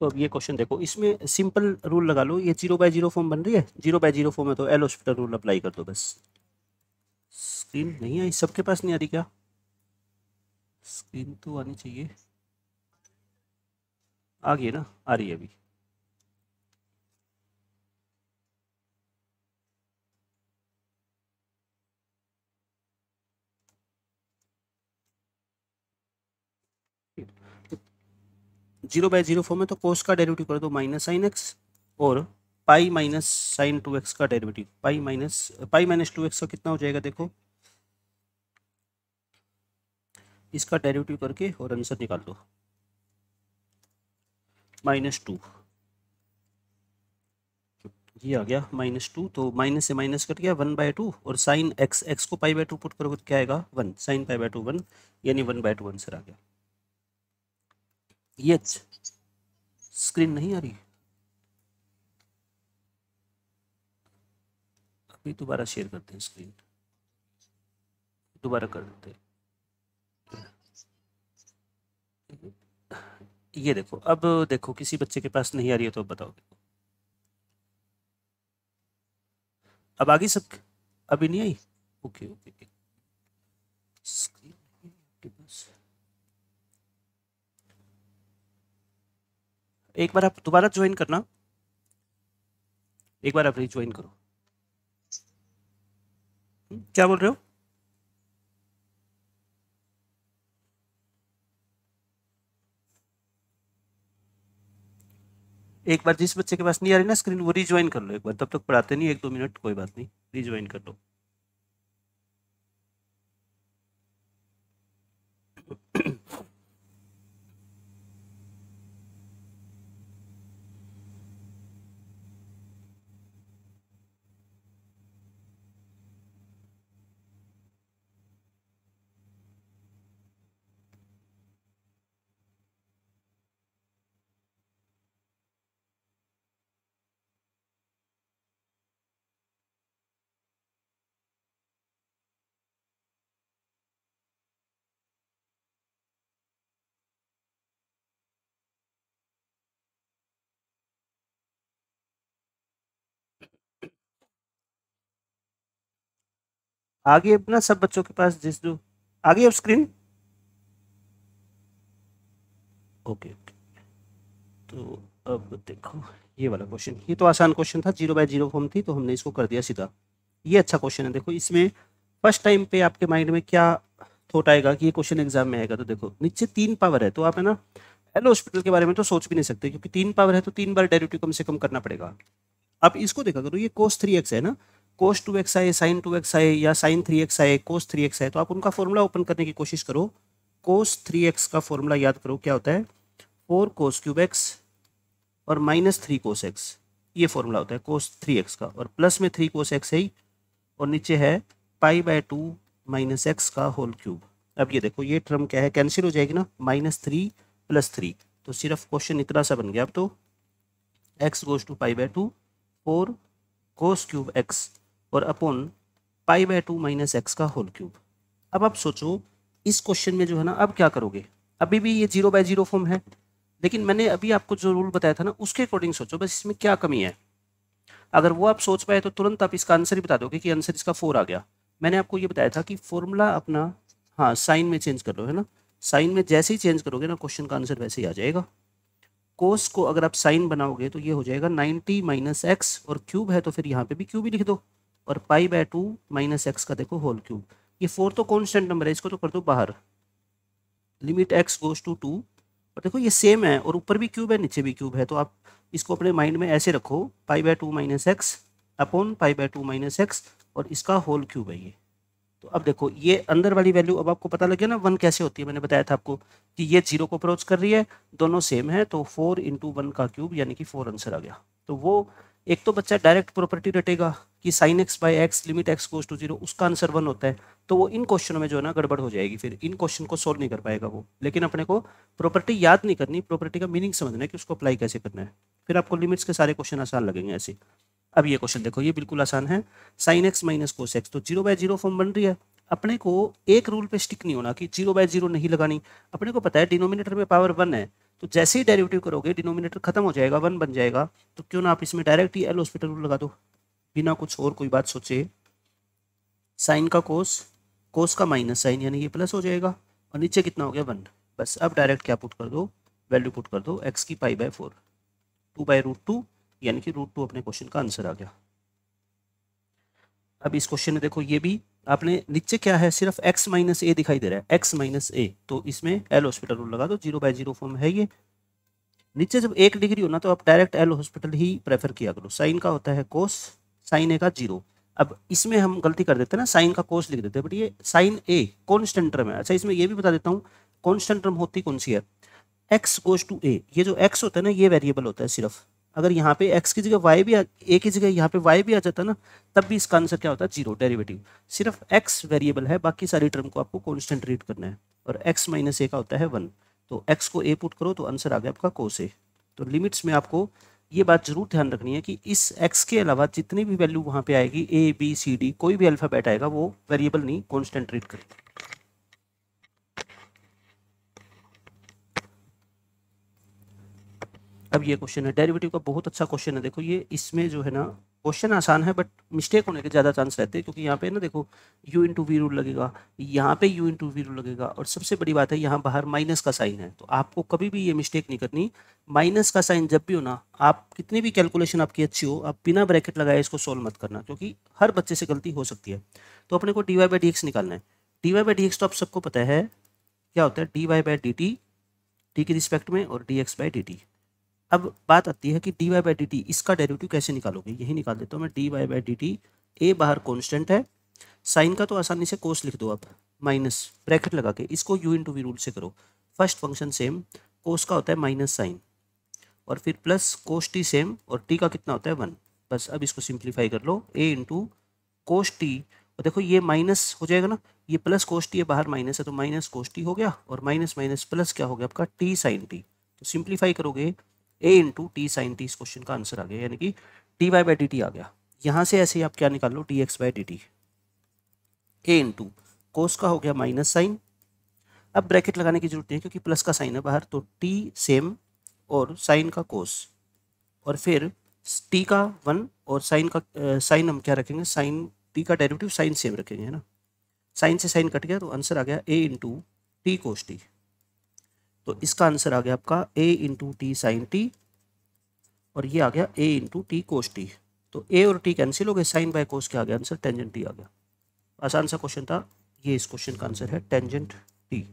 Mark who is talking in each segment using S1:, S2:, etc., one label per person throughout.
S1: तो अब ये क्वेश्चन देखो इसमें सिंपल रूल लगा लो ये जीरो बाय जीरो फॉर्म बन रही है जीरो बाय जीरो फॉर्म है तो एल हॉस्पिटल रूल अप्लाई कर दो बस स्क्रीन नहीं आई सबके पास नहीं आ रही क्या स्क्रीन तो आनी चाहिए आ गई ना आ रही है अभी जीरो बाय जीरो फॉर्म है तो कोस का डेरिवेटिव कर दो माइनस साइन एक्स और pi minus sine two x का derivative pi minus pi minus two x का कितना हो जाएगा देखो इसका डेरिवेटिव करके और आंसर निकाल दो माइनस टू ये आ गया माइनस टू तो माइनस से माइनस कट गया वन बाय टू और साइन एक्स एक्स को पाई बाय टू पुट करोगे तो क्या आएगा one sine pi by two one यानी वन बाय टू आंसर आ गया ये स्क्रीन नहीं आ रही अभी दोबारा शेयर करते हैं स्क्रीन दोबारा कर देते हैं ये देखो अब देखो किसी बच्चे के पास नहीं आ रही है तो अब बताओ अब आगे सब अभी नहीं आई ओके ओके एक बार आप दोबारा ज्वाइन करना एक बार आप रिज्वाइन करो हम्म, क्या बोल रहे हो एक बार जिस बच्चे के पास नहीं आ रही ना स्क्रीन वो रिज्वाइन कर लो एक बार तब तक पढ़ाते नहीं एक दो मिनट कोई बात नहीं रिज्वाइन कर लो आगे अपना सब बच्चों के पास जिस दो आगे अब स्क्रीन ओके ओके तो अब देखो ये वाला क्वेश्चन ये तो आसान क्वेश्चन था जीरो बाय जीरो फॉर्म थी तो हमने इसको कर दिया सीधा ये अच्छा क्वेश्चन है देखो इसमें फर्स्ट टाइम पे आपके माइंड में क्या थॉट आएगा कि ये क्वेश्चन एग्जाम में आएगा तो देखो नीचे तीन पावर है तो आप है ना एल हॉस्पिटल के बारे में तो सोच भी नहीं सकते क्योंकि तीन पावर है तो तीन बार डेरिवेटिव कम से कम करना पड़ेगा आप इसको देखा करो ये कोस थ्री एक्स है ना कोस टू एक्स आए साइन टू एक्स आए या साइन थ्री एक्स आए कोस थ्री एक्स आए तो आप उनका फॉर्मूला ओपन करने की कोशिश करो कोस थ्री एक्स का फॉर्मूला याद करो क्या होता है फोर कोस क्यूब एक्स और माइनस थ्री कोस एक्स ये फॉर्मूला होता है कोस थ्री एक्स का और प्लस में थ्री कोस एक्स है ही और नीचे है pi by two minus X का होल क्यूब अब ये देखो ये टर्म क्या है कैंसिल हो जाएगी ना माइनस थ्री प्लस थ्री तो सिर्फ क्वेश्चन इतना सा बन गया अब तो X goes to pi by two four cos cube X और upon pi by two minus X का होल क्यूब अब आप सोचो इस क्वेश्चन में जो है ना अब क्या करोगे अभी भी ये जीरो बाय जीरो फॉर्म है लेकिन मैंने अभी आपको जो रूल बताया था ना उसके अकॉर्डिंग सोचो बस इसमें क्या कमी है अगर वो आप सोच पाए तो तुरंत आप इसका आंसर ही बता दोगे कि आंसर इसका फोर आ गया मैंने आपको ये बताया था कि फॉर्मूला अपना हाँ साइन में चेंज कर लो है ना साइन में जैसे ही चेंज करोगे ना क्वेश्चन का आंसर वैसे ही आ जाएगा कोस को अगर आप साइन बनाओगे तो ये हो जाएगा 90 माइनस एक्स और क्यूब है तो फिर यहाँ पे भी क्यूब ही लिख दो और pi by two minus X का देखो होल क्यूब ये फोर तो कॉन्स्टेंट नंबर है इसको तो कर दो बाहर limit x goes to two और देखो ये सेम है और ऊपर भी क्यूब है नीचे भी क्यूब है तो आप इसको अपने माइंड में ऐसे रखो pi by two minus X upon pi by two minus x और इसका होल क्यूब है ये तो अब देखो ये अंदर वाली वैल्यू अब आपको पता लग गया ना वन कैसे होती है मैंने बताया था आपको कि ये जीरो को अप्रोच कर रही है दोनों सेम है तो फोर इंटू वन का क्यूब यानी कि फोर आंसर आ गया तो वो एक तो बच्चा डायरेक्ट प्रॉपर्टी रटेगा कि sine X by X limit x goes to zero उसका आंसर वन होता है तो वो इन क्वेश्चनों में जो है ना गड़बड़ हो जाएगी फिर इन क्वेश्चन को सोल्व नहीं कर पाएगा वो लेकिन अपने को प्रॉपर्टी याद नहीं करनी प्रॉपर्टी का मीनिंग समझना है कि उसको अप्लाई कैसे करना है फिर आपको लिमिट्स के सारे क्वेश्चन आसान लगेंगे ऐसे अब ये क्वेश्चन देखो ये बिल्कुल आसान है sine x minus cos X तो जीरो बाय जीरो फॉर्म बन रही है अपने को एक रूल पे स्टिक नहीं होना कि जीरो बाय जीरो नहीं लगानी अपने को पता है डिनोमिनेटर में पावर वन है तो जैसे ही डेरिवेटिव करोगे डिनोमिनेटर खत्म हो जाएगा वन बन जाएगा तो क्यों ना आप इसमें डायरेक्ट ही एल हॉस्पिटल रूल लगा दो बिना कुछ और कोई बात सोचे साइन का कोस कोस का माइनस साइन यानी ये प्लस हो जाएगा और नीचे कितना हो गया वन बस अब डायरेक्ट क्या पुट कर दो वैल्यू पुट कर दो एक्स की pi by four two by root two यानी कि रूट टू अपने क्वेश्चन का आंसर आ गया अब इस क्वेश्चन में देखो ये भी आपने नीचे क्या है सिर्फ x माइनस ए दिखाई दे रहा है x माइनस ए तो इसमें एल हॉस्पिटल रूल लगा दो जीरो बाय जीरो फॉर्म है ये नीचे जब एक डिग्री हो ना तो आप डायरेक्ट एल हॉस्पिटल ही प्रेफर किया करो साइन का होता है कोस साइन ए का जीरो अब इसमें हम गलती कर देते हैं ना साइन का कोस लिख देते हैं बट ये साइन ए कॉन्स्टेंट टर्म है अच्छा इसमें ये भी बता देता हूँ कॉन्स्टेंट टर्म होती कौन सी है एक्स गोज टू ए ये जो एक्स होता है ना ये वेरिएबल होता है सिर्फ अगर यहाँ पे एक्स की जगह वाई भी ए की जगह यहाँ पे वाई भी आ जाता ना तब भी इसका आंसर क्या होता है जीरो डेरिवेटिव सिर्फ एक्स वेरिएबल है बाकी सारी टर्म को आपको कॉन्स्टेंट रीड करना है और एक्स माइनस ए का होता है वन तो एक्स को ए पुट करो तो आंसर आ गया आपका कोस ए तो लिमिट्स में आपको ये बात जरूर ध्यान रखनी है कि इस एक्स के अलावा जितनी भी वैल्यू वहाँ पे आएगी ए बी सी डी कोई भी अल्फ़ाबेट आएगा वो वेरिएबल नहीं कॉन्स्टेंट रीड करेगी अब ये क्वेश्चन है डेरिवेटिव का बहुत अच्छा क्वेश्चन है देखो ये इसमें जो है ना क्वेश्चन आसान है बट मिस्टेक होने के ज़्यादा चांस रहते हैं क्योंकि यहाँ पे ना देखो यू इंटू वी रूल लगेगा यहाँ पे यू इंटू वी रूल लगेगा और सबसे बड़ी बात है यहाँ बाहर माइनस का साइन है तो आपको कभी भी ये मिस्टेक नहीं करनी माइनस का साइन जब भी हो ना आप कितनी भी कैलकुलेशन आपकी अच्छी हो आप बिना ब्रैकेट लगाए इसको सोल्व मत करना क्योंकि हर बच्चे से गलती हो सकती है तो अपने को D Y by D x निकालना है D Y by D X तो आप सबको पता है क्या होता है D Y by D T T के रिस्पेक्ट में और D X by D T अब बात आती है कि D Y by D T इसका डेरिवेटिव कैसे निकालोगे यही निकाल देता हूँ मैं D Y by D T A बाहर कॉन्स्टेंट है साइन का तो आसानी से कोस लिख दो आप माइनस ब्रैकेट लगा के इसको U into V rule से करो फर्स्ट फंक्शन सेम कोस का होता है माइनस साइन और फिर प्लस कोस टी सेम और टी का कितना होता है वन बस अब इसको सिंप्लीफाई कर लो ए इंटू कोस टी और देखो ये माइनस हो जाएगा ना ये प्लस कोस टी है बाहर माइनस है तो माइनस कोस टी हो गया और माइनस माइनस प्लस क्या हो गया आपका टी साइन टी तो सिंप्लीफाई करोगे a into t sine t इस क्वेश्चन का आंसर आ गया यानी कि t y by D t आ गया यहाँ से ऐसे ही आप क्या निकाल लो t x by D T a into cos का हो गया माइनस साइन अब ब्रैकेट लगाने की जरूरत नहीं है क्योंकि प्लस का साइन है बाहर तो टी सेम और साइन का कोस और फिर टी का वन और साइन का साइन हम क्या रखेंगे साइन टी का डेरिवेटिव साइन सेम रखेंगे है ना साइन से साइन कट गया तो आंसर आ गया a into t cos t तो इसका आंसर आ गया आपका a into t sine t और ये आ गया a into t cos t तो ए और टी कैंसिल हो गए साइन बाय कोश के आ गया आंसर टेंजेंट टी आ गया आसान सा क्वेश्चन था ये इस क्वेश्चन का आंसर है टेंजेंट टी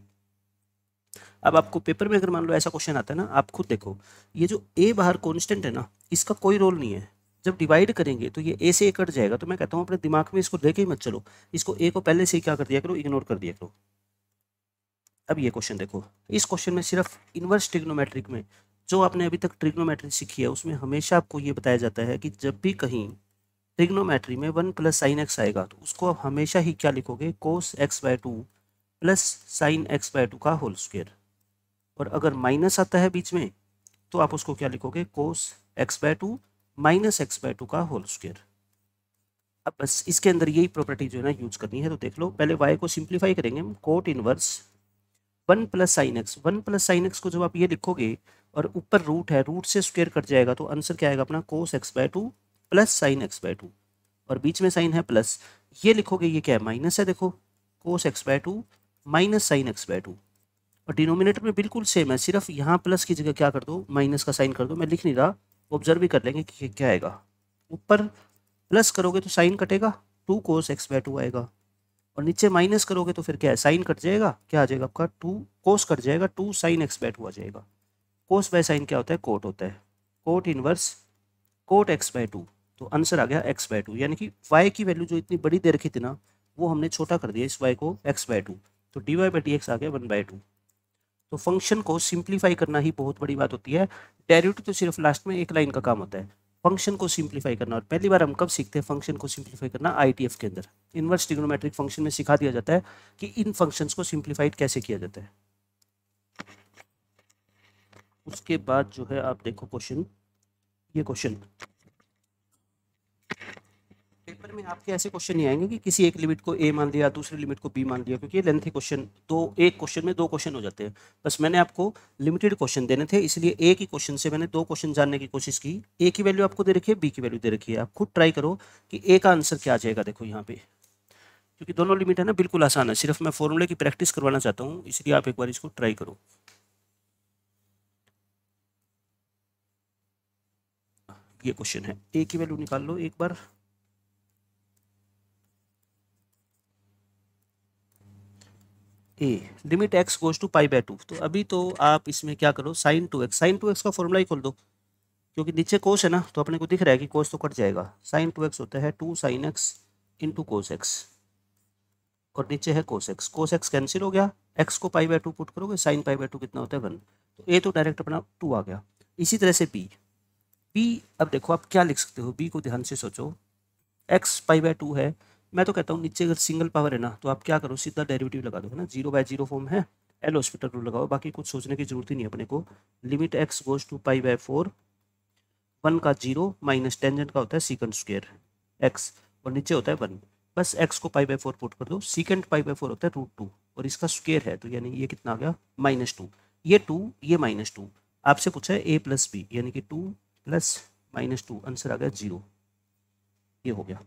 S1: अब आपको पेपर में अगर मान लो ऐसा क्वेश्चन आता है ना आप खुद देखो ये जो ए बाहर कॉन्स्टेंट है ना इसका कोई रोल नहीं है जब डिवाइड करेंगे तो ये ए से ए कट जाएगा तो मैं कहता हूँ अपने दिमाग में इसको लेके ही मत चलो इसको ए को पहले से ही क्या कर दिया करो इग्नोर कर दिया करो अब ये क्वेश्चन देखो इस क्वेश्चन में सिर्फ इन्वर्स ट्रिग्नोमेट्रिक में जो आपने अभी तक ट्रिग्नोमेट्री सीखी है उसमें हमेशा आपको ये बताया जाता है कि जब भी कहीं ट्रिग्नोमेट्री में वन प्लस साइन एक्स आएगा तो उसको आप हमेशा ही क्या लिखोगे cos x by two plus sine x by two का होल स्क्वेयर और अगर माइनस आता है बीच में तो आप उसको क्या लिखोगे cos x by two minus x by two का होल स्क्वेयर अब बस इसके अंदर यही प्रॉपर्टी जो है ना यूज करनी है तो देख लो पहले वाई को सिंप्लीफाई करेंगे हम cot inverse one plus sine x one plus sine x को जब आप ये लिखोगे और ऊपर रूट है रूट से स्क्वेयर कट जाएगा तो आंसर क्या आएगा अपना cos x by two plus sine x by two और बीच में साइन है प्लस ये लिखोगे ये क्या है माइनस है देखो cos x by two minus sine x by two और डिनोमिनेटर में बिल्कुल सेम है सिर्फ यहाँ प्लस की जगह क्या कर दो माइनस का साइन कर दो मैं लिख नहीं रहा ऑब्जर्व भी कर लेंगे कि क्या आएगा ऊपर प्लस करोगे तो साइन कटेगा two cos x by two आएगा और नीचे माइनस करोगे तो फिर क्या है साइन कट जाएगा क्या आ जाएगा आपका टू कोस कट जाएगा टू साइन एक्स बैट हुआ जाएगा कोस बाय साइन क्या होता है कोट होता है cot inverse cot x by two तो आंसर आ गया एक्स बाय टू यानी कि वाई की वैल्यू जो इतनी बड़ी दे रखी थी ना वो हमने छोटा कर दिया इस वाई को एक्स बाय टू तो d Y by D x आ गया वन बाय टू तो फंक्शन को सिंप्लीफाई करना ही बहुत बड़ी बात होती है डेरिवेटिव तो सिर्फ लास्ट में एक लाइन का काम होता है फंक्शन को सिंप्लीफाई करना और पहली बार हम कब सीखते हैं फंक्शन को सिंप्लीफाई करना आईटीएफ के अंदर इन्वर्स डिग्नोमेट्रिक फंक्शन में सिखा दिया जाता है कि इन फंक्शंस को सिंप्लीफाइड कैसे किया जाता है उसके बाद जो है आप देखो क्वेश्चन ये क्वेश्चन आई मीन आपके ऐसे क्वेश्चन नहीं आएंगे कि किसी एक लिमिट को ए मान लिया दूसरी लिमिट को बी मान लिया क्योंकि ये लेंथी क्वेश्चन दो एक क्वेश्चन में दो क्वेश्चन हो जाते हैं बस मैंने आपको लिमिटेड क्वेश्चन देने थे इसलिए एक ही क्वेश्चन से मैंने दो क्वेश्चन जानने की कोशिश की ए की वैल्यू आपको दे रखी है बी की वैल्यू दे रखी है आप खुद ट्राई करो कि ए का आंसर क्या आ जाएगा देखो यहाँ पे क्योंकि दोनों लिमिट है ना बिल्कुल आसान है सिर्फ मैं फॉर्मूले की प्रैक्टिस करवाना चाहता हूँ इसलिए आप एक बार इसको ट्राई करो ये क्वेश्चन है ए की वैल्यू निकाल लो एक बार a limit x goes to pi by two तो अभी तो आप इसमें क्या करो sine two x sine two x का फॉर्मूला ही खोल दो क्योंकि नीचे कोस है ना तो अपने को दिख रहा है कि कोस तो कट जाएगा साइन टू एक्स होता है two sine x in two cos x और नीचे है cos x cos x cancel हो गया एक्स को पाई बाय टू पुट करोगे साइन पाई बाय टू कितना होता है वन तो ए तो डायरेक्ट अपना टू आ गया इसी तरह से बी बी अब देखो आप क्या लिख सकते हो बी को ध्यान से सोचो एक्स पाई बाय टू है मैं तो कहता हूँ नीचे अगर सिंगल पावर है ना तो आप क्या करो सीधा डेरिवेटिव लगा दो है ना जीरो बाय जीरो फॉर्म है एल हॉस्पिटल रूल लगाओ बाकी कुछ सोचने की जरूरत ही नहीं अपने को limit x goes to pi by four one का जीरो माइनस टेंजेंट का होता है सीकेंड स्क्वेयर एक्स और नीचे होता है वन बस एक्स को पाई बाय फोर पुट कर दो सीकेंड पाई बाय फोर होता है रूट टू और इसका स्क्वेयर है तो यानी ये कितना आ गया माइनस टू ये टू ये माइनस टू आपसे पूछा है ए प्लस बी यानी कि two plus minus two answer आ गया जीरो ये हो गया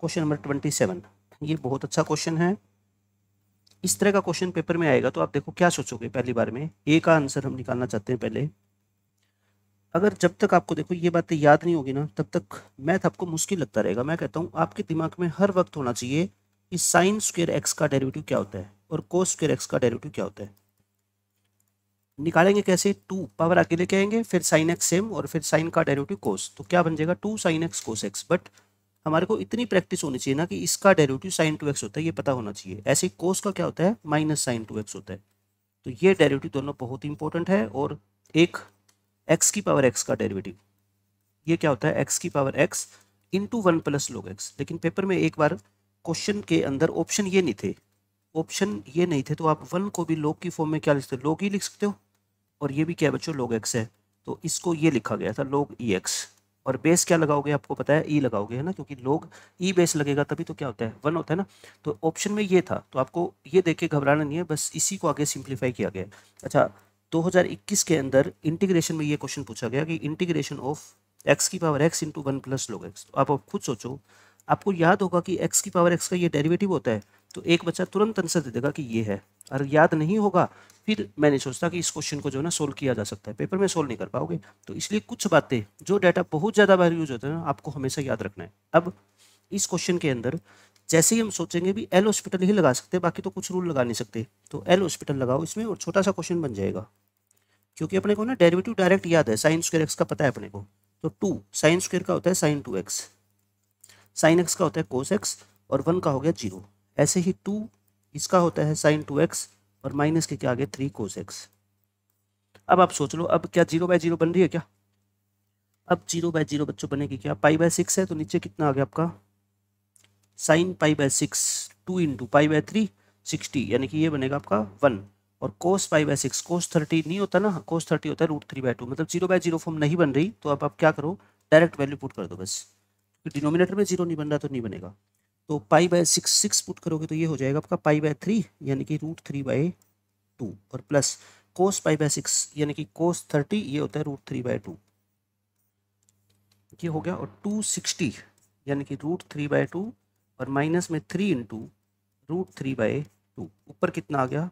S1: क्वेश्चन नंबर ट्वेंटी सेवन ये बहुत अच्छा क्वेश्चन है इस तरह का क्वेश्चन पेपर में आएगा तो आप देखो क्या सोचोगे पहली बार में ए का आंसर हम निकालना चाहते हैं पहले अगर जब तक आपको देखो ये बातें याद नहीं होगी ना तब तक मैथ आपको मुश्किल लगता रहेगा मैं कहता हूँ आपके दिमाग में हर वक्त होना चाहिए कि साइन स्क्वेयर एक्स का डेरिवेटिव क्या होता है और कोस स्क्वेयर एक्स का डेरिवेटिव क्या होता है निकालेंगे कैसे टू पावर आके लेके आएंगे फिर साइन एक्स सेम और फिर साइन का डेरिवेटिव कोस तो क्या बन जाएगा two sine x cos x but हमारे को इतनी प्रैक्टिस होनी चाहिए ना कि इसका डेरिवेटिव साइन टू एक्स होता है ये पता होना चाहिए ऐसे कोस का क्या होता है माइनस साइन टू एक्स होता है तो ये डेरिवेटिव दोनों बहुत ही इंपॉर्टेंट है और एक एक्स की पावर एक्स का डेरिवेटिव ये क्या होता है एक्स की power x into one plus log x लेकिन पेपर में एक बार क्वेश्चन के अंदर ऑप्शन ये नहीं थे ऑप्शन ये नहीं थे तो आप वन को भी लोग की फॉर्म में क्या लिखते हो लोग ही e लिख सकते हो और ये भी क्या बच्चों लोग एक्स है तो इसको ये लिखा गया था लोग ई एक्स और बेस क्या लगाओगे आपको पता है ई e लगाओगे है ना क्योंकि लोग ई e बेस लगेगा तभी तो क्या होता है वन होता है ना तो ऑप्शन में ये था तो आपको ये देख के घबराना नहीं है बस इसी को आगे सिंप्लीफाई किया गया अच्छा 2021 के अंदर इंटीग्रेशन में ये क्वेश्चन पूछा गया कि इंटीग्रेशन ऑफ एक्स की power x into one plus log x तो आप खुद सोचो आपको याद होगा कि एक्स की पावर एक्स का ये डेरिवेटिव होता है तो एक बच्चा तुरंत आंसर दे देगा कि ये है और याद नहीं होगा फिर मैंने सोचता कि इस क्वेश्चन को जो है ना सोल्व किया जा सकता है पेपर में सोल्व नहीं कर पाओगे तो इसलिए कुछ बातें जो डाटा बहुत ज़्यादा बार यूज होता है ना आपको हमेशा याद रखना है अब इस क्वेश्चन के अंदर जैसे ही हम सोचेंगे भी एल हॉस्पिटल ही लगा सकते हैं बाकी तो कुछ रूल लगा नहीं सकते तो एल हॉस्पिटल लगाओ इसमें और छोटा सा क्वेश्चन बन जाएगा क्योंकि अपने को ना डेरिवेटिव डायरेक्ट याद है साइन स्क्र एक्स का पता है अपने को तो टू साइन स्क्र का होता है sine two x sine x का होता है कोस एक्स और वन का हो गया जीरो ऐसे ही टू इसका होता है साइन टू एक्स और माइनस के क्या आगे थ्री कोस एक्स अब आप सोच लो अब क्या जीरो बाय जीरो बन रही है क्या अब जीरो बाय जीरो बच्चों बनेगी क्या पाई बाय सिक्स है तो नीचे कितना आ गया आपका sine pi by six two into pi by three sixty यानी कि ये बनेगा आपका वन और cos pi by six cos thirty नहीं होता ना कोस थर्टी होता है रूट थ्री बाय टू मतलब जीरो बाय जीरो फॉर्म नहीं बन रही तो अब आप क्या करो डायरेक्ट वैल्यू पुट कर दो बस तो डिनोमिनेटर में जीरो नहीं बन रहा तो नहीं बनेगा तो pi by six six put करोगे तो ये हो जाएगा आपका पाई बाय थ्री यानी कि रूट थ्री बाय टू और plus cos pi by six यानी कि कोस थर्टी ये होता है रूट थ्री बाय टू ये हो गया और टू सिक्सटी यानी कि रूट थ्री बाय टू और माइनस में three into root three by two ऊपर कितना आ गया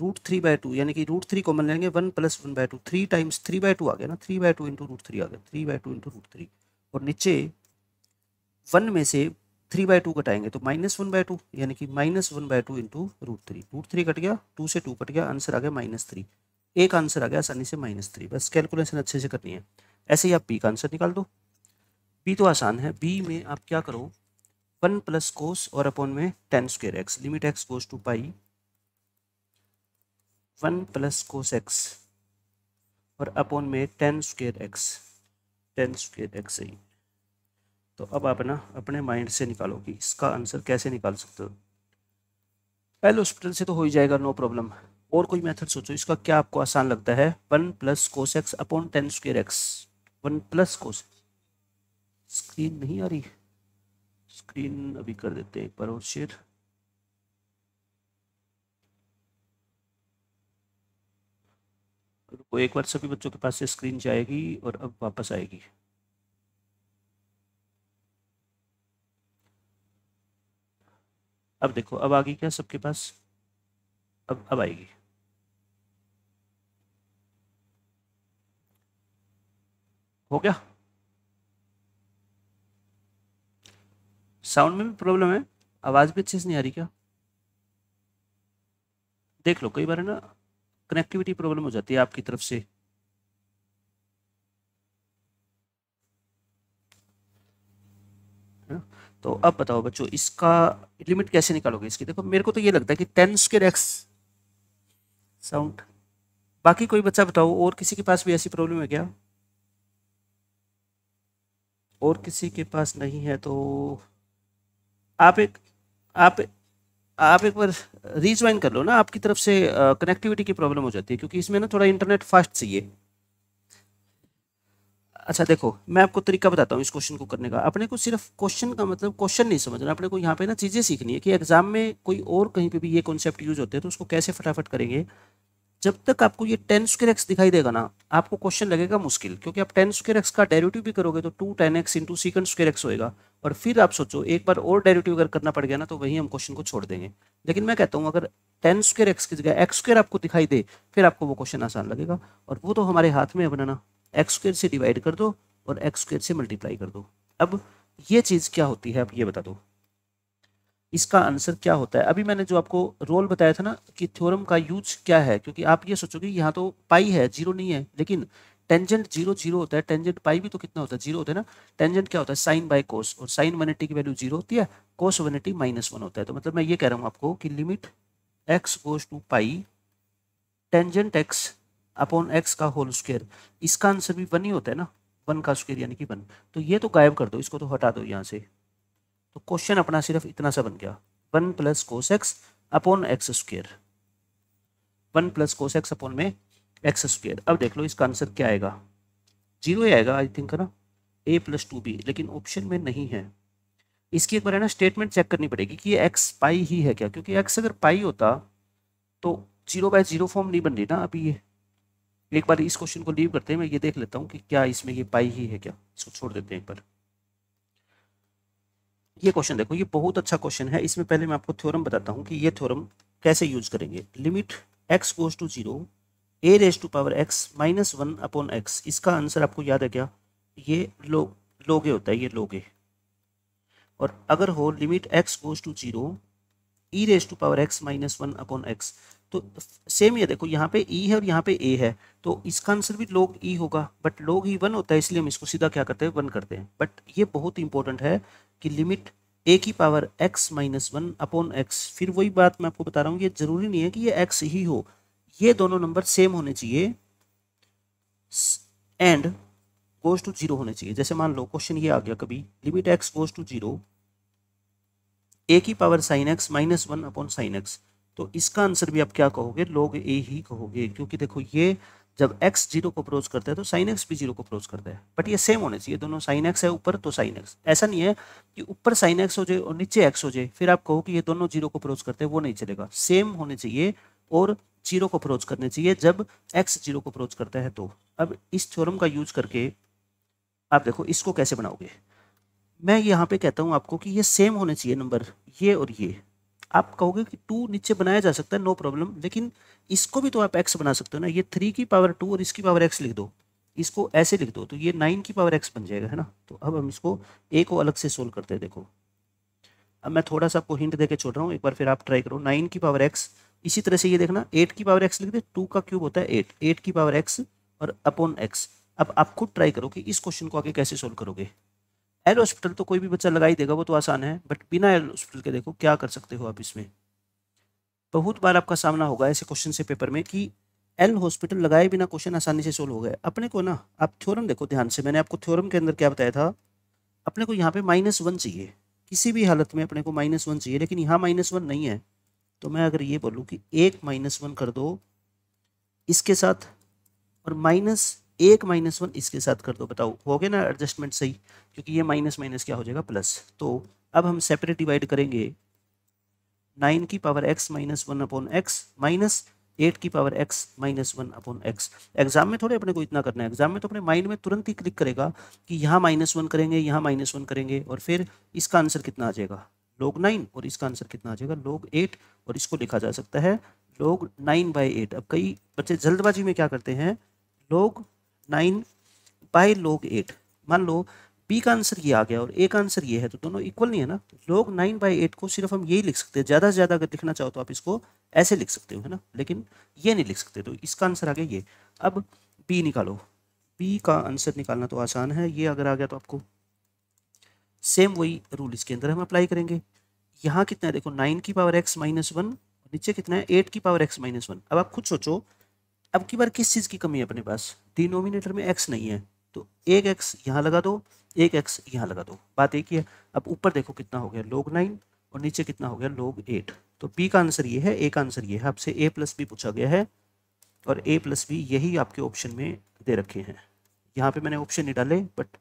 S1: रूट थ्री बाय टू यानी कि रूट थ्री कॉमन लेंगे one plus one by two three times three by two आ गया ना three by two into root three आ गया three by two into root three और नीचे वन में से थ्री बाय टू कटाएंगे तो माइनस वन बाय टू यानी कि minus one by two into root three root three cut गया टू से टू कट गया आंसर आ गया माइनस थ्री एक आंसर आ गया आसानी से माइनस थ्री बस कैलकुलेशन अच्छे से करनी है ऐसे ही आप बी का आंसर निकाल दो बी तो आसान है बी में आप क्या करो वन प्लस कोस और अपॉन में tan square x limit x cos two pi one plus cos x और अपॉन में tan square x tan square x सही तो अब आप ना अपने माइंड से निकालो कि इसका आंसर कैसे निकाल सकते हो एल हॉस्पिटल से तो हो ही जाएगा नो प्रॉब्लम और कोई मेथड सोचो इसका क्या आपको आसान लगता है one plus cos x upon tan square x one plus cos screen नहीं आ रही स्क्रीन अभी कर देते हैं एक बार और शेयर रुको एक बार सभी बच्चों के पास से स्क्रीन जाएगी और अब वापस आएगी अब देखो अब आ गई क्या सबके पास अब अब आएगी हो गया साउंड में भी प्रॉब्लम है आवाज़ भी अच्छे से नहीं आ रही क्या देख लो कई बार है ना कनेक्टिविटी प्रॉब्लम हो जाती है आपकी तरफ से तो अब बताओ बच्चों इसका लिमिट कैसे निकालोगे इसकी देखो मेरे को तो ये लगता है कि टेन स्केर एक्स साउंड बाकी कोई बच्चा बताओ और किसी के पास भी ऐसी प्रॉब्लम है क्या और किसी के पास नहीं है तो आप एक आप आप एक बार रीजॉइन कर लो ना आपकी तरफ से कनेक्टिविटी की प्रॉब्लम हो जाती है क्योंकि इसमें ना थोड़ा इंटरनेट फास्ट चाहिए अच्छा देखो मैं आपको तरीका बताता हूँ इस क्वेश्चन को करने का अपने को सिर्फ क्वेश्चन का मतलब क्वेश्चन नहीं समझना अपने को यहाँ पे ना चीज़ें सीखनी है कि एग्जाम में कोई और कहीं पे भी ये कॉन्सेप्ट यूज होते हैं तो उसको कैसे फटाफट करेंगे जब तक आपको ये टेन स्क्र एक्स दिखाई देगा ना आपको क्वेश्चन लगेगा मुश्किल क्योंकि आप टेन स्क्र एक्स का डायरेटिव भी करोगे तो two tan x into secant square x होएगा और फिर आप सोचो एक बार और डायरेटिव अगर करना पड़ गया ना तो वहीं हम क्वेश्चन को छोड़ देंगे लेकिन मैं कहता हूँ अगर टेन स्क्र एक्स की जगह एक्स स्क्र आपको दिखाई दे फिर आपको वो क्वेश्चन आसान लगेगा और वो तो हमारे हाथ में है बनाना एक्स स्क्र से डिवाइड कर दो और एक्स स्क्र से मल्टीप्लाई कर दो अब ये चीज़ क्या होती है अब ये बता दो इसका आंसर क्या होता है अभी मैंने जो आपको रोल बताया था ना कि थ्योरम का यूज क्या है क्योंकि आप ये सोचोगे यहाँ तो पाई है जीरो नहीं है लेकिन टेंजेंट जीरो जीरो होता है टेंजेंट पाई भी तो कितना होता है जीरो होता है ना टेंजेंट क्या होता है साइन बाय कोस और साइन वन की वैल्यू जीरो होती है कोस वन माइनस वन होता है तो मतलब मैं ये कह रहा हूँ आपको कि limit x goes to pi tangent x upon x का होल स्क्वेयर इसका आंसर भी वन ही होता है ना वन का स्क्वेयर यानी कि वन तो ये तो गायब कर दो इसको तो हटा दो यहाँ से तो क्वेश्चन अपना सिर्फ इतना सा बन गया one plus cos x upon x square one plus cos x upon में एक्स स्क्वेयर अब देख लो इसका आंसर क्या आएगा जीरो ही आएगा आई थिंक ना ए प्लस टू बी लेकिन ऑप्शन में नहीं है इसकी एक बार है ना स्टेटमेंट चेक करनी पड़ेगी कि ये एक्स पाई ही है क्या क्योंकि एक्स अगर पाई होता तो जीरो बाय जीरो फॉर्म नहीं बन रही ना अभी ये एक बार इस क्वेश्चन को लीव करते हैं मैं ये देख लेता हूँ कि क्या इसमें ये पाई ही है क्या इसको छोड़ देते हैं एक बार ये क्वेश्चन देखो ये बहुत अच्छा क्वेश्चन है इसमें पहले मैं आपको थ्योरम बताता हूँ कि ये थ्योरम कैसे यूज करेंगे limit x goes to zero a raise to power x minus one upon x इसका आंसर आपको याद है क्या ये लो लोगे होता है ये लोगे और अगर हो limit x goes to zero e raise to power x minus one upon x तो सेम ये देखो यहाँ पे ई e है और यहाँ पे ए है तो इसका आंसर भी लोग ई e होगा बट लोग ही वन होता है इसलिए हम इसको सीधा क्या करते हैं वन करते हैं बट ये बहुत इंपॉर्टेंट है कि लिमिट ए की power x minus one upon x फिर वही बात मैं आपको बता रहा हूँ ये जरूरी नहीं है कि ये एक्स ही हो ये दोनों नंबर सेम होने चाहिए एंड गोज टू जीरो होने चाहिए जैसे मान लो क्वेश्चन ये आ गया कभी limit x goes to zero a की power sine x minus one upon sine x तो इसका आंसर भी आप क्या कहोगे लोग ए ही कहोगे क्योंकि देखो ये जब x जीरो को अप्रोच करता है तो साइन एक्स भी जीरो को अप्रोच करता है बट ये सेम होने चाहिए दोनों साइन एक्स है ऊपर तो साइन एक्स ऐसा नहीं है कि ऊपर साइन एक्स हो जाए और नीचे एक्स हो जाए फिर आप कहो कि ये दोनों जीरो को अप्रोच करते हैं वो नहीं चलेगा सेम होने चाहिए और जीरो को अप्रोच करने चाहिए जब एक्स जीरो को अप्रोच करता है तो अब इस थ्योरम का यूज करके आप देखो इसको कैसे बनाओगे मैं यहाँ पे कहता हूँ आपको कि ये सेम होने चाहिए नंबर ये और ये आप कहोगे कि टू नीचे बनाया जा सकता है नो प्रॉब्लम लेकिन इसको भी तो आप एक्स बना सकते हो ना ये थ्री की पावर टू और इसकी पावर एक्स लिख दो इसको ऐसे लिख दो तो ये नाइन की पावर एक्स बन जाएगा है ना तो अब हम इसको ए को अलग से सोल्व करते हैं देखो अब मैं थोड़ा सा आपको हिंट देके छोड़ रहा हूँ एक बार फिर आप ट्राई करो नाइन की पावर एक्स इसी तरह से ये देखना एट की पावर एक्स लिख दे टू का क्यूब होता है एट एट की पावर एक्स और अपॉन एक्स अब आप खुद ट्राई करो कि इस क्वेश्चन को आगे कैसे सोल्व करोगे एल हॉस्पिटल तो कोई भी बच्चा लगा ही देगा वो तो आसान है बट बिना एल हॉस्पिटल के देखो क्या कर सकते हो आप इसमें बहुत बार आपका सामना होगा ऐसे क्वेश्चन से पेपर में कि एल हॉस्पिटल लगाए बिना क्वेश्चन आसानी से सोल्व हो गया अपने को ना आप थ्योरम देखो ध्यान से मैंने आपको थ्योरम के अंदर क्या बताया था अपने को यहाँ पे माइनस वन चाहिए किसी भी हालत में अपने को माइनस वन चाहिए लेकिन यहाँ माइनस वन नहीं है तो मैं अगर ये बोलूँ कि एक माइनस वन कर दो इसके साथ और माइनस एक माइनस वन इसके साथ कर दो बताओ हो गया ना एडजस्टमेंट सही क्योंकि ये माइनस माइनस क्या हो जाएगा प्लस तो अब हम सेपरेट डिवाइड करेंगे नाइन की power x minus one upon x minus eight की power x minus one upon x exam में थोड़े अपने को इतना करना है एग्जाम में तो अपने माइंड में तुरंत ही क्लिक करेगा कि यहाँ माइनस वन करेंगे यहाँ माइनस वन करेंगे और फिर इसका आंसर कितना आ जाएगा लोग नाइन और इसका आंसर कितना आ जाएगा लोग एट और इसको लिखा जा सकता है लोग नाइन बाई एट अब कई बच्चे जल्दबाजी में क्या करते हैं लोग नाइन बाई लोग एट मान लो बी का आंसर ये आ गया और ए का आंसर ये है तो दोनों इक्वल नहीं है ना लोग नाइन बाई एट को सिर्फ हम यही लिख सकते हैं ज़्यादा से ज़्यादा अगर लिखना चाहो तो आप इसको ऐसे लिख सकते हो है ना लेकिन ये नहीं लिख सकते तो इसका आंसर आ गया ये अब बी निकालो बी का आंसर निकालना तो आसान है ये अगर आ गया तो आपको सेम वही रूल इसके अंदर हम अप्लाई करेंगे यहाँ कितना है देखो नाइन की पावर एक्स माइनस वन नीचे कितना है एट की पावर एक्स माइनस वन अब आप खुद सोचो अब की बार किस चीज़ की कमी है अपने पास डिनोमिनेटर में एक्स नहीं है तो एक एक्स यहाँ लगा दो एक एक्स यहाँ लगा दो बात एक ही है अब ऊपर देखो कितना हो गया लोग नाइन और नीचे कितना हो गया लोग एट तो बी का आंसर ये है ए का आंसर ये है आपसे ए प्लस बी पूछा गया है और ए प्लस बी यही आपके ऑप्शन में दे रखे हैं यहाँ पे मैंने ऑप्शन नहीं डाले बट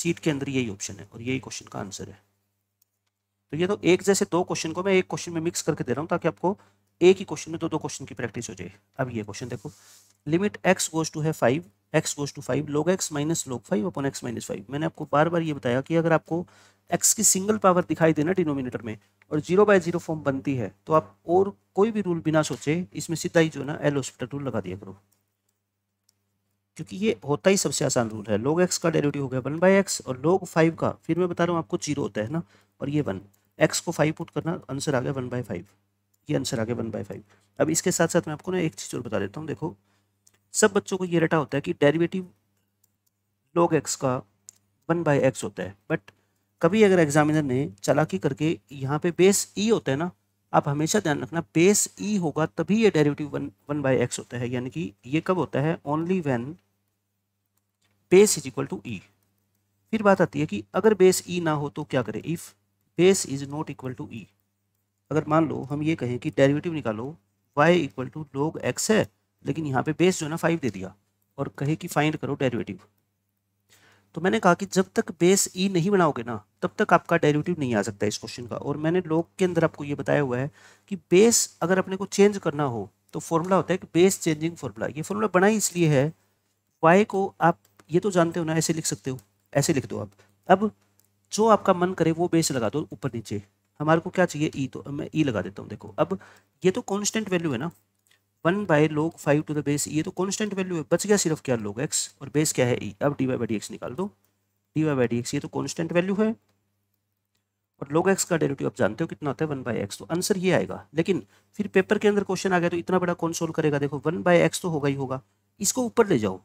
S1: सीट के अंदर यही ऑप्शन है और यही क्वेश्चन का आंसर है तो ये तो एक जैसे दो क्वेश्चन को मैं एक क्वेश्चन में मिक्स करके दे रहा हूँ ताकि आपको एक ही क्वेश्चन में दो दो क्वेश्चन की प्रैक्टिस हो जाए अब ये क्वेश्चन देखो लिमिट एक्स गोज टू है five x goes to five log x minus log five upon x minus five मैंने आपको बार बार ये बताया कि अगर आपको एक्स की सिंगल पावर दिखाई देना डिनोमिनेटर में और जीरो बाय जीरो फॉर्म बनती है तो आप और कोई भी रूल बिना सोचे इसमें सीधा ही जो ना एल हॉस्पिटल रूल लगा दिया करो क्योंकि ये होता ही सबसे आसान रूल है लोग एक्स का डेरिवेटिव हो गया वन बाय एक्स और लोग फाइव का फिर मैं बता रहा हूँ आपको जीरो होता है ना और ये वन एक्स को फाइव पुट करना आंसर आ गया वन बाय फाइव ये आंसर आ गया वन बाई फाइव अब इसके साथ साथ मैं आपको ना एक चीज़ और बता देता हूँ देखो सब बच्चों को ये रटा होता है कि डेरिवेटिव लॉग एक्स का वन बाई एक्स होता है बट कभी अगर एग्जामिनर ने चालाकी करके यहाँ पे बेस ई e होता है ना आप हमेशा ध्यान रखना बेस ई e होगा तभी ये derivative one one by x होता है यानी कि ये कब होता है only when base is equal to e फिर बात आती है कि अगर बेस ई e ना हो तो क्या करें if base is not equal to e अगर मान लो हम ये कहें कि डेरिवेटिव निकालो y equal to log x है लेकिन यहाँ पे बेस जो है ना फाइव दे दिया और कहे कि फाइंड करो डेरिवेटिव तो मैंने कहा कि जब तक बेस ई e नहीं बनाओगे ना तब तक आपका डेरिवेटिव नहीं आ सकता इस क्वेश्चन का और मैंने लोग के अंदर आपको ये बताया हुआ है कि बेस अगर अपने को चेंज करना हो तो फॉर्मूला होता है कि बेस चेंजिंग फॉर्मूला ये फॉर्मूला बना इसलिए है वाई को आप ये तो जानते हो ना ऐसे लिख सकते हो ऐसे लिख दो आप अब जो आपका मन करे वो बेस लगा दो ऊपर नीचे हमारे को क्या चाहिए ई e, तो मैं ई e लगा देता हूँ देखो अब ये तो कॉन्स्टेंट वैल्यू है ना one by log five to the base ये तो कॉन्स्टेंट वैल्यू है बच गया सिर्फ क्या लोग एक्स और बेस क्या है ई e? अब d Y by D x निकाल दो d Y by D x ये तो कॉन्स्टेंट वैल्यू है और लोग एक्स का डेरिवेटिव आप जानते हो कितना होता है वन बाई एक्स तो आंसर ये आएगा लेकिन फिर पेपर के अंदर क्वेश्चन आ गया तो इतना बड़ा कौन सोल्व करेगा देखो वन बाय एक्स तो होगा ही होगा इसको ऊपर ले जाओ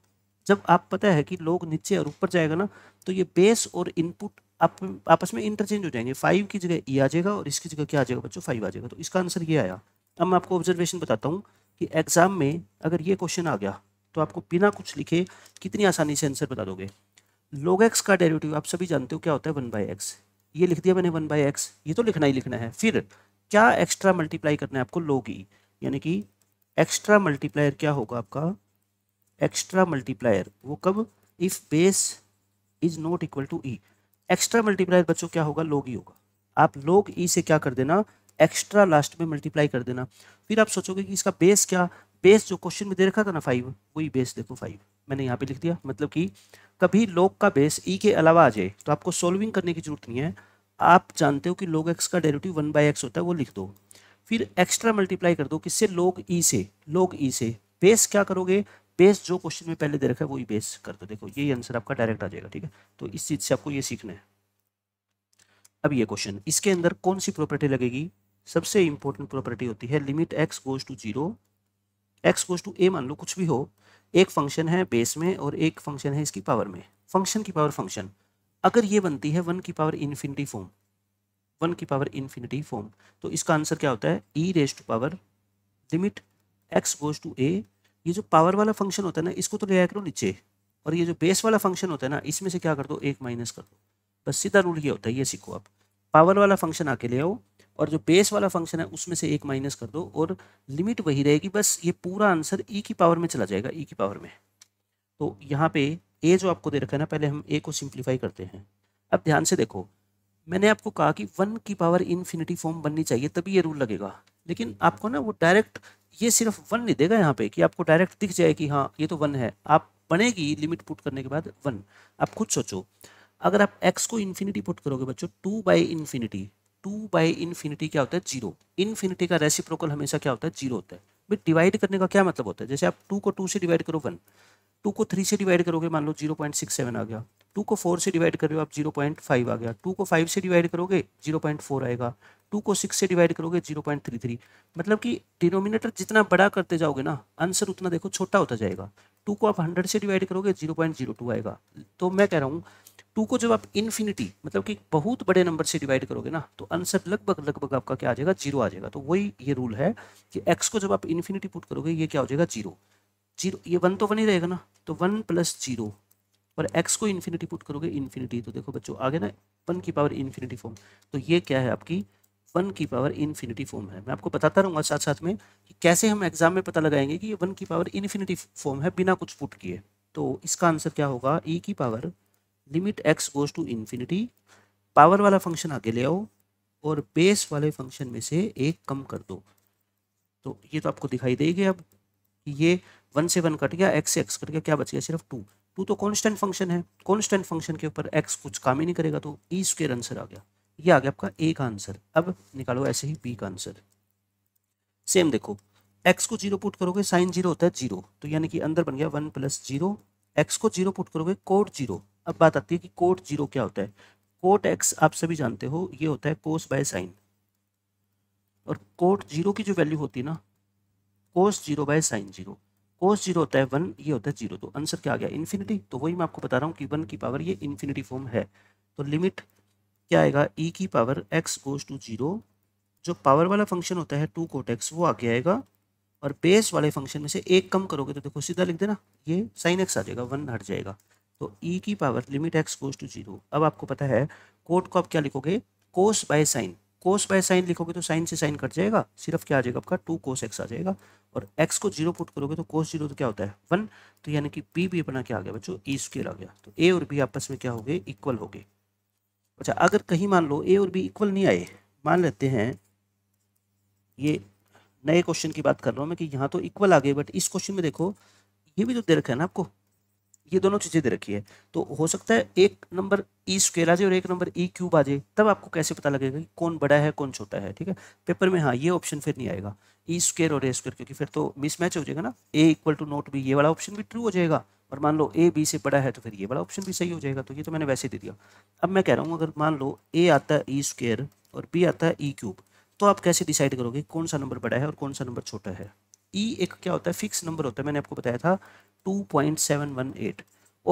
S1: जब आप पता है कि लोग नीचे और ऊपर जाएगा ना तो ये बेस और इनपुट आप आपस में इंटरचेंज हो जाएंगे फाइव की जगह ई e आ जाएगा और इसकी जगह क्या आ जाएगा बच्चों फाइव आ जाएगा तो इसका आंसर ये आया अब मैं आपको ऑब्जर्वेशन बताता हूँ कि एग्ज़ाम में अगर ये क्वेश्चन आ गया तो आपको बिना कुछ लिखे कितनी आसानी से आंसर बता दोगे लोग एक्स का डेरिवेटिव आप सभी जानते हो क्या होता है वन बाई एक्स ये लिख दिया मैंने वन बाई एक्स ये तो लिखना ही लिखना है फिर क्या एक्स्ट्रा मल्टीप्लाई करना है आपको लोग ई e। यानी कि एक्स्ट्रा मल्टीप्लायर क्या होगा आपका एक्स्ट्रा मल्टीप्लायर वो कब if base is not equal to e extra multiply बच्चों क्या होगा लोग ही होगा आप लोग ई e से क्या कर देना एक्स्ट्रा लास्ट में मल्टीप्लाई कर देना फिर आप सोचोगे कि इसका बेस क्या बेस जो क्वेश्चन में दे रखा था ना फाइव वही बेस देखो फाइव मैंने यहाँ पे लिख दिया मतलब कि कभी लोग का बेस ई e के अलावा आ जाए तो आपको सोल्विंग करने की जरूरत नहीं है आप जानते हो कि लोग एक्स का डेरेटिव वन बाई एक्स होता है वो लिख दो फिर एक्स्ट्रा मल्टीप्लाई कर दो किससे लोग ई e से लोग ई से बेस क्या करोगे बेस जो क्वेश्चन में पहले दे रखा है वही बेस कर दो देखो यही आंसर आपका डायरेक्ट आ जाएगा ठीक है तो इस चीज़ से आपको ये सीखना है अब ये क्वेश्चन इसके अंदर कौन सी प्रॉपर्टी लगेगी सबसे इंपॉर्टेंट प्रॉपर्टी होती है limit x goes to zero x goes to a मान लो कुछ भी हो एक फंक्शन है बेस में और एक फंक्शन है इसकी पावर में फंक्शन की पावर फंक्शन अगर ये बनती है वन की पावर इन्फिनिटी फॉर्म वन की पावर इन्फिनिटी फॉर्म तो इसका आंसर क्या होता है e raised power limit x goes to a ये जो पावर वाला फंक्शन होता है ना इसको तो ले आया करो नीचे और ये जो बेस वाला फंक्शन होता है ना इसमें से क्या कर दो एक माइनस कर दो बस सीधा रूल ये होता है ये सीखो आप पावर वाला फंक्शन आके ले आओ और जो बेस वाला फंक्शन है उसमें से एक माइनस कर दो और लिमिट वही रहेगी बस ये पूरा आंसर ई e की पावर में चला जाएगा ई e की पावर में तो यहाँ पे ए जो आपको दे रखा है ना पहले हम ए को सिंप्लीफाई करते हैं अब ध्यान से देखो मैंने आपको कहा कि वन की पावर इन्फिनिटी फॉर्म बननी चाहिए तभी ये रूल लगेगा लेकिन आपको ना वो डायरेक्ट ये सिर्फ वन नहीं देगा यहाँ पे कि आपको डायरेक्ट दिख जाए कि हाँ ये तो वन है आप बनेगी लिमिट पुट करने के बाद वन आप खुद सोचो अगर आप एक्स को इन्फिनिटी पुट करोगे बच्चों two by infinity two by infinity क्या होता है जीरो इन्फिनिटी का रेसिप्रोकल हमेशा क्या होता है जीरो होता है भाई डिवाइड करने का क्या मतलब होता है जैसे आप टू को टू से डिवाइड करो वन टू को थ्री से डिवाइड करोगे मान लो जीरो पॉइंट सिक्स सेवन आ गया टू को फोर से डिवाइड कर रहे हो आप जीरो पॉइंट फाइव आ गया टू को फाइव से डिवाइड करोगे जीरो पॉइंट फोर आएगा टू को सिक्स से डिवाइड करोगे जीरो पॉइंट थ्री थ्री मतलब कि डिनोमिनेटर जितना बड़ा करते जाओगे ना आंसर उतना देखो छोटा होता जाएगा टू को आप हंड्रेड से डिवाइड करोगे जीरो पॉइंट जीरो टू आएगा तो मैं कह रहा हूँ टू को जब आप इन्फिनिटी मतलब कि बहुत बड़े नंबर से डिवाइड करोगे ना तो आंसर लगभग लगभग आपका क्या आ जाएगा जीरो आ जाएगा तो वही ये रूल है कि एक्स को जब आप इन्फिनिटी पुट करोगे ये क्या हो जाएगा जीरो जीरो ये वन तो वन ही रहेगा ना तो वन प्लस जीरो और एक्स को इन्फिनिटी पुट करोगे इन्फिनिटी तो देखो बच्चों आगे ना वन की पावर इन्फिनिटी फॉर्म तो ये क्या है आपकी वन की पावर इन्फिनिटी फॉर्म है मैं आपको बताता रहूँगा साथ साथ में कि कैसे हम एग्जाम में पता लगाएंगे कि ये वन की पावर इन्फिनिटी फॉर्म है बिना कुछ पुट किए तो इसका आंसर क्या होगा ई e की power limit x goes to infinity power वाला फंक्शन आगे ले आओ और बेस वाले फंक्शन में से एक कम कर दो तो ये तो आपको दिखाई देगी अब ये वन से वन कट गया एक्स से एक्स कट गया क्या बच गया सिर्फ टू टू तो कांस्टेंट फंक्शन है कांस्टेंट फंक्शन के ऊपर एक्स कुछ काम ही नहीं करेगा तो ई स्क्र आंसर आ गया ये आ गया आपका ए का आंसर अब निकालो ऐसे ही बी का आंसर सेम देखो एक्स को जीरो पुट करोगे साइन जीरो होता है जीरो तो यानी कि अंदर बन गया वन प्लस जीरो एक्स को जीरो पुट करोगे कोट जीरो अब बात आती है कि कोट जीरो क्या होता है कोट एक्स आप सभी जानते हो ये होता है कोस बाय साइन और कोट जीरो की जो वैल्यू होती है ना cos zero by sine zero cos zero होता है वन ये होता है जीरो तो आंसर क्या आ गया इन्फिनिटी तो वही मैं आपको बता रहा हूँ कि वन की पावर ये इन्फिनिटी फॉर्म है तो लिमिट क्या आएगा ई e की power x goes to zero जो पावर वाला फंक्शन होता है टू कोट एक्स वो आगे आएगा और बेस वाले फंक्शन में से एक कम करोगे तो देखो सीधा लिख देना ये साइन एक्स आ जाएगा वन हट जाएगा तो ई e की power limit x goes to zero अब आपको पता है कोट को आप क्या लिखोगे cos by sine cos by sine लिखोगे तो साइन से साइन कट जाएगा सिर्फ क्या आ जाएगा आपका टू कोस एक्स आ जाएगा और एक्स को जीरो पुट करोगे तो कोस जीरो तो क्या होता है वन तो यानी कि बी भी अपना क्या आ गया बच्चों ई e स्केयर आ गया तो ए और बी आपस में क्या हो गए इक्वल हो गए अच्छा अगर कहीं मान लो ए और बी इक्वल नहीं आए मान लेते हैं ये नए क्वेश्चन की बात कर रहा हूँ मैं कि यहाँ तो इक्वल आ गए बट इस क्वेश्चन में देखो ये भी तो दे रखा है ना आपको ये दोनों चीज़ें दे रखी है तो हो सकता है एक नंबर ई स्क्वेयर आ जाए और एक नंबर ई क्यूब आ जाए तब आपको कैसे पता लगेगा कि कौन बड़ा है कौन छोटा है ठीक है पेपर में हाँ ये ऑप्शन फिर नहीं आएगा ई e स्क्वेयर और ए स्क्वेयर क्योंकि फिर तो मिसमैच हो जाएगा ना A equal to not B ये वाला ऑप्शन भी ट्रू हो जाएगा और मान लो ए बी से बड़ा है तो फिर ये बड़ा ऑप्शन भी सही हो जाएगा तो ये तो मैंने वैसे दे दिया अब मैं कह रहा हूँ अगर मान लो ए आता है ई स्क्र और बी आता है ई क्यूब तो आप कैसे डिसाइड करोगे कौन सा नंबर बड़ा है और कौन सा नंबर छोटा है ई e एक क्या होता है फिक्स नंबर होता है मैंने आपको बताया था टू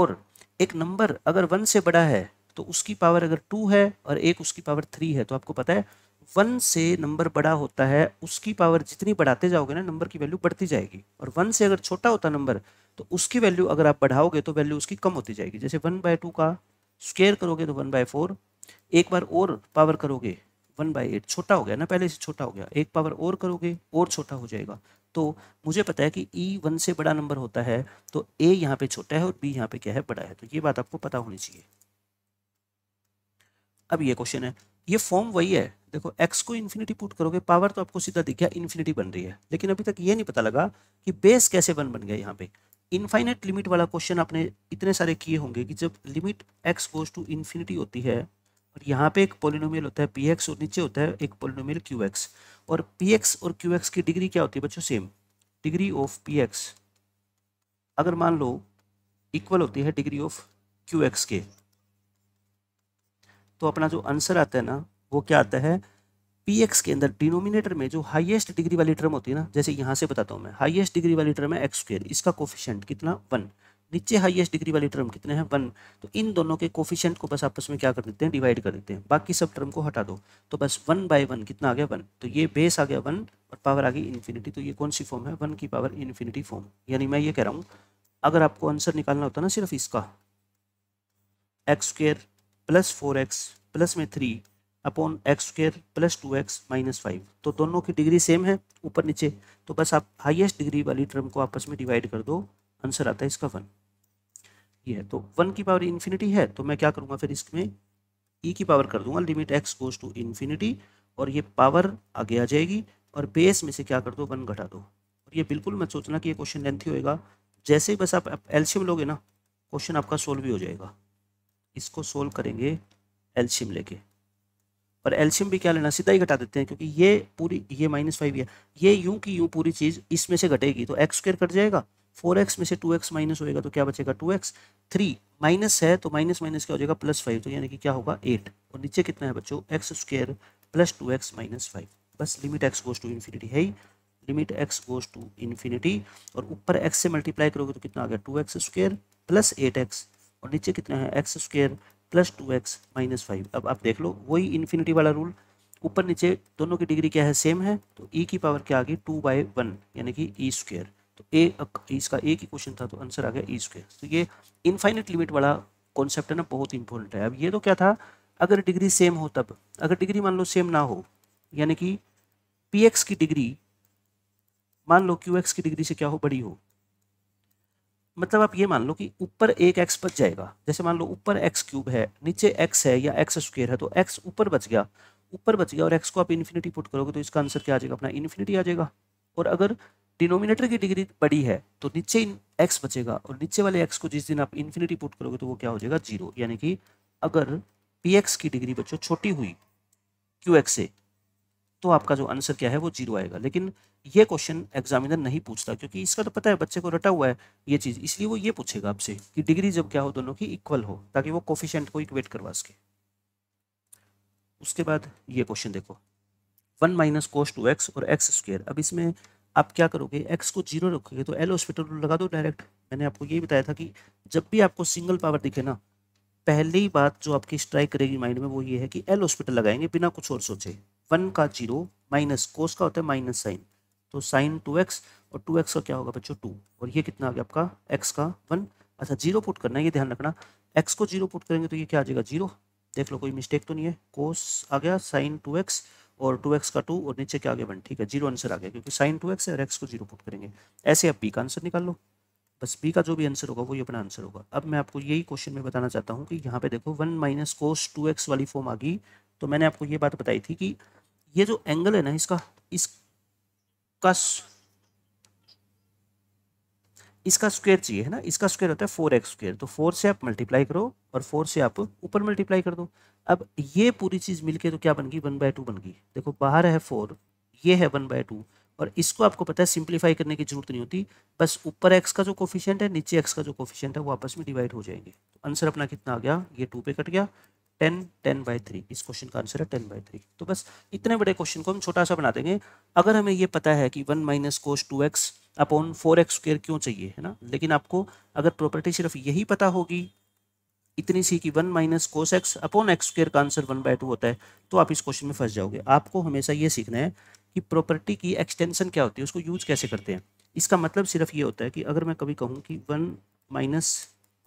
S1: और एक नंबर अगर वन से बड़ा है तो उसकी पावर अगर टू है और एक उसकी पावर थ्री है तो आपको पता है वन से नंबर बड़ा होता है उसकी पावर जितनी बढ़ाते जाओगे ना नंबर की वैल्यू बढ़ती जाएगी और वन से अगर छोटा होता नंबर तो उसकी वैल्यू अगर आप बढ़ाओगे तो वैल्यू उसकी कम होती जाएगी जैसे वन बाय टू का स्क्वेयर करोगे तो वन बाय फोर एक बार और पावर करोगे वन बाय एट छोटा हो गया ना पहले से छोटा हो गया एक पावर और करोगे और छोटा हो जाएगा तो मुझे पता है कि ई e वन से बड़ा नंबर होता है तो ए यहाँ पे छोटा है और बी यहाँ पे क्या है बड़ा है तो ये बात आपको पता होनी चाहिए अब ये क्वेश्चन है ये फॉर्म वही है देखो x को इन्फिनिटी पुट करोगे पावर तो आपको सीधा दिख गया इन्फिनिटी बन रही है लेकिन अभी तक ये नहीं पता लगा कि बेस कैसे बन बन गया यहाँ पे इनफाइनाइट लिमिट वाला क्वेश्चन आपने इतने सारे किए होंगे कि जब limit x goes to infinity होती है और यहाँ पे एक पोलिनोमियल होता है पी एक्स और नीचे होता है एक पोलिनोमियल क्यू एक्स और पी एक्स और क्यू एक्स की डिग्री क्या होती है बच्चों same degree of P x अगर मान लो इक्वल होती है डिग्री ऑफ क्यू एक्स के तो अपना जो आंसर आता है ना वो क्या आता है पी एक्स के अंदर डिनोमिनेटर में जो हाईएस्ट डिग्री वाली टर्म होती है ना जैसे यहाँ से बताता हूँ मैं हाईएस्ट डिग्री वाली टर्म है एक्स स्क्र इसका कोफिशेंट कितना वन नीचे हाईएस्ट डिग्री वाली टर्म कितने हैं वन तो इन दोनों के कोफिशेंट को बस आपस में क्या कर देते हैं डिवाइड कर देते हैं बाकी सब टर्म को हटा दो तो बस वन बाई वन कितना आ गया वन तो ये बेस आ गया वन और पावर आ गई इन्फिनिटी तो ये कौन सी फॉर्म है वन की पावर इन्फिनिटी फॉर्म यानी मैं ये कह रहा हूँ अगर आपको आंसर निकालना होता ना सिर्फ इसका x square plus four x plus में three upon x square plus two x minus five तो दोनों की डिग्री सेम है ऊपर नीचे तो बस आप हाईएस्ट डिग्री वाली टर्म को आपस में डिवाइड कर दो आंसर आता है इसका वन ये है तो वन की पावर इन्फिनिटी है तो मैं क्या करूँगा फिर इसमें ई e की पावर कर दूंगा limit x goes to infinity और ये पावर आगे आ जाएगी और बेस में से क्या कर दो वन घटा दो और ये बिल्कुल मत सोचना कि ये क्वेश्चन लेंथी होएगा जैसे ही बस आप, आप एल्शियम लोगे ना क्वेश्चन आपका सोल्व भी हो जाएगा इसको सोल्व करेंगे एल्शियम लेके और एल्शियम भी क्या लेना सीधा ही घटा देते हैं क्योंकि ये पूरी ये माइनस फाइव है ये यूं की यूं पूरी चीज़ इसमें से घटेगी तो एक्स स्क्र कट जाएगा फोर एक्स में से टू एक्स माइनस होएगा तो क्या बचेगा टू एक्स थ्री माइनस है तो माइनस माइनस क्या हो जाएगा प्लस फाइव तो यानी कि क्या होगा एट और नीचे कितना है बच्चों x square plus two x minus five बस limit x goes to infinity है ही limit x goes to infinity और ऊपर एक्स से मल्टीप्लाई करोगे तो कितना आ गया two x square plus eight x और नीचे कितना है x square plus two x minus five अब आप देख लो वही इन्फिनिटी वाला रूल ऊपर नीचे दोनों की डिग्री क्या है सेम है तो ई e की पावर क्या आ गई टू बाई वन यानी कि ई e स्क्वेयर तो ए इसका एक ही क्वेश्चन था तो आंसर आ गया ई e स्क्वेयर तो ये इनफाइनिट लिमिट वाला कॉन्सेप्ट है ना बहुत इंपॉर्टेंट है अब ये तो क्या था अगर डिग्री सेम हो तब अगर डिग्री मान लो सेम ना हो यानी कि पी एक्स की डिग्री मान लो क्यू एक्स की डिग्री से क्या हो बड़ी हो मतलब आप ये मान लो कि ऊपर एक एक्स बच जाएगा जैसे मान लो ऊपर एक्स क्यूब है नीचे एक्स है या एक्स स्क्वेयर है तो एक्स ऊपर बच गया ऊपर बच गया और एक्स को आप इन्फिनिटी पुट करोगे तो इसका आंसर क्या आ जाएगा अपना इन्फिनिटी आ जाएगा और अगर डिनोमिनेटर की डिग्री बड़ी है तो नीचे एक्स बचेगा और नीचे वाले एक्स को जिस दिन आप इन्फिनिटी पुट करोगे तो वो क्या हो जाएगा जीरो यानी कि अगर पी एक्स की डिग्री बच्चों छोटी हुई क्यू एक्स से तो आपका जो आंसर क्या है वो जीरो आएगा लेकिन ये क्वेश्चन एग्जामिनर नहीं पूछता क्योंकि इसका तो पता है बच्चे को रटा हुआ है ये चीज़ इसलिए वो ये पूछेगा आपसे कि डिग्री जब क्या हो दोनों की इक्वल हो ताकि वो कोफिशेंट को इक्वेट करवा सके उसके बाद ये क्वेश्चन देखो one minus cos two x और एक्स स्क्वेयर अब इसमें आप क्या करोगे एक्स को जीरो रखोगे तो एल हॉस्पिटल लगा दो डायरेक्ट मैंने आपको ये बताया था कि जब भी आपको सिंगल पावर दिखे ना पहली बात जो आपकी स्ट्राइक करेगी माइंड में वो ये है कि एल हॉस्पिटल लगाएंगे बिना कुछ और सोचे वन का जीरो माइनस कोस का होता है माइनस साइन तो साइन टू एक्स और टू एक्स का क्या होगा बच्चों टू और ये कितना आ गया आपका एक्स का वन अच्छा जीरो पुट करना है ये ध्यान रखना एक्स को जीरो पुट करेंगे तो ये क्या आ जाएगा जीरो देख लो कोई मिस्टेक तो नहीं है कोस आ गया साइन टू एक्स और टू एक्स का टू और नीचे क्या आ गया वन ठीक है जीरो आंसर आ गया क्योंकि साइन टू एक्स है और एक्स को जीरो पुट करेंगे ऐसे आप बी का आंसर निकाल लो बस बी का जो भी आंसर होगा वो ये अपना आंसर होगा अब मैं आपको यही क्वेश्चन में बताना चाहता हूँ कि यहाँ पे देखो one minus cos two x वाली फॉर्म आ गई तो मैंने आपको ये बात बताई थी कि ये जो एंगल है ना इसका इसका इसका स्क्वायर चाहिए है ना इसका स्क्वायर होता है फोर एक्स स्क्वायर तो फोर से आप मल्टीप्लाई करो और फोर से आप ऊपर मल्टीप्लाई कर दो अब ये पूरी चीज़ मिलके तो क्या बन गई वन बाय टू बन गई देखो बाहर है फोर ये है वन बाय टू और इसको आपको पता है सिंप्लीफाई करने की जरूरत नहीं होती बस ऊपर एक्स का जो कोफिशियंट है नीचे एक्स का जो कोफिशियंट है वो आपस में डिवाइड हो जाएंगे तो आंसर अपना कितना आ गया ये टू पे कट गया टेन टेन बाई थ्री इस क्वेश्चन का आंसर है टेन बाई थ्री तो बस इतने बड़े क्वेश्चन को हम छोटा सा बना देंगे अगर हमें ये पता है कि one minus cos two x upon four x square क्यों चाहिए है ना लेकिन आपको अगर प्रॉपर्टी सिर्फ यही पता होगी इतनी सी कि one minus cos x upon x square का आंसर वन बाय टू होता है तो आप इस क्वेश्चन में फंस जाओगे आपको हमेशा ये सीखना है कि प्रॉपर्टी की एक्सटेंशन क्या होती है उसको यूज कैसे करते हैं इसका मतलब सिर्फ ये होता है कि अगर मैं कभी कहूँ कि one minus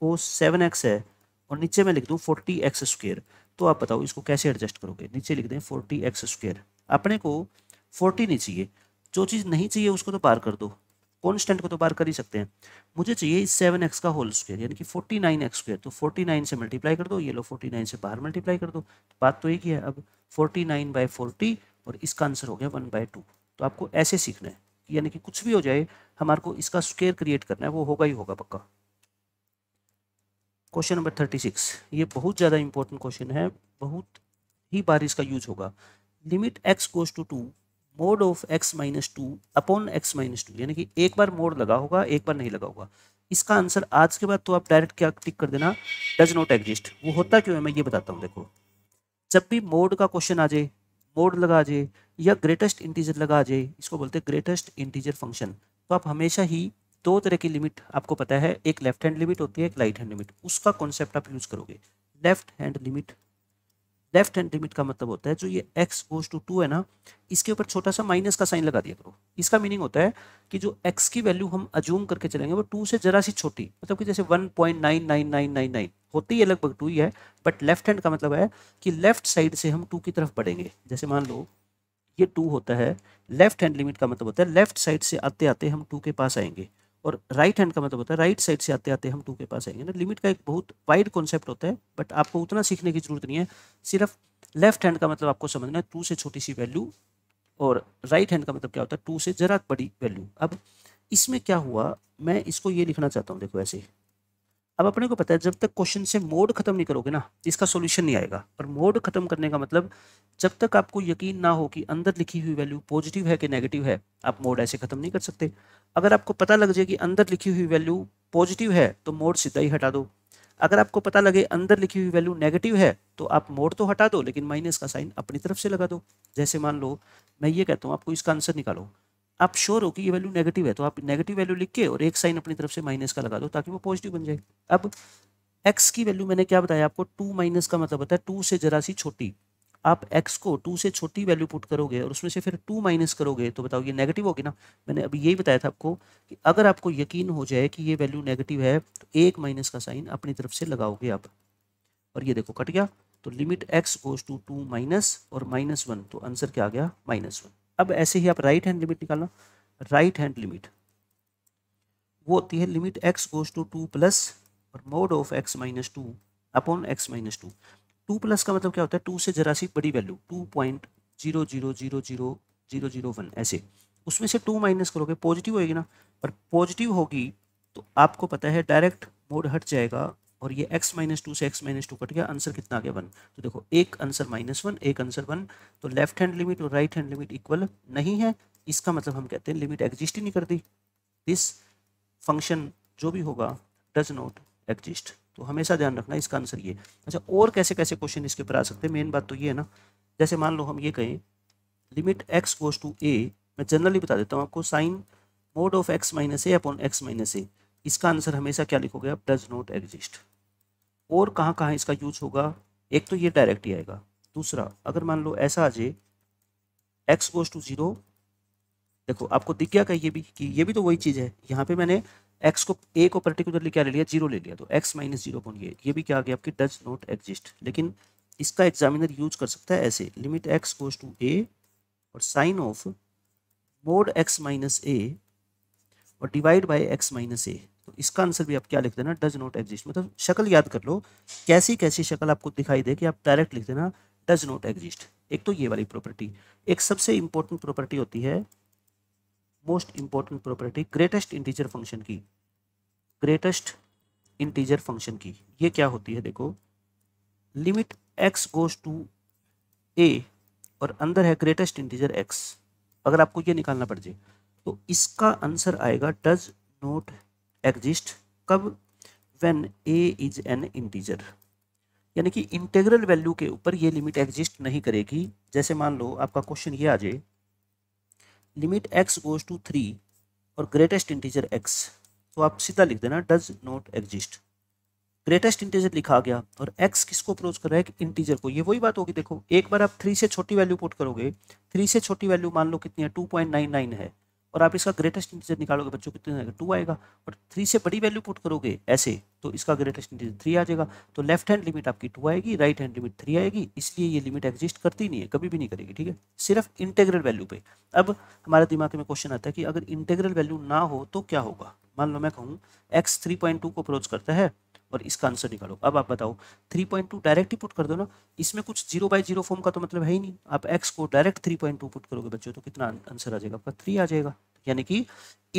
S1: cos seven x है और नीचे मैं लिख दूँ फोर्टी एक्स स्क्वेयर तो आप बताओ इसको कैसे एडजस्ट करोगे नीचे लिख दें फोर्टी एक्स स्क्वेयर अपने को फोर्टी नहीं चाहिए जो चीज़ नहीं चाहिए उसको तो पार कर दो कॉन्स्टेंट को तो पार कर ही सकते हैं मुझे चाहिए सेवन एक्स का होल स्क्वेयर यानी कि फोर्टी नाइन एक्स स्क्वेयर तो फोर्टी नाइन से मल्टीप्लाई कर दो ये लो फोर्टी नाइन से बाहर मल्टीप्लाई कर दो तो बात तो एक ही है अब फोर्टी नाइन बाई फोर्टी और इसका आंसर हो गया वन बाई टू तो आपको ऐसे सीखना है यानी कि कुछ भी हो जाए हमारे को इसका स्क्वेयर क्रिएट करना है वो होगा ही होगा पक्का क्वेश्चन नंबर थर्टी सिक्स ये बहुत ज़्यादा इंपॉर्टेंट क्वेश्चन है बहुत ही बार इसका यूज होगा limit x goes to two mod of x minus two upon x minus two यानी कि एक बार मोड लगा होगा एक बार नहीं लगा होगा इसका आंसर आज के बाद तो आप डायरेक्ट क्या टिक कर देना डज नॉट एग्जिस्ट वो होता क्यों है मैं ये बताता हूँ देखो जब भी मोड का क्वेश्चन आ जाए मोड लगा जाए या ग्रेटेस्ट इंटीजर लगा जाए इसको बोलते हैं ग्रेटेस्ट इंटीजर फंक्शन तो आप हमेशा ही दो तरह की लिमिट आपको पता है एक लेफ्ट हैंड लिमिट होती है एक राइट हैंड लिमिट उसका कॉन्सेप्ट आप यूज़ करोगे left hand limit left hand limit का मतलब होता है जो ये एक्स गोज टू टू है ना इसके ऊपर छोटा सा माइनस का साइन लगा दिया करो इसका मीनिंग होता है कि जो एक्स की वैल्यू हम अज्यूम करके चलेंगे वो टू से जरा सी छोटी मतलब कि जैसे one point nine nine nine nine nine होती है लगभग टू ही है बट लेफ्ट हैंड का मतलब है कि लेफ्ट साइड से हम टू की तरफ बढ़ेंगे जैसे मान लो ये टू होता है लेफ्ट हैंड लिमिट का मतलब होता है लेफ्ट साइड से आते आते हम टू के पास आएंगे और राइट हैंड का मतलब होता है राइट साइड से आते आते हम टू के पास आएंगे ना लिमिट का एक बहुत वाइड कॉन्सेप्ट होता है बट आपको उतना सीखने की जरूरत नहीं है सिर्फ लेफ्ट हैंड का मतलब आपको समझना है टू से छोटी सी वैल्यू और राइट हैंड का मतलब क्या होता है टू से ज़रा बड़ी वैल्यू अब इसमें क्या हुआ मैं इसको ये लिखना चाहता हूँ देखो ऐसे अब अपने को पता है जब तक क्वेश्चन से मोड खत्म नहीं करोगे ना इसका सोल्यूशन नहीं आएगा और मोड खत्म करने का मतलब जब तक आपको यकीन ना हो कि अंदर लिखी हुई वैल्यू पॉजिटिव है कि नेगेटिव है आप मोड ऐसे खत्म नहीं कर सकते अगर आपको पता लग जाए कि अंदर लिखी हुई वैल्यू पॉजिटिव है तो मोड सीधा ही हटा दो अगर आपको पता लगे अंदर लिखी हुई वैल्यू नेगेटिव है तो आप मोड तो हटा दो लेकिन माइनस का साइन अपनी तरफ से लगा दो जैसे मान लो मैं ये कहता हूँ आपको इसका आंसर निकालो आप श्योर हो कि ये वैल्यू नेगेटिव है तो आप नेगेटिव वैल्यू लिख के और एक साइन अपनी तरफ से माइनस का लगा दो ताकि वो पॉजिटिव बन जाए अब एक्स की वैल्यू मैंने क्या बताया आपको टू माइनस का मतलब होता है टू से जरा सी छोटी आप एक्स को टू से छोटी वैल्यू पुट करोगे और उसमें से फिर टू माइनस करोगे तो बताओ ये नेगेटिव होगी ना मैंने अभी यही बताया था आपको कि अगर आपको यकीन हो जाए कि ये वैल्यू नेगेटिव है तो एक माइनस का साइन अपनी तरफ से लगाओगे आप और ये देखो कट गया तो limit x goes to two minus और माइनस वन तो आंसर क्या आ गया माइनस वन अब ऐसे ही आप राइट हैंड लिमिट निकालना राइट हैंड लिमिट वो होती है limit x goes to two plus और mod of x minus two upon x minus two two plus का मतलब क्या होता है टू से जरा सी बड़ी value two point zero zero zero zero zero zero one ऐसे उसमें से टू माइनस करोगे पॉजिटिव होएगी ना और पॉजिटिव होगी तो आपको पता है डायरेक्ट मोड हट जाएगा और ये x माइनस टू से x माइनस टू कट गया आंसर कितना आ गया वन तो देखो एक आंसर माइनस वन एक आंसर वन तो लेफ्ट हैंड लिमिट और राइट हैंड लिमिट इक्वल नहीं है इसका मतलब हम कहते हैं लिमिट एग्जिस्ट ही नहीं करती दिस फंक्शन जो भी होगा डज नॉट एग्जिस्ट तो हमेशा ध्यान रखना इसका आंसर ये अच्छा और कैसे कैसे क्वेश्चन इसके ऊपर आ सकते हैं मेन बात तो ये है ना जैसे मान लो हम ये कहें limit x goes to A मैं जनरली बता देता हूँ आपको sine mod of x minus A upon x minus A इसका आंसर हमेशा क्या लिखोगे आप डज नॉट एग्जिस्ट और कहाँ कहाँ इसका यूज होगा एक तो ये डायरेक्ट ही आएगा दूसरा अगर मान लो ऐसा आ जाए एक्स गोज टू जीरो देखो आपको दिख गया क्या ये भी कि ये भी तो वही चीज़ है यहाँ पे मैंने एक्स को ए को पर्टिकुलरली क्या ले लिया जीरो ले लिया तो एक्स माइनस जीरो कौन ये ये भी क्या आ गया आपकी डज नॉट एग्जिस्ट लेकिन इसका एग्जामिनर यूज कर सकता है ऐसे limit x goes to A और sine of mod x minus A और divide by x minus A तो इसका आंसर भी आप क्या लिख देना डज नॉट एग्जिस्ट मतलब शक्ल याद कर लो कैसी कैसी शक्ल आपको दिखाई दे कि आप डायरेक्ट लिख देना डज नॉट एग्जिस्ट एक तो ये वाली प्रॉपर्टी एक सबसे इंपॉर्टेंट प्रॉपर्टी होती है most important property greatest integer function की ग्रेटेस्ट इंटीजर फंक्शन की ये क्या होती है देखो limit x goes to A और अंदर है ग्रेटेस्ट इंटीजर एक्स अगर आपको ये निकालना पड़ जाए तो इसका आंसर आएगा डज नॉट एग्जिस्ट कब when A is an integer यानी कि इंटेग्रल वैल्यू के ऊपर ये लिमिट एग्जिस्ट नहीं करेगी जैसे मान लो आपका क्वेश्चन ये आ जाए limit x goes to three और ग्रेटेस्ट इंटीजर एक्स तो आप सीधा लिख देना does not exist greatest integer लिखा गया और एक्स किसको अप्रोच कर रहा है इंटीजर को ये वही बात होगी देखो एक बार आप थ्री से छोटी वैल्यू पुट करोगे थ्री से छोटी वैल्यू मान लो कितनी है टू पॉइंट नाइन नाइन है और आप इसका ग्रेटेस्ट इंटीजर निकालोगे बच्चों कितने आएगा टू आएगा और थ्री से बड़ी वैल्यू पुट करोगे ऐसे तो इसका ग्रेटेस्ट इंटीजर थ्री आ जाएगा तो लेफ्ट हैंड लिमिट आपकी टू आएगी राइट हैंड लिमिट थ्री आएगी इसलिए ये लिमिट एग्जिस्ट करती नहीं है कभी भी नहीं करेगी ठीक है सिर्फ इंटेग्रल वैल्यू पे अब हमारे दिमाग में क्वेश्चन आता है कि अगर इंटेग्रल वैल्यू ना हो तो क्या होगा मान लो मैं कहूँ एक्स थ्री पॉइंट टू को अप्रोच करता है और इसका आंसर निकालो अब आप बताओ 3.2 डायरेक्ट ही पुट कर दो ना इसमें कुछ जीरो बाई जीरो फॉर्म का तो मतलब है ही नहीं आप एक्स को डायरेक्ट 3.2 पुट करोगे बच्चों तो कितना आंसर आ जाएगा आपका थ्री आ जाएगा यानी कि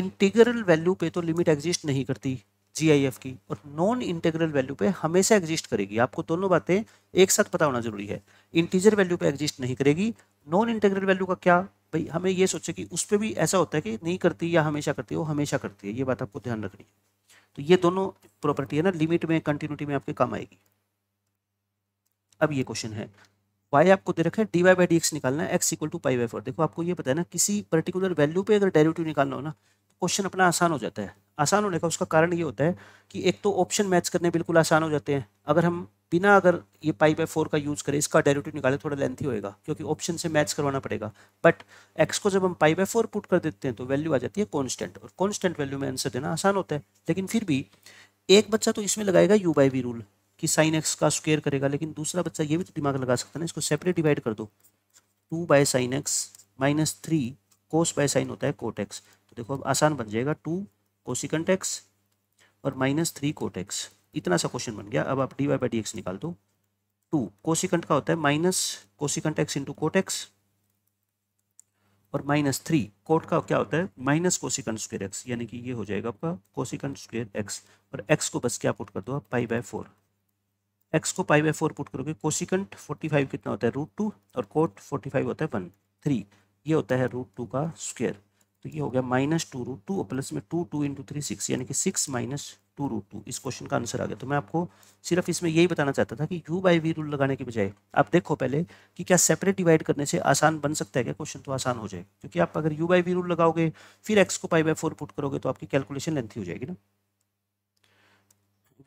S1: इंटीग्रल वैल्यू पे तो लिमिट एग्जिस्ट नहीं करती जी की और नॉन इंटेग्रल वैल्यू पे हमेशा एग्जिस्ट करेगी आपको दोनों बातें एक साथ पता होना जरूरी है इंटीजर वैल्यू पे एग्जिस्ट नहीं करेगी नॉन इंटेग्रल वैल्यू का क्या भाई हमें ये सोचे कि उस पर भी ऐसा होता है कि नहीं करती या हमेशा करती है वो हमेशा करती है ये बात आपको ध्यान रखनी है तो ये दोनों प्रॉपर्टी है ना लिमिट में कंटिन्यूटी में आपके काम आएगी अब ये क्वेश्चन है वाई आपको दे रखा है D Y by D x निकालना है x equal to pi by four देखो आपको ये पता है ना किसी पर्टिकुलर वैल्यू पे अगर डेरिवेटिव निकालना हो ना तो क्वेश्चन अपना आसान हो जाता है आसान होने का उसका कारण ये होता है कि एक तो ऑप्शन मैच करने बिल्कुल आसान हो जाते हैं अगर हम बिना अगर ये पाई बाई फोर का यूज़ करें इसका डायरेक्टिव निकाले थोड़ा लेंथी होएगा क्योंकि ऑप्शन से मैच करवाना पड़ेगा बट एक्स को जब हम पाई बाई फोर पुट कर देते हैं तो वैल्यू आ जाती है कॉन्स्टेंट और कॉन्स्टेंट वैल्यू में आंसर देना आसान होता है लेकिन फिर भी एक बच्चा तो इसमें लगाएगा यू बाई वी रूल कि साइन एक्स का स्क्वेयर करेगा लेकिन दूसरा बच्चा ये भी तो दिमाग लगा सकता है ना इसको सेपरेट डिवाइड कर दो two by sine x minus three cos by sine होता है कोट एक्स तो देखो अब आसान बन जाएगा टू कोसिकंट एक्स और माइनस थ्री कोट एक्स इतना सा क्वेश्चन बन गया अब आप d Y by D x निकाल दो टू कोसिकंट का होता है minus cosecant x into cot x और माइनस थ्री कोट का क्या होता है माइनस कोसिकंट स्क्वेयर एक्स यानी कि ये हो जाएगा आपका कोसिकंट स्क्वेयर एक्स और एक्स को बस क्या पुट कर दो आप पाई बाय फोर एक्स को पाई बाई फोर पुट करोगे कोसिकंट फोर्टी फाइव कितना होता है रूट टू और कोट फोर्टी फाइव होता है वन थ्री ये होता है रूट टू का स्क्वेयर तो ये हो गया माइनस टू रूट टू और प्लस में two two into three six यानी कि six minus two root two इस क्वेश्चन का आंसर आ गया तो मैं आपको सिर्फ इसमें यही बताना चाहता था कि यू बाई वी रूल लगाने के बजाय आप देखो पहले कि क्या सेपरेट डिवाइड करने से आसान बन सकता है क्या क्वेश्चन तो आसान हो जाए क्योंकि आप अगर यू बाई वी रूल लगाओगे फिर एक्स को पाई बाई फोर पुट करोगे तो आपकी कैलकुलेशन लेंथी हो जाएगी ना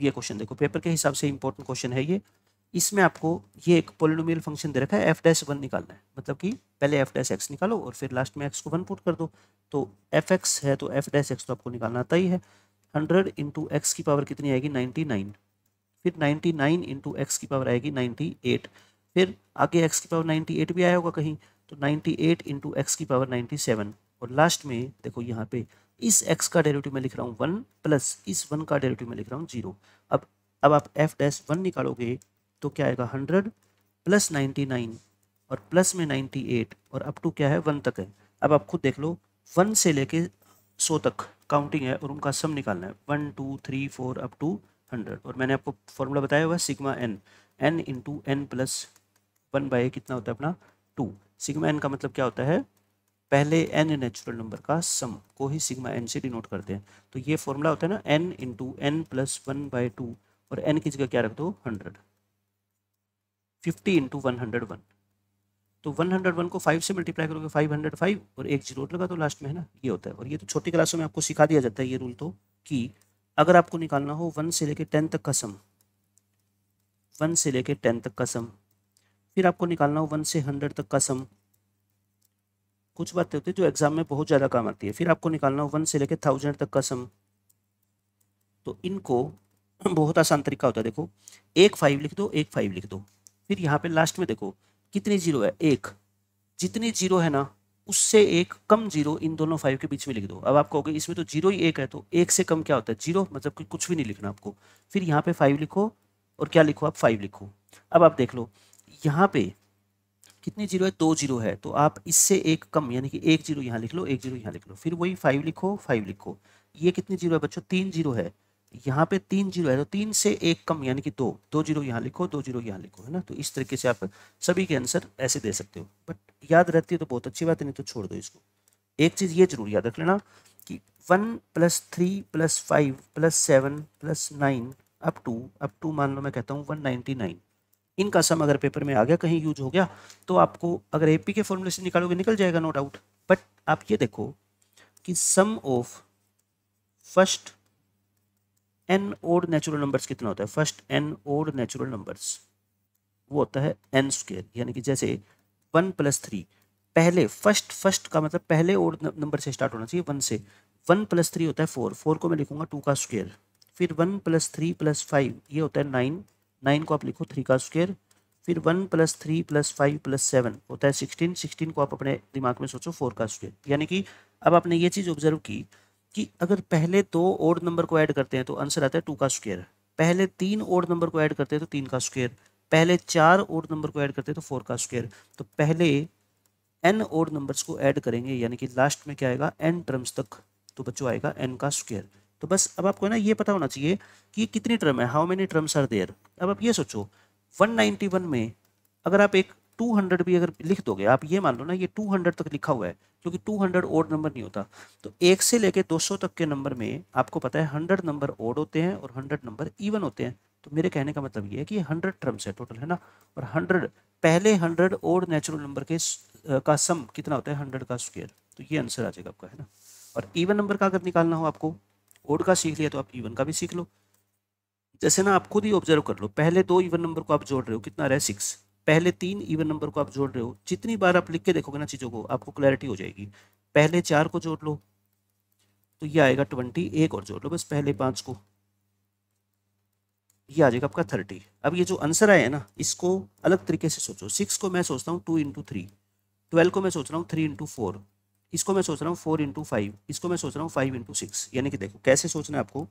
S1: ये क्वेश्चन देखो पेपर के हिसाब से इंपॉर्टेंट क्वेश्चन है ये इसमें आपको ये एक पोलिनोमियल फंक्शन दे रखा है एफ डैश वन निकालना है मतलब कि पहले एफ डैश एक्स निकालो और फिर लास्ट में एक्स को वन पुट कर दो तो एफ एक्स है तो एफ डैश एक्स तो आपको निकालना आता ही है हंड्रेड इंटू एक्स की पावर कितनी आएगी नाइन्टी नाइन फिर नाइन्टी नाइन इंटू एक्स की पावर आएगी नाइन्टी एट फिर आगे एक्स की पावर नाइन्टी एट भी आया होगा कहीं तो नाइन्टी एट इंटू एक्स की पावर नाइन्टी सेवन और लास्ट में देखो यहाँ पे इस एक्स का डेरिवेटिव में लिख रहा हूँ वन प्लस इस वन का डेरिवेटिव में लिख रहा हूँ जीरो अब अब आप एफ डैश वन निकालोगे तो क्या आएगा हंड्रेड प्लस नाइन्टी नाइन और प्लस में नाइन्टी एट और अप टू क्या है वन तक है अब आप खुद देख लो वन से लेके सौ तक काउंटिंग है और उनका सम निकालना है one two three four up to hundred और मैंने आपको फॉर्मूला बताया हुआ है sigma n n into n plus one by कितना होता है अपना टू सिग्मा एन का मतलब क्या होता है पहले एन नेचुरल नंबर का सम को ही सिग्मा एन से डिनोट करते हैं तो ये फॉर्मूला होता है ना n into n plus one by two और एन की जगह क्या रख दो hundred fifty into one hundred one तो वन हंड्रेड वन को फाइव से मल्टीप्लाई करोगे फाइव हंड्रेड फाइव और एक जीरो लगा तो लास्ट में है ना ये होता है और ये तो छोटी क्लासों में आपको सिखा दिया जाता है ये रूल तो कि अगर आपको निकालना हो वन से लेके टेन तक का सम वन से लेके टेन तक का सम फिर आपको निकालना हो वन से हंड्रेड तक का सम कुछ बातें होती है जो एग्जाम में बहुत ज़्यादा काम आती है फिर आपको निकालना हो वन से लेके थाउजेंड तक का सम तो इनको बहुत आसान तरीका होता है देखो एक फाइव लिख दो एक फाइव लिख दो फिर यहाँ पे लास्ट में देखो कितने जीरो है एक जितने जीरो है ना उससे एक कम जीरो इन दोनों फाइव के बीच में लिख दो अब आप कहोगे इसमें तो जीरो ही एक है तो एक से कम क्या होता है जीरो मतलब कि कुछ भी नहीं लिखना आपको फिर यहाँ पे फाइव लिखो और क्या लिखो आप फाइव लिखो अब आप देख लो यहाँ पे कितने जीरो है दो जीरो है तो आप इससे एक कम यानी कि एक जीरो यहाँ लिख लो एक जीरो यहाँ लिख लो फिर वही फाइव लिखो फाइव लिखो ये कितने जीरो है बच्चों तीन जीरो है यहाँ पे तीन जीरो है तो तीन से एक कम यानी कि दो दो जीरो यहाँ लिखो दो जीरो यहाँ लिखो है ना तो इस तरीके से आप सभी के आंसर ऐसे दे सकते हो बट याद रहती है तो बहुत अच्छी बात है नहीं तो छोड़ दो इसको एक चीज़ ये जरूर याद रख लेना कि one plus three plus five plus seven plus nine up to up to मान लो मैं कहता हूँ वन नाइन्टी नाइन इनका सम अगर पेपर में आ गया कहीं यूज हो गया तो आपको अगर ए के फॉर्मूले से निकालोगे निकल जाएगा नो डाउट बट आप ये देखो कि sum of first n odd natural numbers कितना होता है first n odd natural numbers वो होता है एन स्क्वेयर यानी कि जैसे वन प्लस थ्री पहले फर्स्ट फर्स्ट का मतलब पहले ओड नंबर से स्टार्ट होना चाहिए वन से वन प्लस थ्री होता है फोर फोर को मैं लिखूंगा टू का स्क्वेयर फिर one plus three plus five ये होता है नाइन नाइन को आप लिखो थ्री का स्क्वेयर फिर one plus three plus five plus seven होता है सिक्सटीन सिक्सटीन को आप अपने दिमाग में सोचो फोर का स्क्वेयर यानी कि अब आपने ये चीज़ ऑब्जर्व की कि अगर पहले दो ओड नंबर को ऐड करते हैं तो आंसर आता है टू का स्क्वेयर पहले तीन ओड नंबर को ऐड करते हैं तो तीन का स्क्वेयर पहले चार ओड नंबर को ऐड करते हैं तो फोर का स्क्वेयर तो पहले एन ओड नंबर्स को ऐड करेंगे यानी कि लास्ट में क्या आएगा एन टर्म्स तक तो बच्चों आएगा एन का स्क्वेयर तो बस अब आपको ना ये पता होना चाहिए कि कितनी टर्म है how many terms are there अब आप ये सोचो वन में अगर आप एक 200 भी अगर लिख दोगे आप ये मान लो ना ये 200 तक लिखा हुआ है क्योंकि 200 ओड नंबर नहीं होता तो एक से लेके 200 तक के नंबर में आपको पता है 100 नंबर ओड होते हैं और 100 नंबर इवन होते हैं तो मेरे कहने का मतलब ये है कि हंड्रेड टर्म्स है टोटल है ना और हंड्रेड पहले हंड्रेड ओड नेचुरल नंबर के का सम कितना होता है हंड्रेड का स्क्वेयर तो ये आंसर आ जाएगा आपका है ना और ईवन नंबर का अगर निकालना हो आपको ओड का सीख लिया तो आप ईवन का भी सीख लो जैसे ना आप खुद ही ऑब्जर्व कर लो पहले दो इवन नंबर को आप जोड़ रहे हो कितना रहा है सिक्स पहले तीन इवन नंबर को आप जोड़ रहे हो जितनी बार आप लिख के देखोगे ना चीज़ों को आपको क्लैरिटी हो जाएगी पहले चार को जोड़ लो तो ये आएगा ट्वेंटी एक और जोड़ लो बस पहले पांच को ये आ जाएगा आपका थर्टी अब ये जो आंसर आया है ना इसको अलग तरीके से सोचो सिक्स को मैं सोचता हूँ टू इंटू थ्री ट्वेल्व को मैं सोच रहा हूँ थ्री इंटू फोर इसको मैं सोच रहा हूँ फोर इंटू फाइव इसको मैं सोच रहा हूँ फाइव इंटू सिक्स यानी कि देखो कैसे सोचना है आपको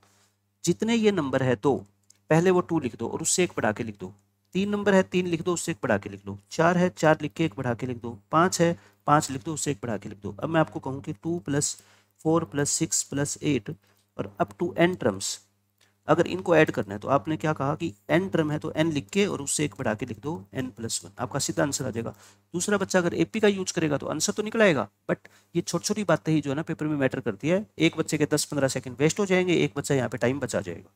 S1: जितने ये नंबर है तो पहले वो टू लिख दो और उससे एक पढ़ा के लिख दो तीन नंबर है तीन लिख दो उससे एक बढ़ा के लिख दो चार है चार लिख के एक बढ़ा के लिख दो पाँच है पाँच लिख दो उससे एक बढ़ा के लिख दो अब मैं आपको कहूँ कि two plus four plus six plus eight और अप टू एन टर्म्स अगर इनको ऐड करना है तो आपने क्या कहा कि एन टर्म है तो एन लिख के और उससे एक बढ़ा के लिख दो एन प्लस वन आपका सीधा आंसर आ जाएगा दूसरा बच्चा अगर एपी का यूज करेगा तो आंसर तो निकल आएगा बट ये छोटी छोटी बातें ही जो है ना पेपर में मैटर करती है एक बच्चे के दस पंद्रह सेकेंड वेस्ट हो जाएंगे एक बच्चा यहाँ पे टाइम बचा जाएगा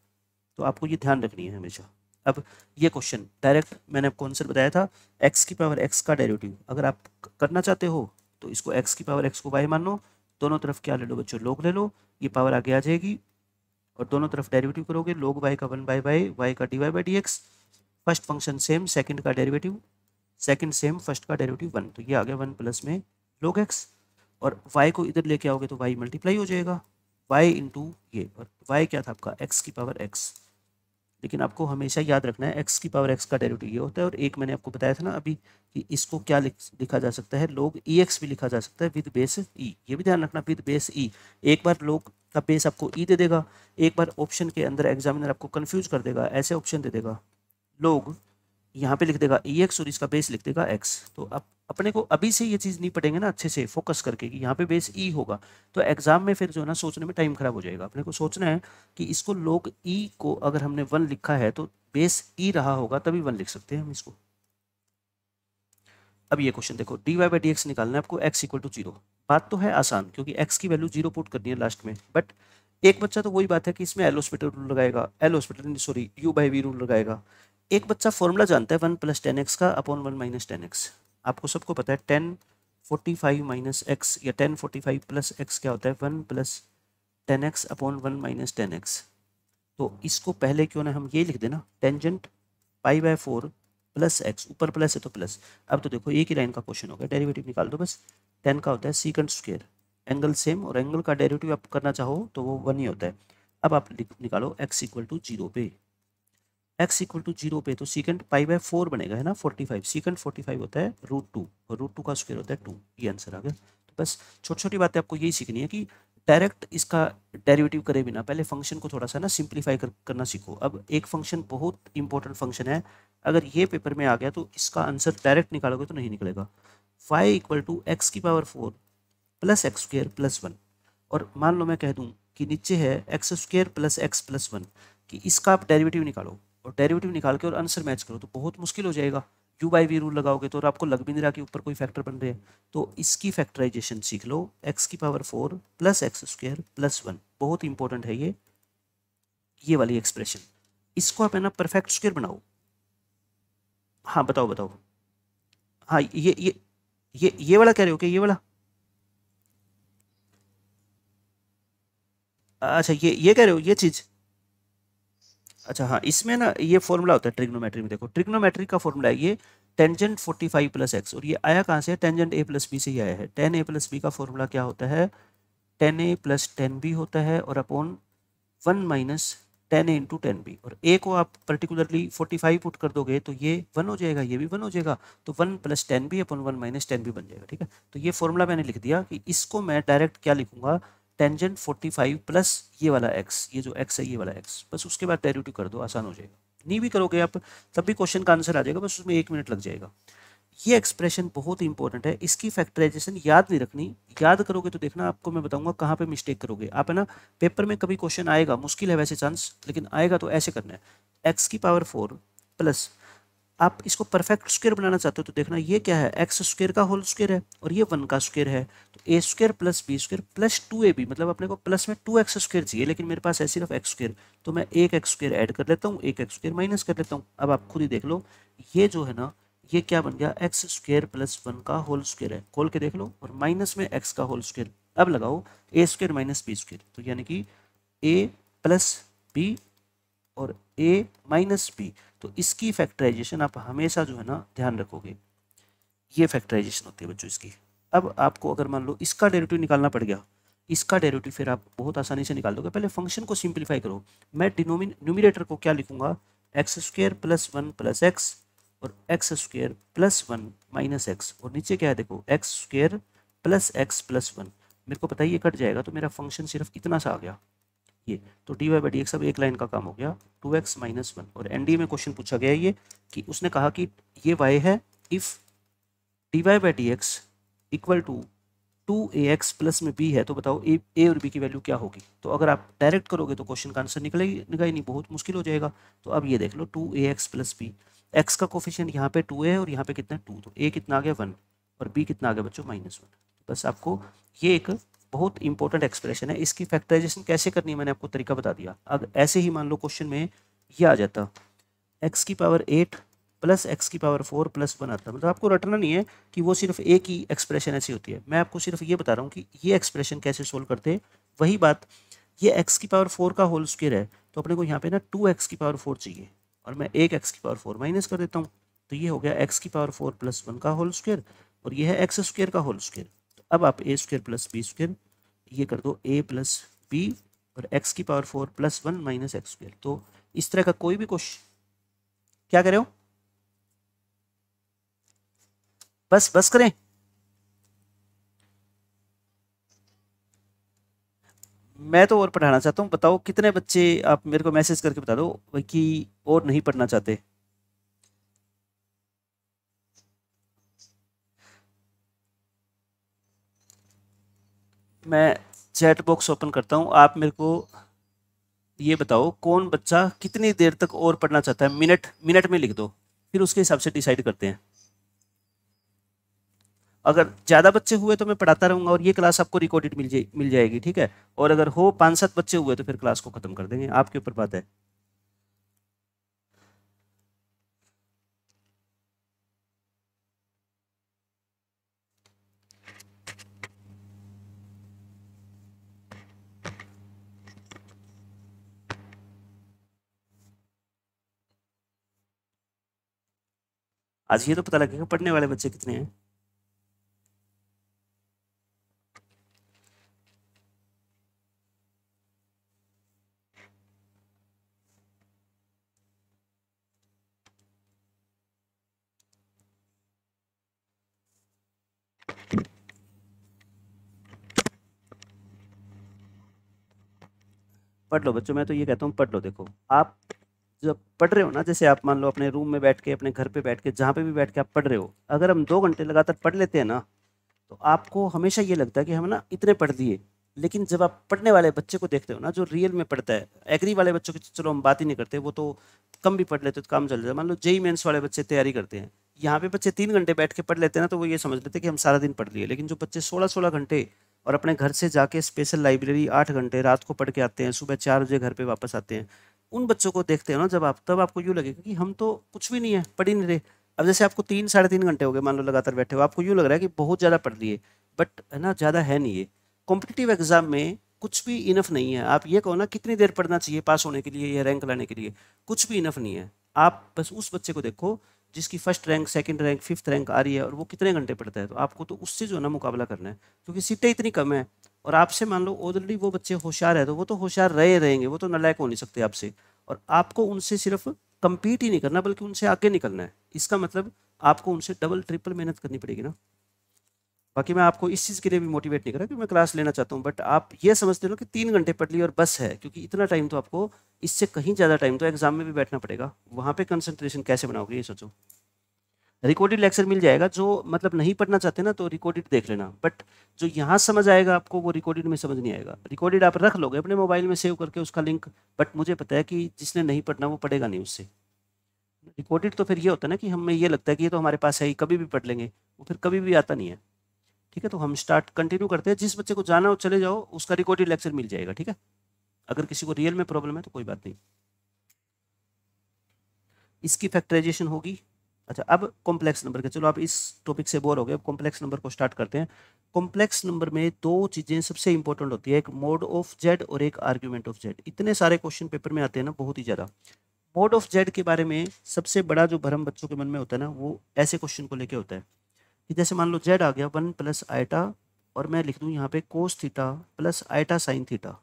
S1: तो आपको ये ध्यान रखनी है हमेशा अब ये क्वेश्चन डायरेक्ट मैंने आपको आंसर बताया था एक्स की पावर एक्स का डेरिवेटिव अगर आप करना चाहते हो तो इसको एक्स की पावर एक्स को वाई मान लो दोनों तरफ क्या ले लो बच्चों लोग ले लो ये पावर आगे आ जाएगी और दोनों तरफ डेरिवेटिव करोगे लोग वाई का वन बाई वाई वाई का d Y by D x first function same second का डेरिवेटिव सेकेंड सेम फर्स्ट का डेरिवेटिव वन तो ये आ गया वन प्लस में लोग एक्स और वाई को इधर लेके आओगे तो वाई मल्टीप्लाई हो जाएगा वाई इंटू ये और वाई क्या था आपका एक्स की पावर एक्स लेकिन आपको हमेशा याद रखना है एक्स की पावर एक्स का डेरिवेटिव ये होता है और एक मैंने आपको बताया था ना अभी कि इसको क्या लिखा जा सकता है लोग ई एक्स भी लिखा जा सकता है विद बेस ई ये भी ध्यान रखना विद बेस ई एक बार लोग का बेस आपको ई e दे देगा एक बार ऑप्शन के अंदर एग्जामिनर आपको कन्फ्यूज कर देगा ऐसे ऑप्शन दे देगा लोग यहाँ पे लिख देगा ई e एक्स और इसका बेस लिख देगा एक्स तो अब अपने को अभी से ये चीज़ नहीं पढ़ेंगे ना अच्छे से फोकस करके कि यहाँ पे बेस ई e होगा तो एग्जाम में फिर जो है ना सोचने में टाइम खराब हो जाएगा अपने को सोचना है कि इसको लोग ई e को अगर हमने वन लिखा है तो बेस ई रहा होगा तभी वन लिख सकते हैं हम इसको अब ये क्वेश्चन देखो d Y by D x निकालना है आपको एक्स इक्वल टू जीरो बात तो है आसान क्योंकि एक्स की वैल्यू जीरो पुट करनी है लास्ट में बट एक बच्चा तो वही बात है कि इसमें एल हॉस्पिटल रूल लगाएगा L'Hospital sorry u by v rule लगाएगा एक बच्चा फॉर्मूला जानता है वन प्लस टेन एक्स का upon one minus tan x आपको सबको पता है tan forty five minus x या tan forty five plus x क्या होता है one plus tan x upon one minus tan x तो इसको पहले क्यों ना हम ये लिख देना tangent pi by four plus x ऊपर प्लस है तो प्लस अब तो देखो एक ही लाइन का क्वेश्चन होगा डेरिवेटिव निकाल दो बस टेन का होता है सीकेंड स्क्वेयर एंगल सेम और एंगल का डेरिवेटिव आप करना चाहो तो वो वन ही होता है अब आप निकालो एक्स इक्वल टू जीरो पे एक्स इक्वल टू जीरो पे तो सीकेंड पाई बाय फोर बनेगा है ना forty five secant forty five होता है रूट टू और रूट टू का स्क्वेयर होता है टू ये आंसर आ गया तो बस छोटी छोटी बातें आपको यही सीखनी है कि डायरेक्ट इसका डेरिवेटिव करे बिना पहले फंक्शन को थोड़ा सा ना सिंप्लीफाई कर, करना सीखो अब एक फंक्शन बहुत इंपॉर्टेंट फंक्शन है अगर ये पेपर में आ गया तो इसका आंसर डायरेक्ट निकालोगे तो नहीं निकलेगा फाइव इक्वल टू एक्स की power four plus x square plus one और मान लो मैं कह दूँ कि नीचे है x square plus x plus one कि इसका आप डेरिवेटिव निकालो और डेरिवेटिव निकाल के और आंसर मैच करो तो बहुत मुश्किल हो जाएगा यू बाई वी रूल लगाओगे तो और आपको लग भी नहीं रहा कि ऊपर कोई फैक्टर बन रहे हैं तो इसकी फैक्टराइजेशन सीख लो एक्स की power four plus x square plus one बहुत इंपॉर्टेंट है ये ये वाली एक्सप्रेशन इसको आप है ना परफेक्ट स्क्वेयर बनाओ हाँ बताओ बताओ हाँ ये ये ये ये वाला कह रहे हो क्या ये वाला अच्छा ये ये कह रहे हो ये चीज़ अच्छा हाँ इसमें ना ये फॉर्मूला होता है ट्रिग्नोमेट्री में देखो ट्रिग्नोमेट्री का फॉर्मूला है ये टेंजेंट 45 प्लस एक्स और ये आया कहाँ से टेंजेंट ए प्लस बी से ही आया है टेन ए प्लस बी का फॉर्मूला क्या होता है tan a plus tan b होता है और upon one minus tan a into tan b और ए को आप पर्टिकुलरली फोर्टी फाइव पुट कर दोगे तो ये वन हो जाएगा ये भी वन हो जाएगा तो one plus tan b upon one minus tan b बन जाएगा ठीक है तो ये फॉर्मूला मैंने लिख दिया कि इसको मैं डायरेक्ट क्या लिखूंगा टेंजेंट 45 प्लस ये वाला एक्स ये जो एक्स है ये वाला एक्स बस उसके बाद डेरिवेटिव कर दो आसान हो जाएगा नहीं भी करोगे आप तब भी क्वेश्चन का आंसर आ जाएगा बस उसमें एक मिनट लग जाएगा ये एक्सप्रेशन बहुत ही इंपॉर्टेंट है इसकी फैक्टराइजेशन याद नहीं रखनी याद करोगे तो देखना आपको मैं बताऊंगा कहाँ पे मिस्टेक करोगे आप है ना पेपर में कभी क्वेश्चन आएगा मुश्किल है वैसे चांस लेकिन आएगा तो ऐसे करना है एक्स की पावर फोर प्लस आप इसको परफेक्ट स्क्वेयर बनाना चाहते हो तो देखना ये क्या है एक्स स्क्वेयर का होल स्क्वेयर है और ये वन का स्क्वेयर है तो a square plus B square plus two a b मतलब अपने को प्लस में टू एक्स स्क्वेयर चाहिए लेकिन मेरे पास है सिर्फ एक्स स्क्वेयर तो मैं एक एक्स स्क्वेयर ऐड कर लेता हूँ एक एक्स स्क्वेयर माइनस कर लेता हूँ अब आप खुद ही देख लो ये जो है ना ये क्या बन गया एक्स स्क्वेयर प्लस वन का होल स्क्वेयर है खोल के देख लो और माइनस में एक्स का होल स्क्वेयर अब लगाओ a square minus b square तो यानी कि ए प्लस बी और ए माइनस बी तो इसकी फैक्टराइजेशन आप हमेशा जो है ना ध्यान रखोगे ये फैक्टराइजेशन होती है बच्चों इसकी अब आपको अगर मान लो इसका डेरिवेटिव निकालना पड़ गया इसका डेरिवेटिव फिर आप बहुत आसानी से निकाल दोगे पहले फंक्शन को सिंप्लीफाई करो मैं डिनोमिन न्यूमिनेटर को क्या लिखूंगा x square plus one plus x और x square plus one minus x और नीचे क्या है देखो x square plus x plus one मेरे को पता ही ये कट जाएगा तो मेरा फंक्शन सिर्फ इतना सा आ गया ये तो डी वाई बाई डी एक लाइन का काम हो गया टू एक्स माइनस वन और एन में क्वेश्चन पूछा गया ये कि उसने कहा कि ये वाई है if d Y by D x equal to two a x plus में बी है तो बताओ ए ए और बी की वैल्यू क्या होगी तो अगर आप डायरेक्ट करोगे तो क्वेश्चन का आंसर निकलेगा ही नहीं बहुत मुश्किल हो जाएगा तो अब ये देख लो two a x plus B x का कोफिशियन यहाँ पे टू ए है और यहाँ पे कितना है टू तो ए कितना आ गया वन और बी कितना आ गया बच्चों माइनस वन बस आपको ये एक बहुत इंपॉर्टेंट एक्सप्रेशन है इसकी फैक्टराइजेशन कैसे करनी है मैंने आपको तरीका बता दिया अब ऐसे ही मान लो क्वेश्चन में ये आ जाता एक्स की पावर एट प्लस एक्स की पावर फोर प्लस वन आता मतलब आपको रटना नहीं है कि वो सिर्फ एक ही एक्सप्रेशन ऐसी होती है मैं आपको सिर्फ ये बता रहा हूँ कि ये एक्सप्रेशन कैसे सोल्व करते हैं वही बात ये एक्स की पावर फोर का होल स्क्र है तो अपने को यहाँ पे ना टू एक्स की पावर फोर चाहिए और मैं एक एक्स की पावर फोर माइनस कर देता हूँ तो ये हो गया एक्स की पावर फोर प्लस वन का होल स्क्र और ये है एक्स स्क्र का होल स्क्र तो अब आप a square plus b square ये कर दो ए प्लस बी और एक्स की power four plus one minus x square तो इस तरह का कोई भी क्वेश्चन क्या करे हो बस बस करें मैं तो और पढ़ाना चाहता हूँ बताओ कितने बच्चे आप मेरे को मैसेज करके बता दो कि और नहीं पढ़ना चाहते मैं चैट बॉक्स ओपन करता हूँ आप मेरे को ये बताओ कौन बच्चा कितनी देर तक और पढ़ना चाहता है मिनट मिनट में लिख दो फिर उसके हिसाब से डिसाइड करते हैं अगर ज़्यादा बच्चे हुए तो मैं पढ़ाता रहूँगा और ये क्लास आपको रिकॉर्डेड मिल जाए मिल जाएगी ठीक है और अगर हो पाँच सात बच्चे हुए तो फिर क्लास को ख़त्म कर देंगे आपके ऊपर बात है आज ये तो पता लगेगा पढ़ने वाले बच्चे कितने हैं पढ़ लो बच्चों मैं तो ये कहता हूँ पढ़ लो देखो आप जब पढ़ रहे हो ना जैसे आप मान लो अपने रूम में बैठ के अपने घर पे बैठ के जहाँ पे भी बैठ के आप पढ़ रहे हो अगर हम दो घंटे लगातार पढ़ लेते हैं ना तो आपको हमेशा ये लगता है कि हम ना इतने पढ़ दिए लेकिन जब आप पढ़ने वाले बच्चे को देखते हो ना जो रियल में पढ़ता है एग्री वाले बच्चों की चलो हम बात ही नहीं करते वो तो कम भी पढ़ लेते तो काम चल जाता है मान लो जेई मेन्स वाले बच्चे तैयारी करते हैं यहाँ पे बच्चे तीन घंटे बैठ के पढ़ लेते हैं ना तो वो ये समझ लेते हैं कि हम सारा दिन पढ़ लिए लेकिन जो बच्चे सोलह सोलह घंटे और अपने घर से जाके स्पेशल लाइब्रेरी आठ घंटे रात को पढ़ के आते हैं सुबह चार बजे घर पे वापस आते हैं उन बच्चों को देखते हो ना जब आप तब आपको यूँ लगेगा कि हम तो कुछ भी नहीं है पढ़ ही नहीं रहे अब जैसे आपको तीन साढ़े तीन घंटे हो गए मान लो लगातार बैठे हो आपको यूँ लग रहा है कि बहुत ज़्यादा पढ़ लिए बट है ना ज़्यादा है नहीं ये कॉम्पिटिटिव एग्जाम में कुछ भी इनफ नहीं है आप ये कहो ना कितनी देर पढ़ना चाहिए पास होने के लिए या रैंक लाने के लिए कुछ भी इनफ नहीं है आप बस उस बच्चे को देखो जिसकी first rank second rank fifth rank आ रही है और वो कितने घंटे पढ़ता है तो आपको तो उससे जो है ना मुकाबला करना है क्योंकि सीटें इतनी कम है और आपसे मान लो ऑलरेडी वो बच्चे होशियार है तो वो तो होशियार रहे रहेंगे वो तो नलायक हो नहीं सकते आपसे और आपको उनसे सिर्फ कम्पीट ही नहीं करना बल्कि उनसे आगे निकलना है इसका मतलब आपको उनसे डबल ट्रिपल मेहनत करनी पड़ेगी ना बाकी मैं आपको इस चीज़ के लिए भी मोटिवेट नहीं कर रहा क्योंकि मैं क्लास लेना चाहता हूँ बट आप ये समझते हो कि तीन घंटे पढ़ लिए और बस है क्योंकि इतना टाइम तो आपको इससे कहीं ज़्यादा टाइम तो एग्ज़ाम में भी बैठना पड़ेगा वहाँ पे कंसंट्रेशन कैसे बनाओगे ये सोचो रिकॉर्डेड लेक्चर मिल जाएगा जो मतलब नहीं पढ़ना चाहते ना तो रिकॉर्डेड देख लेना बट जो यहाँ समझ आएगा आपको वो रिकॉर्डेड में समझ नहीं आएगा रिकॉर्डेड आप रख लोगे अपने मोबाइल में सेव करके उसका लिंक बट मुझे पता है कि जिसने नहीं पढ़ना वो पढ़ेगा नहीं उससे रिकॉर्डेड तो फिर ये होता है ना कि हमें ये लगता है कि ये तो हमारे पास है ही कभी भी पढ़ लेंगे वो फिर कभी भी आता नहीं है ठीक है तो हम स्टार्ट कंटिन्यू करते हैं जिस बच्चे को जाना हो चले जाओ उसका रिकॉर्डेड लेक्चर मिल जाएगा ठीक है अगर किसी को रियल में प्रॉब्लम है तो कोई बात नहीं इसकी फैक्टराइजेशन होगी अच्छा अब कॉम्प्लेक्स नंबर का चलो आप इस टॉपिक से बोर हो गए अब कॉम्प्लेक्स नंबर को स्टार्ट करते हैं कॉम्प्लेक्स नंबर में दो चीज़ें सबसे इंपॉर्टेंट होती है एक मोड ऑफ जेड और एक आर्ग्यूमेंट ऑफ जेड इतने सारे क्वेश्चन पेपर में आते हैं ना बहुत ही ज़्यादा मोड ऑफ जेड के बारे में सबसे बड़ा जो भ्रम बच्चों के मन में होता है ना वो ऐसे क्वेश्चन को लेके होता है कि जैसे मान लो जेड आ गया वन प्लस आइटा और मैं लिख दूँ यहाँ पे cos theta plus iota sine theta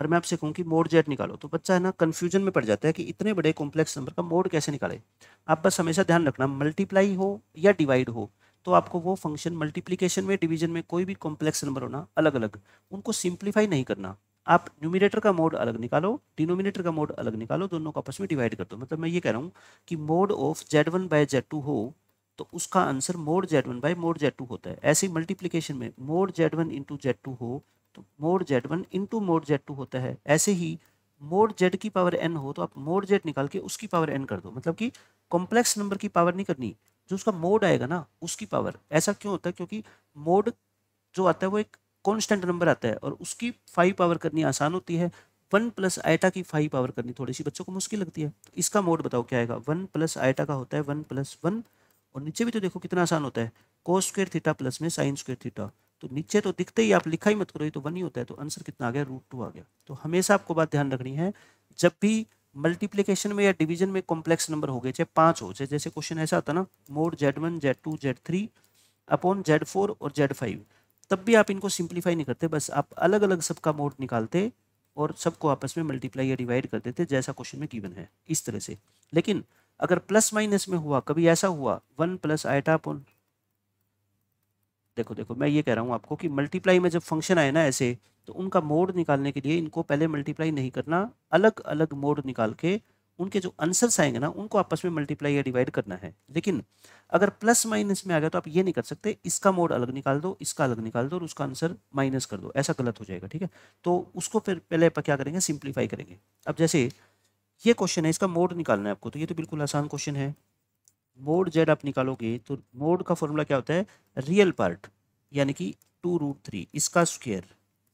S1: और मैं आपसे कहूँ कि मोड जेड निकालो तो बच्चा है ना कन्फ्यूजन में पड़ जाता है कि इतने बड़े कॉम्प्लेक्स नंबर का मोड कैसे निकाले आप बस हमेशा ध्यान रखना मल्टीप्लाई हो या डिवाइड हो तो आपको वो फंक्शन मल्टीप्लीकेशन में डिवीजन में कोई भी कॉम्प्लेक्स नंबर होना अलग अलग उनको सिंप्लीफाई नहीं करना आप न्यूमिनेटर का मोड अलग निकालो डिनोमिनेटर का मोड अलग निकालो दोनों को आपस में डिवाइड कर दो मतलब मैं ये कह रहा हूँ कि mod of z one by z two हो तो उसका answer mod z one by mod z two होता है ऐसे मल्टीप्लीकेशन में mod z one into z two हो तो mod z one into mod z two होता है ऐसे ही मोड जेड की पावर एन हो तो आप मोड जेड निकाल के उसकी पावर एन कर दो मतलब कि कॉम्प्लेक्स नंबर की पावर नहीं करनी जो उसका मोड आएगा ना उसकी पावर ऐसा क्यों होता है क्योंकि मोड जो आता है वो एक कॉन्स्टेंट नंबर आता है और उसकी फाइव पावर करनी आसान होती है वन प्लस आइटा की फाइव पावर करनी थोड़ी सी बच्चों को मुश्किल लगती है तो इसका मोड बताओ क्या आएगा वन प्लस आइटा का होता है वन प्लस वन और नीचे भी तो देखो कितना आसान होता है कोस स्क्र थीटा प्लस में साइन स्क्र थीटा तो नीचे तो दिखते ही आप लिखा ही मत करो ये तो वन ही होता है तो आंसर कितना आ गया रूट टू आ गया तो हमेशा आपको बात ध्यान रखनी है जब भी मल्टीप्लीकेशन में या डिवीजन में कॉम्प्लेक्स नंबर हो गए चाहे पाँच हो चाहे जैसे क्वेश्चन ऐसा आता ना mod z one z two z three upon z four और जेड फाइव तब भी आप इनको सिंप्लीफाई नहीं करते बस आप अलग अलग सबका मोड निकालते और सबको आपस में मल्टीप्लाई या डिवाइड कर देते जैसा क्वेश्चन में गिवन है इस तरह से लेकिन अगर प्लस माइनस में हुआ कभी ऐसा हुआ वन प्लस आइटा अपॉन देखो देखो मैं ये कह रहा हूँ आपको कि मल्टीप्लाई में जब फंक्शन आए ना ऐसे तो उनका मोड निकालने के लिए इनको पहले मल्टीप्लाई नहीं करना अलग अलग मोड निकाल के उनके जो आंसर्स आएंगे ना उनको आपस में मल्टीप्लाई या डिवाइड करना है लेकिन अगर प्लस माइनस में आ गया तो आप ये नहीं कर सकते इसका मोड अलग निकाल दो इसका अलग निकाल दो और उसका आंसर माइनस कर दो ऐसा गलत हो जाएगा ठीक है तो उसको फिर पहले आप क्या करेंगे सिंप्लीफाई करेंगे अब जैसे ये क्वेश्चन है इसका मोड निकालना है आपको तो ये तो बिल्कुल आसान क्वेश्चन है मोड जेड आप निकालोगे तो मोड का फॉर्मूला क्या होता है रियल पार्ट यानी कि टू रूट थ्री इसका स्क्वेयर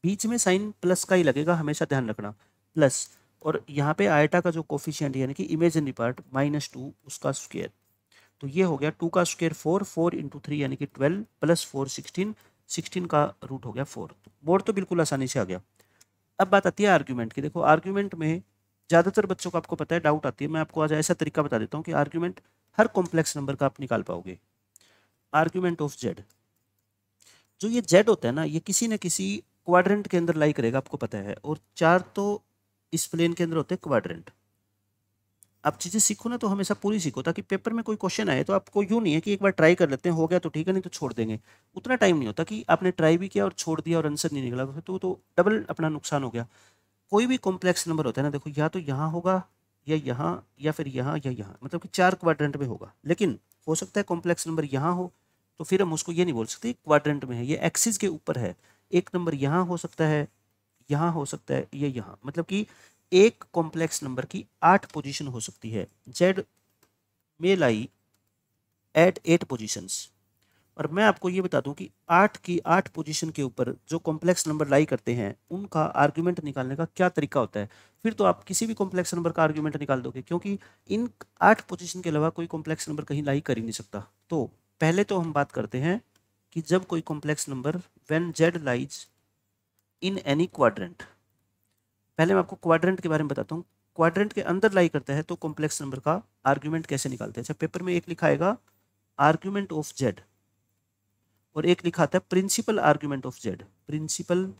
S1: बीच में साइन प्लस का ही लगेगा हमेशा ध्यान रखना प्लस और यहाँ पे आयटा का जो कोफिशियंट यानी कि इमेजनरी पार्ट माइनस टू उसका स्क्वेयर तो ये हो गया टू का square four four into three यानी कि twelve plus four sixteen sixteen का रूट हो गया फोर तो मोड़ तो बिल्कुल आसानी से आ गया अब बात आती है आर्ग्यूमेंट की देखो आर्ग्यूमेंट में ज़्यादातर बच्चों को आपको पता है डाउट आती है मैं आपको आज ऐसा तरीका बता देता हूँ कि आर्ग्यूमेंट हर कॉम्प्लेक्स नंबर का आप निकाल पाओगे आर्ग्यूमेंट ऑफ जेड जो ये जेड होता है ना ये किसी न किसी क्वाड्रेंट के अंदर लाई करेगा आपको पता है और चार तो इस प्लेन के अंदर होते हैं क्वाड्रेंट आप चीज़ें सीखो ना तो हमेशा पूरी सीखो ताकि पेपर में कोई क्वेश्चन आए तो आपको यूँ नहीं है कि एक बार ट्राई कर लेते हैं हो गया तो ठीक है नहीं तो छोड़ देंगे उतना टाइम नहीं होता कि आपने ट्राई भी किया और छोड़ दिया और आंसर नहीं निकला तो तो डबल अपना नुकसान हो गया कोई भी कॉम्प्लेक्स नंबर होता है ना देखो या तो यहाँ होगा या यहाँ या फिर यहाँ या यहाँ मतलब कि चार क्वाड्रेंट में होगा लेकिन हो सकता है कॉम्प्लेक्स नंबर यहाँ हो तो फिर हम उसको ये नहीं बोल सकते क्वाड्रेंट में है ये एक्सिस के ऊपर है एक नंबर यहाँ हो सकता है यहाँ हो सकता है या यहाँ मतलब कि एक कॉम्प्लेक्स नंबर की आठ पोजिशन हो सकती है z may lie at eight positions और मैं आपको ये बता दूं कि आठ की आठ पोजीशन के ऊपर जो कॉम्प्लेक्स नंबर लाई करते हैं उनका आर्ग्यूमेंट निकालने का क्या तरीका होता है फिर तो आप किसी भी कॉम्प्लेक्स नंबर का आर्ग्यूमेंट निकाल दोगे क्योंकि इन आठ पोजीशन के अलावा कोई कॉम्प्लेक्स नंबर कहीं लाई कर ही नहीं सकता तो पहले तो हम बात करते हैं कि जब कोई complex number when z lies in any quadrant पहले मैं आपको क्वाड्रेंट के बारे में बताता हूँ क्वाड्रेंट के अंदर लाई करता है तो कॉम्प्लेक्स नंबर का आर्ग्यूमेंट कैसे निकालते हैं अच्छा पेपर में एक लिखा आएगा आर्ग्यूमेंट ऑफ जेड और एक लिखा था principal argument of z principal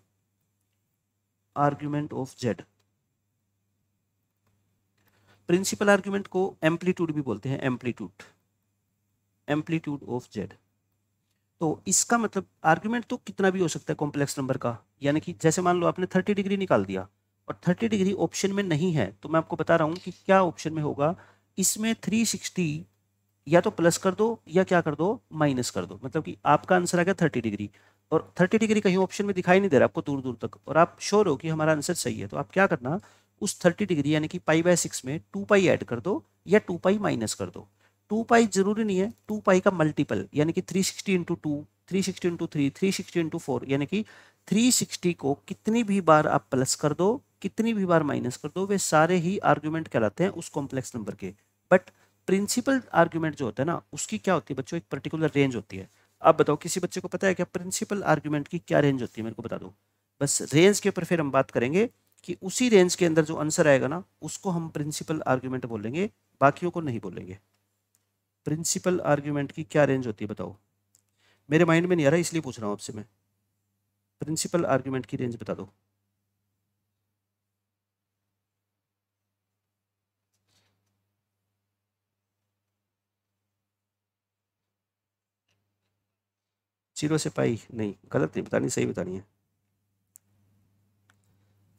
S1: argument of z principal argument को एम्पलीट्यूड भी बोलते हैं एम्पलीट्यूड एम्पलीट्यूड ऑफ जेड तो इसका मतलब आर्ग्यूमेंट तो कितना भी हो सकता है कॉम्प्लेक्स नंबर का यानी कि जैसे मान लो आपने थर्टी डिग्री निकाल दिया और थर्टी डिग्री ऑप्शन में नहीं है तो मैं आपको बता रहा हूं कि क्या ऑप्शन में होगा इसमें थ्री सिक्सटी या तो प्लस कर दो या क्या कर दो माइनस कर दो मतलब कि आपका आंसर आ गया थर्टी डिग्री और थर्टी डिग्री कहीं ऑप्शन में दिखाई नहीं दे रहा आपको दूर दूर तक और आप श्योर हो कि हमारा आंसर सही है तो आप क्या करना उस थर्टी डिग्री यानी कि पाई बाय सिक्स में टू पाई ऐड कर दो या टू पाई माइनस कर दो टू पाई जरूरी नहीं है टू पाई का मल्टीपल यानी कि three sixty into two three sixty into three three sixty into four यानी कि थ्री सिक्सटी को कितनी भी बार आप प्लस कर दो कितनी भी बार माइनस कर दो वे सारे ही आर्ग्यूमेंट कहलाते हैं उस कॉम्प्लेक्स नंबर के बट प्रिंसिपल आर्ग्यूमेंट जो होता है ना उसकी क्या होती है बच्चों एक पर्टिकुलर रेंज होती है आप बताओ किसी बच्चे को पता है क्या प्रिंसिपल आर्ग्यूमेंट की क्या रेंज होती है मेरे को बता दो बस रेंज के ऊपर फिर हम बात करेंगे कि उसी रेंज के अंदर जो आंसर आएगा ना उसको हम प्रिंसिपल आर्ग्यूमेंट बोलेंगे बाकियों को नहीं बोलेंगे प्रिंसिपल आर्ग्यूमेंट की क्या रेंज होती है बताओ मेरे माइंड में नहीं आ रहा इसलिए पूछ रहा हूँ आपसे मैं प्रिंसिपल आर्ग्यूमेंट की रेंज बता दो जीरो से पाई नहीं गलत नहीं बतानी सही बतानी है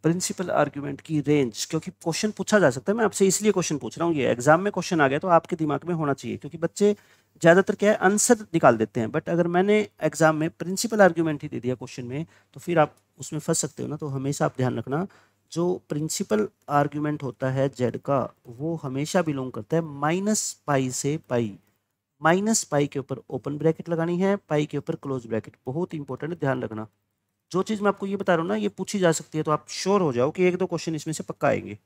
S1: प्रिंसिपल आर्ग्यूमेंट की रेंज क्योंकि क्वेश्चन पूछा जा सकता है मैं आपसे इसलिए क्वेश्चन पूछ रहा हूँ ये एग्जाम में क्वेश्चन आ गया तो आपके दिमाग में होना चाहिए क्योंकि बच्चे ज़्यादातर क्या है आंसर निकाल देते हैं बट अगर मैंने एग्जाम में प्रिंसिपल आर्ग्यूमेंट ही दे दिया क्वेश्चन में तो फिर आप उसमें फंस सकते हो ना तो हमेशा आप ध्यान रखना जो प्रिंसिपल आर्ग्यूमेंट होता है जेड का वो हमेशा बिलोंग करता है माइनस पाई से पाई माइनस पाई के ऊपर ओपन ब्रैकेट लगानी है पाई के ऊपर क्लोज ब्रैकेट बहुत इंपॉर्टेंट ध्यान रखना जो चीज़ मैं आपको ये बता रहा हूँ ना ये पूछी जा सकती है तो आप श्योर हो जाओ कि एक दो क्वेश्चन इसमें से पक्का आएंगे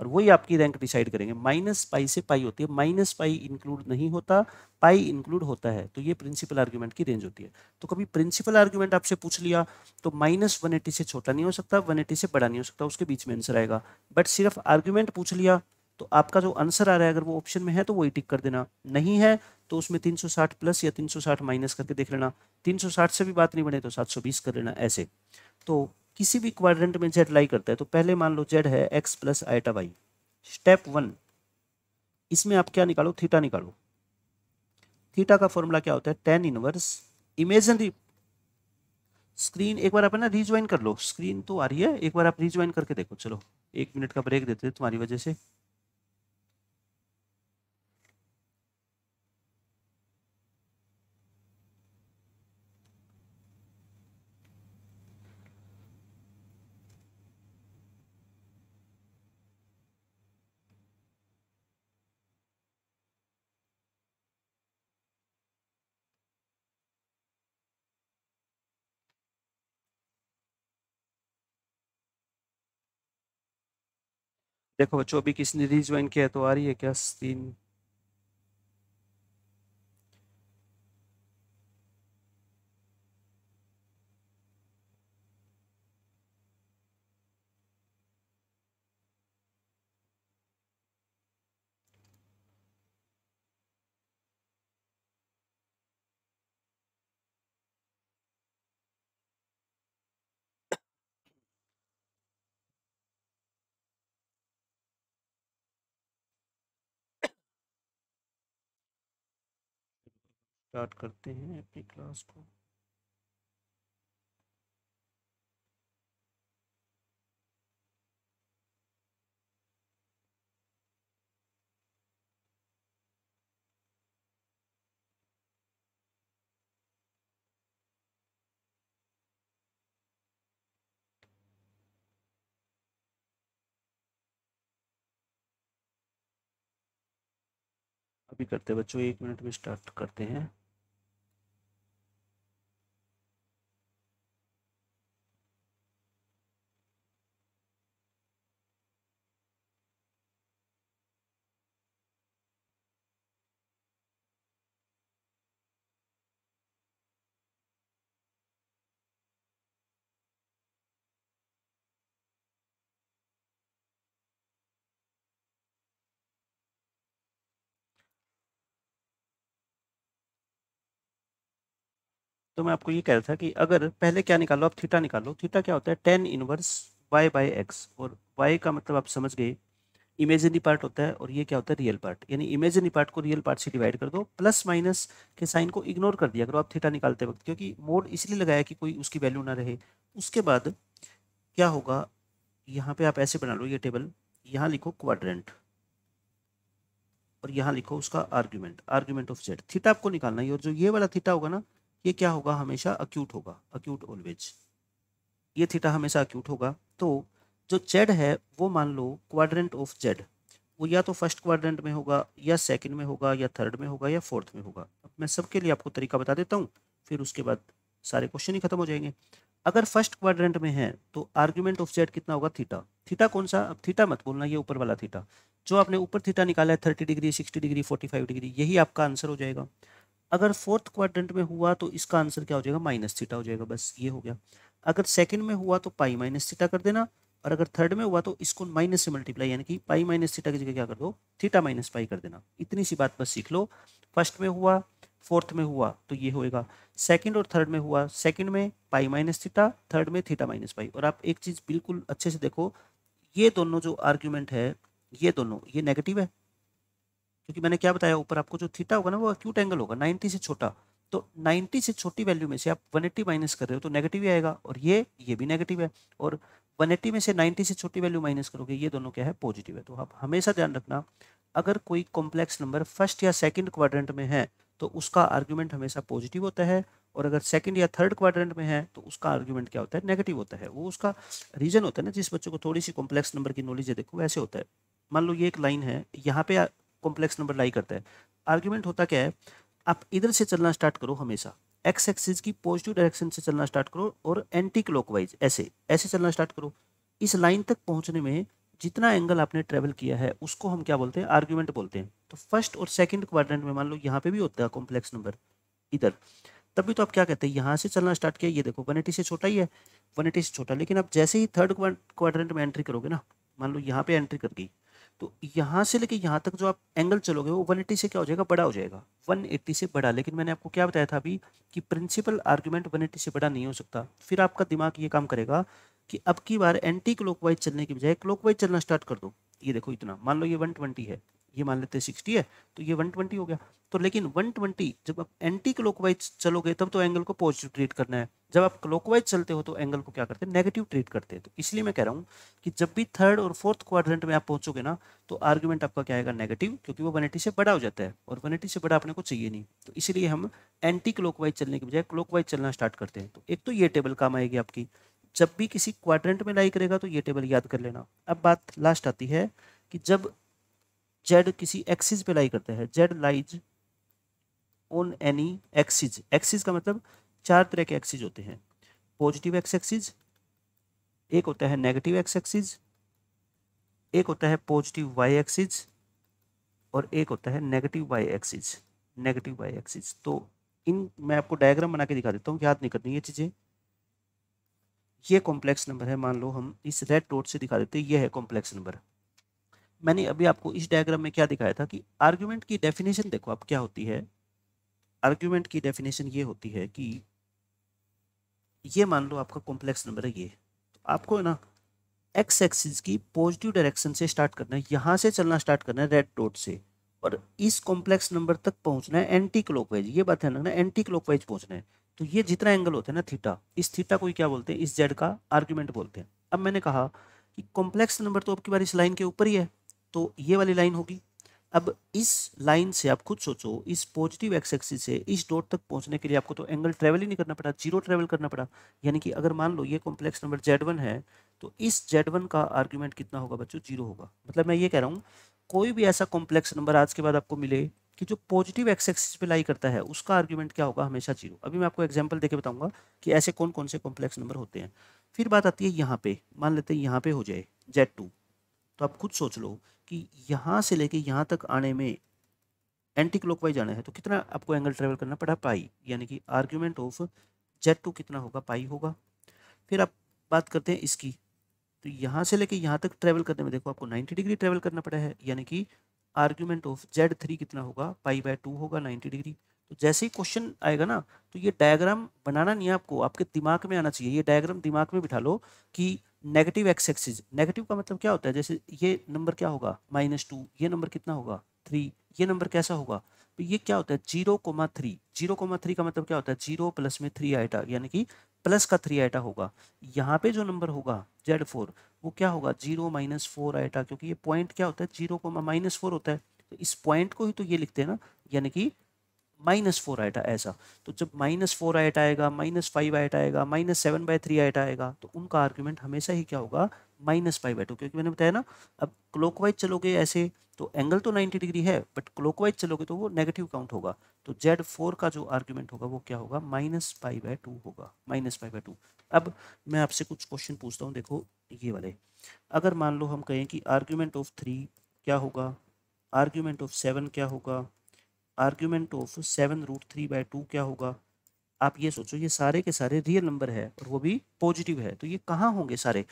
S1: और वही आपकी रैंक डिसाइड करेंगे माइनस पाई से पाई होती है माइनस पाई इंक्लूड नहीं होता पाई इंक्लूड होता है तो ये प्रिंसिपल आर्ग्यूमेंट की रेंज होती है तो कभी प्रिंसिपल आर्ग्यूमेंट आपसे पूछ लिया तो माइनस वन से छोटा नहीं हो सकता वन से बड़ा नहीं हो सकता उसके बीच में आंसर आएगा बट सिर्फ आर्ग्यूमेंट पूछ लिया तो आपका जो आंसर आ रहा है अगर वो ऑप्शन में है तो वही टिक कर देना नहीं है तो उसमें 360 प्लस या 360 माइनस करके देख लेना 360 से भी बात नहीं बने तो 720 कर लेना ऐसे तो किसी भी क्वाड्रेंट में जेड लाई करता है तो पहले मान लो जेड है x plus iota y step one इसमें आप क्या निकालो थीटा निकालो थीटा का फॉर्मूला क्या होता है टेन इनवर्स इमेजनरी स्क्रीन एक बार आप ना रिज्वाइन कर लो स्क्रीन तो आ रही है एक बार आप रिज्वाइन करके देखो चलो एक मिनट का ब्रेक देते हैं तुम्हारी वजह से देखो बच्चों अभी किसने रिज्वाइन किया तो आ रही है क्या तीन स्टार्ट करते हैं अपनी क्लास को अभी करते बच्चों एक मिनट में स्टार्ट करते हैं तो मैं आपको ये कह रहा था कि अगर पहले क्या निकालो आप थीटा निकालो थीटा क्या होता है tan inverse y by x और वाई का मतलब आप समझ गए इमेजनी पार्ट होता है और ये क्या होता है रियल पार्ट यानी इमेजनी पार्ट को रियल पार्ट से डिवाइड कर दो प्लस माइनस के साइन को इग्नोर कर दिया करो आप थीटा निकालते वक्त क्योंकि मोड इसलिए लगाया कि कोई उसकी वैल्यू ना रहे उसके बाद क्या होगा यहाँ पे आप ऐसे बना लो ये टेबल यहाँ लिखो क्वाड्रेंट और यहाँ लिखो उसका argument argument of z theta आपको निकालना है और जो ये वाला थीटा होगा ना ये क्या होगा हमेशा अक्यूट होगा अक्यूट ऑलवेज ये थीटा हमेशा अक्यूट होगा तो जो जेड है वो मान लो क्वाड्रेंट ऑफ जेड वो या तो फर्स्ट क्वाड्रेंट में होगा या सेकंड में होगा या थर्ड में होगा या फोर्थ में होगा अब मैं सबके लिए आपको तरीका बता देता हूँ फिर उसके बाद सारे क्वेश्चन ही खत्म हो जाएंगे अगर फर्स्ट क्वाड्रेंट में है तो आर्ग्यूमेंट ऑफ जेड कितना होगा थीटा थीटा कौन सा अब थीटा मत बोलना ये ऊपर वाला थीटा जो आपने ऊपर थीटा निकाला है thirty degree sixty degree forty five degree यही आपका आंसर हो जाएगा अगर फोर्थ क्वाड्रेंट में हुआ तो इसका आंसर क्या हो जाएगा माइनस थीटा हो जाएगा बस ये हो गया अगर सेकंड में हुआ तो पाई माइनस थीटा कर देना और अगर थर्ड में हुआ तो इसको माइनस से मल्टीप्लाई यानी कि पाई माइनस थीटा की जगह क्या कर दो थीटा माइनस पाई कर देना इतनी सी बात बस सीख लो फर्स्ट में हुआ फोर्थ में हुआ तो ये होएगा सेकंड और थर्ड में हुआ सेकंड में पाई माइनस थीटा थर्ड में थीटा माइनस पाई और आप एक चीज़ बिल्कुल अच्छे से देखो ये दोनों जो आर्ग्यूमेंट है ये दोनों ये नेगेटिव है क्योंकि मैंने क्या बताया ऊपर आपको जो थीटा होगा ना वो अक्यूट एंगल होगा 90 से छोटा तो 90 से छोटी वैल्यू में से आप 180 माइनस कर रहे हो तो नेगेटिव ही आएगा और ये ये भी नेगेटिव है और 180 में से 90 से छोटी वैल्यू माइनस करोगे ये दोनों क्या है पॉजिटिव है तो आप हमेशा ध्यान रखना अगर कोई कॉम्प्लेक्स नंबर फर्स्ट या सेकेंड क्वाड्रेंट में है तो उसका आर्ग्यूमेंट हमेशा पॉजिटिव होता है और अगर सेकंड या थर्ड क्वाड्रेंट में है तो उसका आर्ग्यूमेंट क्या होता है नेगेटिव होता है वो उसका रीजन होता है ना जिस बच्चों को थोड़ी सी कॉम्प्लेक्स नंबर की नॉलेज है देखो वैसे होता है मान लो ये एक लाइन है यहाँ पे कॉम्प्लेक्स नंबर लाई करता है आर्ग्यूमेंट होता क्या है आप इधर से चलना स्टार्ट करो हमेशा एक्स एक्सिस की पॉजिटिव डायरेक्शन से चलना स्टार्ट करो और एंटी क्लॉकवाइज ऐसे ऐसे चलना स्टार्ट करो इस लाइन तक पहुंचने में जितना एंगल आपने ट्रेवल किया है उसको हम क्या बोलते हैं आर्ग्यूमेंट बोलते हैं तो फर्स्ट और सेकेंड क्वाड्रेंट में मान लो यहाँ पे भी होता है कॉम्प्लेक्स नंबर इधर तब भी तो आप क्या कहते हैं यहाँ से चलना स्टार्ट किया ये देखो वन से छोटा ही है वन से छोटा लेकिन आप जैसे ही थर्ड क्वाड्रेंट में एंट्री करोगे ना मान लो यहाँ पे एंट्री कर गई तो यहाँ से लेके यहाँ तक जो आप एंगल चलोगे वो 180 से क्या हो जाएगा बड़ा हो जाएगा 180 से बड़ा लेकिन मैंने आपको क्या बताया था अभी कि प्रिंसिपल आर्ग्यूमेंट 180 से बड़ा नहीं हो सकता फिर आपका दिमाग ये काम करेगा कि अब की बार एंटी क्लॉकवाइज चलने की बजाय क्लॉकवाइज चलना स्टार्ट कर दो ये देखो इतना मान लो ये वन है ये मान लेते हैं सिक्सटी है तो ये वन हो गया तो लेकिन 120 जब आप एंटी क्लॉकवाइज चलोगे तब तो एंगल को पॉजिटिव ट्रीट करना है जब आप क्लॉकवाइज चलते हो तो एंगल को क्या करते हैं नेगेटिव ट्रीट करते हैं तो इसलिए मैं कह रहा हूँ कि जब भी थर्ड और फोर्थ क्वाड्रेंट में आप पहुंचोगे ना तो आर्ग्यूमेंट आपका क्या आएगा नेगेटिव क्योंकि वो वन से बड़ा हो जाता है और वन से बड़ा अपने को चाहिए नहीं तो इसलिए हम एंटी क्लॉकवाइज चलने के बजाय क्लॉकवाइज चलना स्टार्ट करते हैं तो एक तो ये टेबल काम आएगी आपकी जब भी किसी क्वाड्रेंट में लाई करेगा तो ये टेबल याद कर लेना अब बात लास्ट आती है कि जब जेड किसी एक्सिस पे लाई करता है z lies on any axis axis का मतलब चार तरह के एक्सिस होते हैं पॉजिटिव एक्स एक्सिस एक होता है नेगेटिव एक्स एक्सिस एक होता है पॉजिटिव वाई एक्सिस और एक होता है negative y axis negative y axis तो इन मैं आपको डायग्राम बना के दिखा देता हूँ याद नहीं करनी ये चीज़ें ये कॉम्प्लेक्स नंबर है मान लो हम इस रेड डॉट से दिखा देते हैं ये है कॉम्प्लेक्स नंबर मैंने अभी आपको इस डायग्राम में क्या दिखाया था कि आर्ग्यूमेंट की डेफिनेशन देखो आप क्या होती है आर्ग्यूमेंट की डेफिनेशन ये होती है कि ये मान लो आपका कॉम्प्लेक्स नंबर है ये तो आपको ना एक्स एक्सिस की पॉजिटिव डायरेक्शन से स्टार्ट करना है यहाँ से चलना स्टार्ट करना है रेड डॉट से और इस कॉम्प्लेक्स नंबर तक पहुँचना है एंटी क्लॉकवाइज ये बात है ना एंटी क्लॉकवाइज पहुँचना है तो ये जितना एंगल होता है ना थीटा इस थीटा को क्या बोलते हैं इस जेड का आर्ग्यूमेंट बोलते हैं अब मैंने कहा कि कॉम्प्लेक्स नंबर तो आपकी बार इस लाइन के ऊपर ही है तो ये वाली लाइन होगी अब इस लाइन से आप खुद सोचो इस पॉजिटिव एक्स एक्सिस से इस डॉट तक पहुंचने के लिए आपको तो एंगल ट्रेवल ही नहीं करना पड़ा जीरो ट्रेवल करना पड़ा यानी कि अगर मान लो ये कॉम्प्लेक्स नंबर जेड वन है तो इस जेड वन का आर्ग्यूमेंट कितना होगा बच्चों जीरो होगा मतलब मैं ये कह रहा हूँ कोई भी ऐसा कॉम्प्लेक्स नंबर आज के बाद आपको मिले कि जो पॉजिटिव एक्स एक्सिस पे लाई करता है उसका आर्ग्यूमेंट क्या होगा हमेशा जीरो अभी मैं आपको एग्जाम्पल देकर बताऊंगा कि ऐसे कौन कौन से कॉम्प्लेक्स नंबर होते हैं फिर बात आती है यहाँ पे मान लेते हैं यहाँ पे हो जाए जेड टू तो आप खुद सोच लो कि यहाँ से लेके यहाँ तक आने में एंटी क्लॉकवाइज आना है तो कितना आपको एंगल ट्रेवल करना पड़ा पाई यानी कि आर्ग्यूमेंट ऑफ जेड टू कितना होगा पाई होगा फिर आप बात करते हैं इसकी तो यहाँ से लेके यहाँ तक ट्रेवल करने में देखो आपको 90 डिग्री ट्रेवल करना पड़ा है यानी कि आर्ग्यूमेंट ऑफ जेड थ्री कितना होगा पाई बाय टू होगा 90 डिग्री तो जैसे ही क्वेश्चन आएगा ना तो ये डायग्राम बनाना नहीं है आपको आपके दिमाग में आना चाहिए ये डायग्राम दिमाग में बिठा लो कि नेगेटिव एक्स एक्सिस नेगेटिव का मतलब क्या होता है जैसे ये नंबर क्या होगा माइनस टू ये नंबर कितना होगा थ्री ये नंबर कैसा होगा तो ये क्या होता है zero comma three zero comma three का मतलब क्या होता है जीरो प्लस में थ्री आइटा यानी कि प्लस का थ्री आइटा होगा यहाँ पे जो नंबर होगा जेड फोर वो क्या होगा जीरो माइनस फोर आइटा क्योंकि ये पॉइंट क्या होता है जीरो कोमा माइनस फोर होता है तो इस पॉइंट को ही तो ये लिखते हैं ना यानी कि माइनस फोर आइट ऐसा तो जब माइनस फोर आइट आएगा माइनस फाइव आइट आएगा minus seven by three iota आएगा तो उनका आर्ग्यूमेंट हमेशा ही क्या होगा माइनस फाइव आइट टू क्योंकि मैंने बताया ना अब क्लॉकवाइज चलोगे ऐसे तो एंगल तो नाइन्टी डिग्री है बट क्लॉकवाइज चलोगे तो वो नेगेटिव काउंट होगा तो जेड फोर का जो आर्ग्यूमेंट होगा वो क्या होगा माइनस फाइव बाई टू होगा माइनस फाइव बाई टू अब मैं आपसे कुछ क्वेश्चन पूछता हूँ देखो ये वाले अगर मान लो हम कहें कि आर्ग्यूमेंट ऑफ थ्री क्या होगा आर्ग्यूमेंट ऑफ सेवन क्या होगा argument of seven root three by two क्या होगा आप ये सोचो ये सारे के सारे रियल नंबर है और वो भी पॉजिटिव है तो ये कहाँ होंगे सारे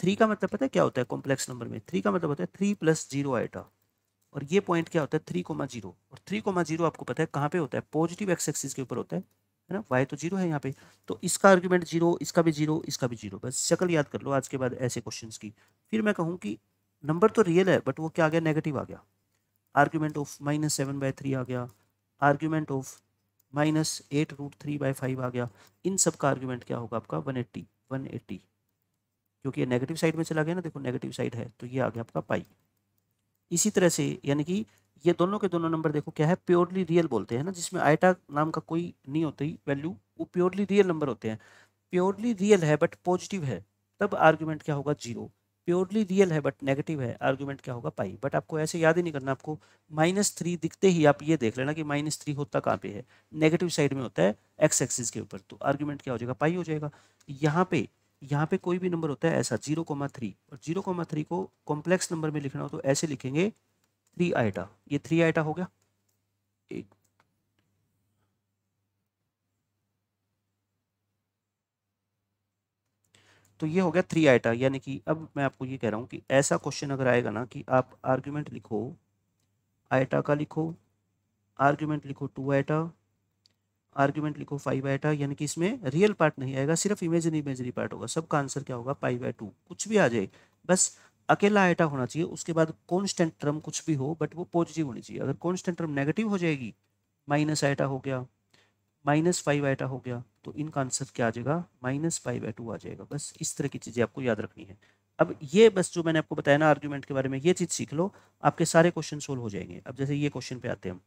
S1: थ्री का मतलब पता है क्या होता है कॉम्प्लेक्स नंबर में थ्री का मतलब होता है थ्री प्लस जीरो आइटा और ये पॉइंट क्या होता है थ्री कोमा जीरो और थ्री कोमा जीरो आपको पता है कहाँ पे होता है पॉजिटिव एक्स एक्सिस के ऊपर होता है है ना वाई तो जीरो है यहाँ पे तो इसका आर्ग्यूमेंट जीरो इसका भी जीरो इसका भी जीरो बस शक्ल याद कर लो आज के बाद ऐसे क्वेश्चन की फिर मैं कहूँ कि नंबर तो रियल है बट वो क्या आ गया नेगेटिव आ गया argument of minus seven by three आ गया argument of minus eight root three by five आ गया इन सब का आर्ग्यूमेंट क्या होगा आपका वन एट्टी वन एट्टी क्योंकि ये नेगेटिव साइड में चला गया ना देखो नेगेटिव साइड है तो ये आ गया आपका पाई इसी तरह से यानी कि ये दोनों के दोनों नंबर देखो क्या है प्योरली रियल बोलते हैं ना जिसमें आइटा नाम का कोई नहीं होती वैल्यू वो प्योरली रियल नंबर होते हैं प्योरली रियल है बट पॉजिटिव है तब आर्ग्यूमेंट क्या होगा जीरो प्योरली रियल है बट नेगेटिव है आर्ग्यूमेंट क्या होगा पाई बट आपको ऐसे याद ही नहीं करना आपको माइनस थ्री दिखते ही आप ये देख लेना कि माइनस थ्री होता कहाँ पे है नेगेटिव साइड में होता है एक्स एक्सिस के ऊपर तो आर्ग्यूमेंट क्या हो जाएगा पाई हो जाएगा यहाँ पे यहाँ पे कोई भी नंबर होता है ऐसा जीरो कोमा थ्री और जीरो कोमा थ्री को कॉम्प्लेक्स नंबर में लिखना हो तो ऐसे लिखेंगे थ्री आइटा ये थ्री आइटा हो गया एक तो ये हो गया थ्री आइटा यानी कि अब मैं आपको ये कह रहा हूँ कि ऐसा क्वेश्चन अगर आएगा ना कि आप आर्ग्यूमेंट लिखो आइटा का लिखो आर्ग्यूमेंट लिखो टू आइटा आर्ग्यूमेंट लिखो फाइव आइटा यानी कि इसमें रियल पार्ट नहीं आएगा सिर्फ इमेजरी इमेजरी पार्ट होगा सबका आंसर क्या होगा फाइव बाई टू कुछ भी आ जाए बस अकेला आइटा होना चाहिए उसके बाद कॉन्स्टेंट टर्म कुछ भी हो बट वो पॉजिटिव होनी चाहिए अगर कॉन्स्टेंट टर्म नेगेटिव हो जाएगी माइनस आइटा हो गया माइनस फाइव एटा हो गया तो इनका आंसर क्या आ जाएगा माइनस फाइव आई टू आ जाएगा बस इस तरह की चीज़ें आपको याद रखनी है अब ये बस जो मैंने आपको बताया ना आर्ग्यूमेंट के बारे में ये चीज़ सीख लो आपके सारे क्वेश्चन सोल्व हो जाएंगे अब जैसे ये क्वेश्चन पे आते हैं हम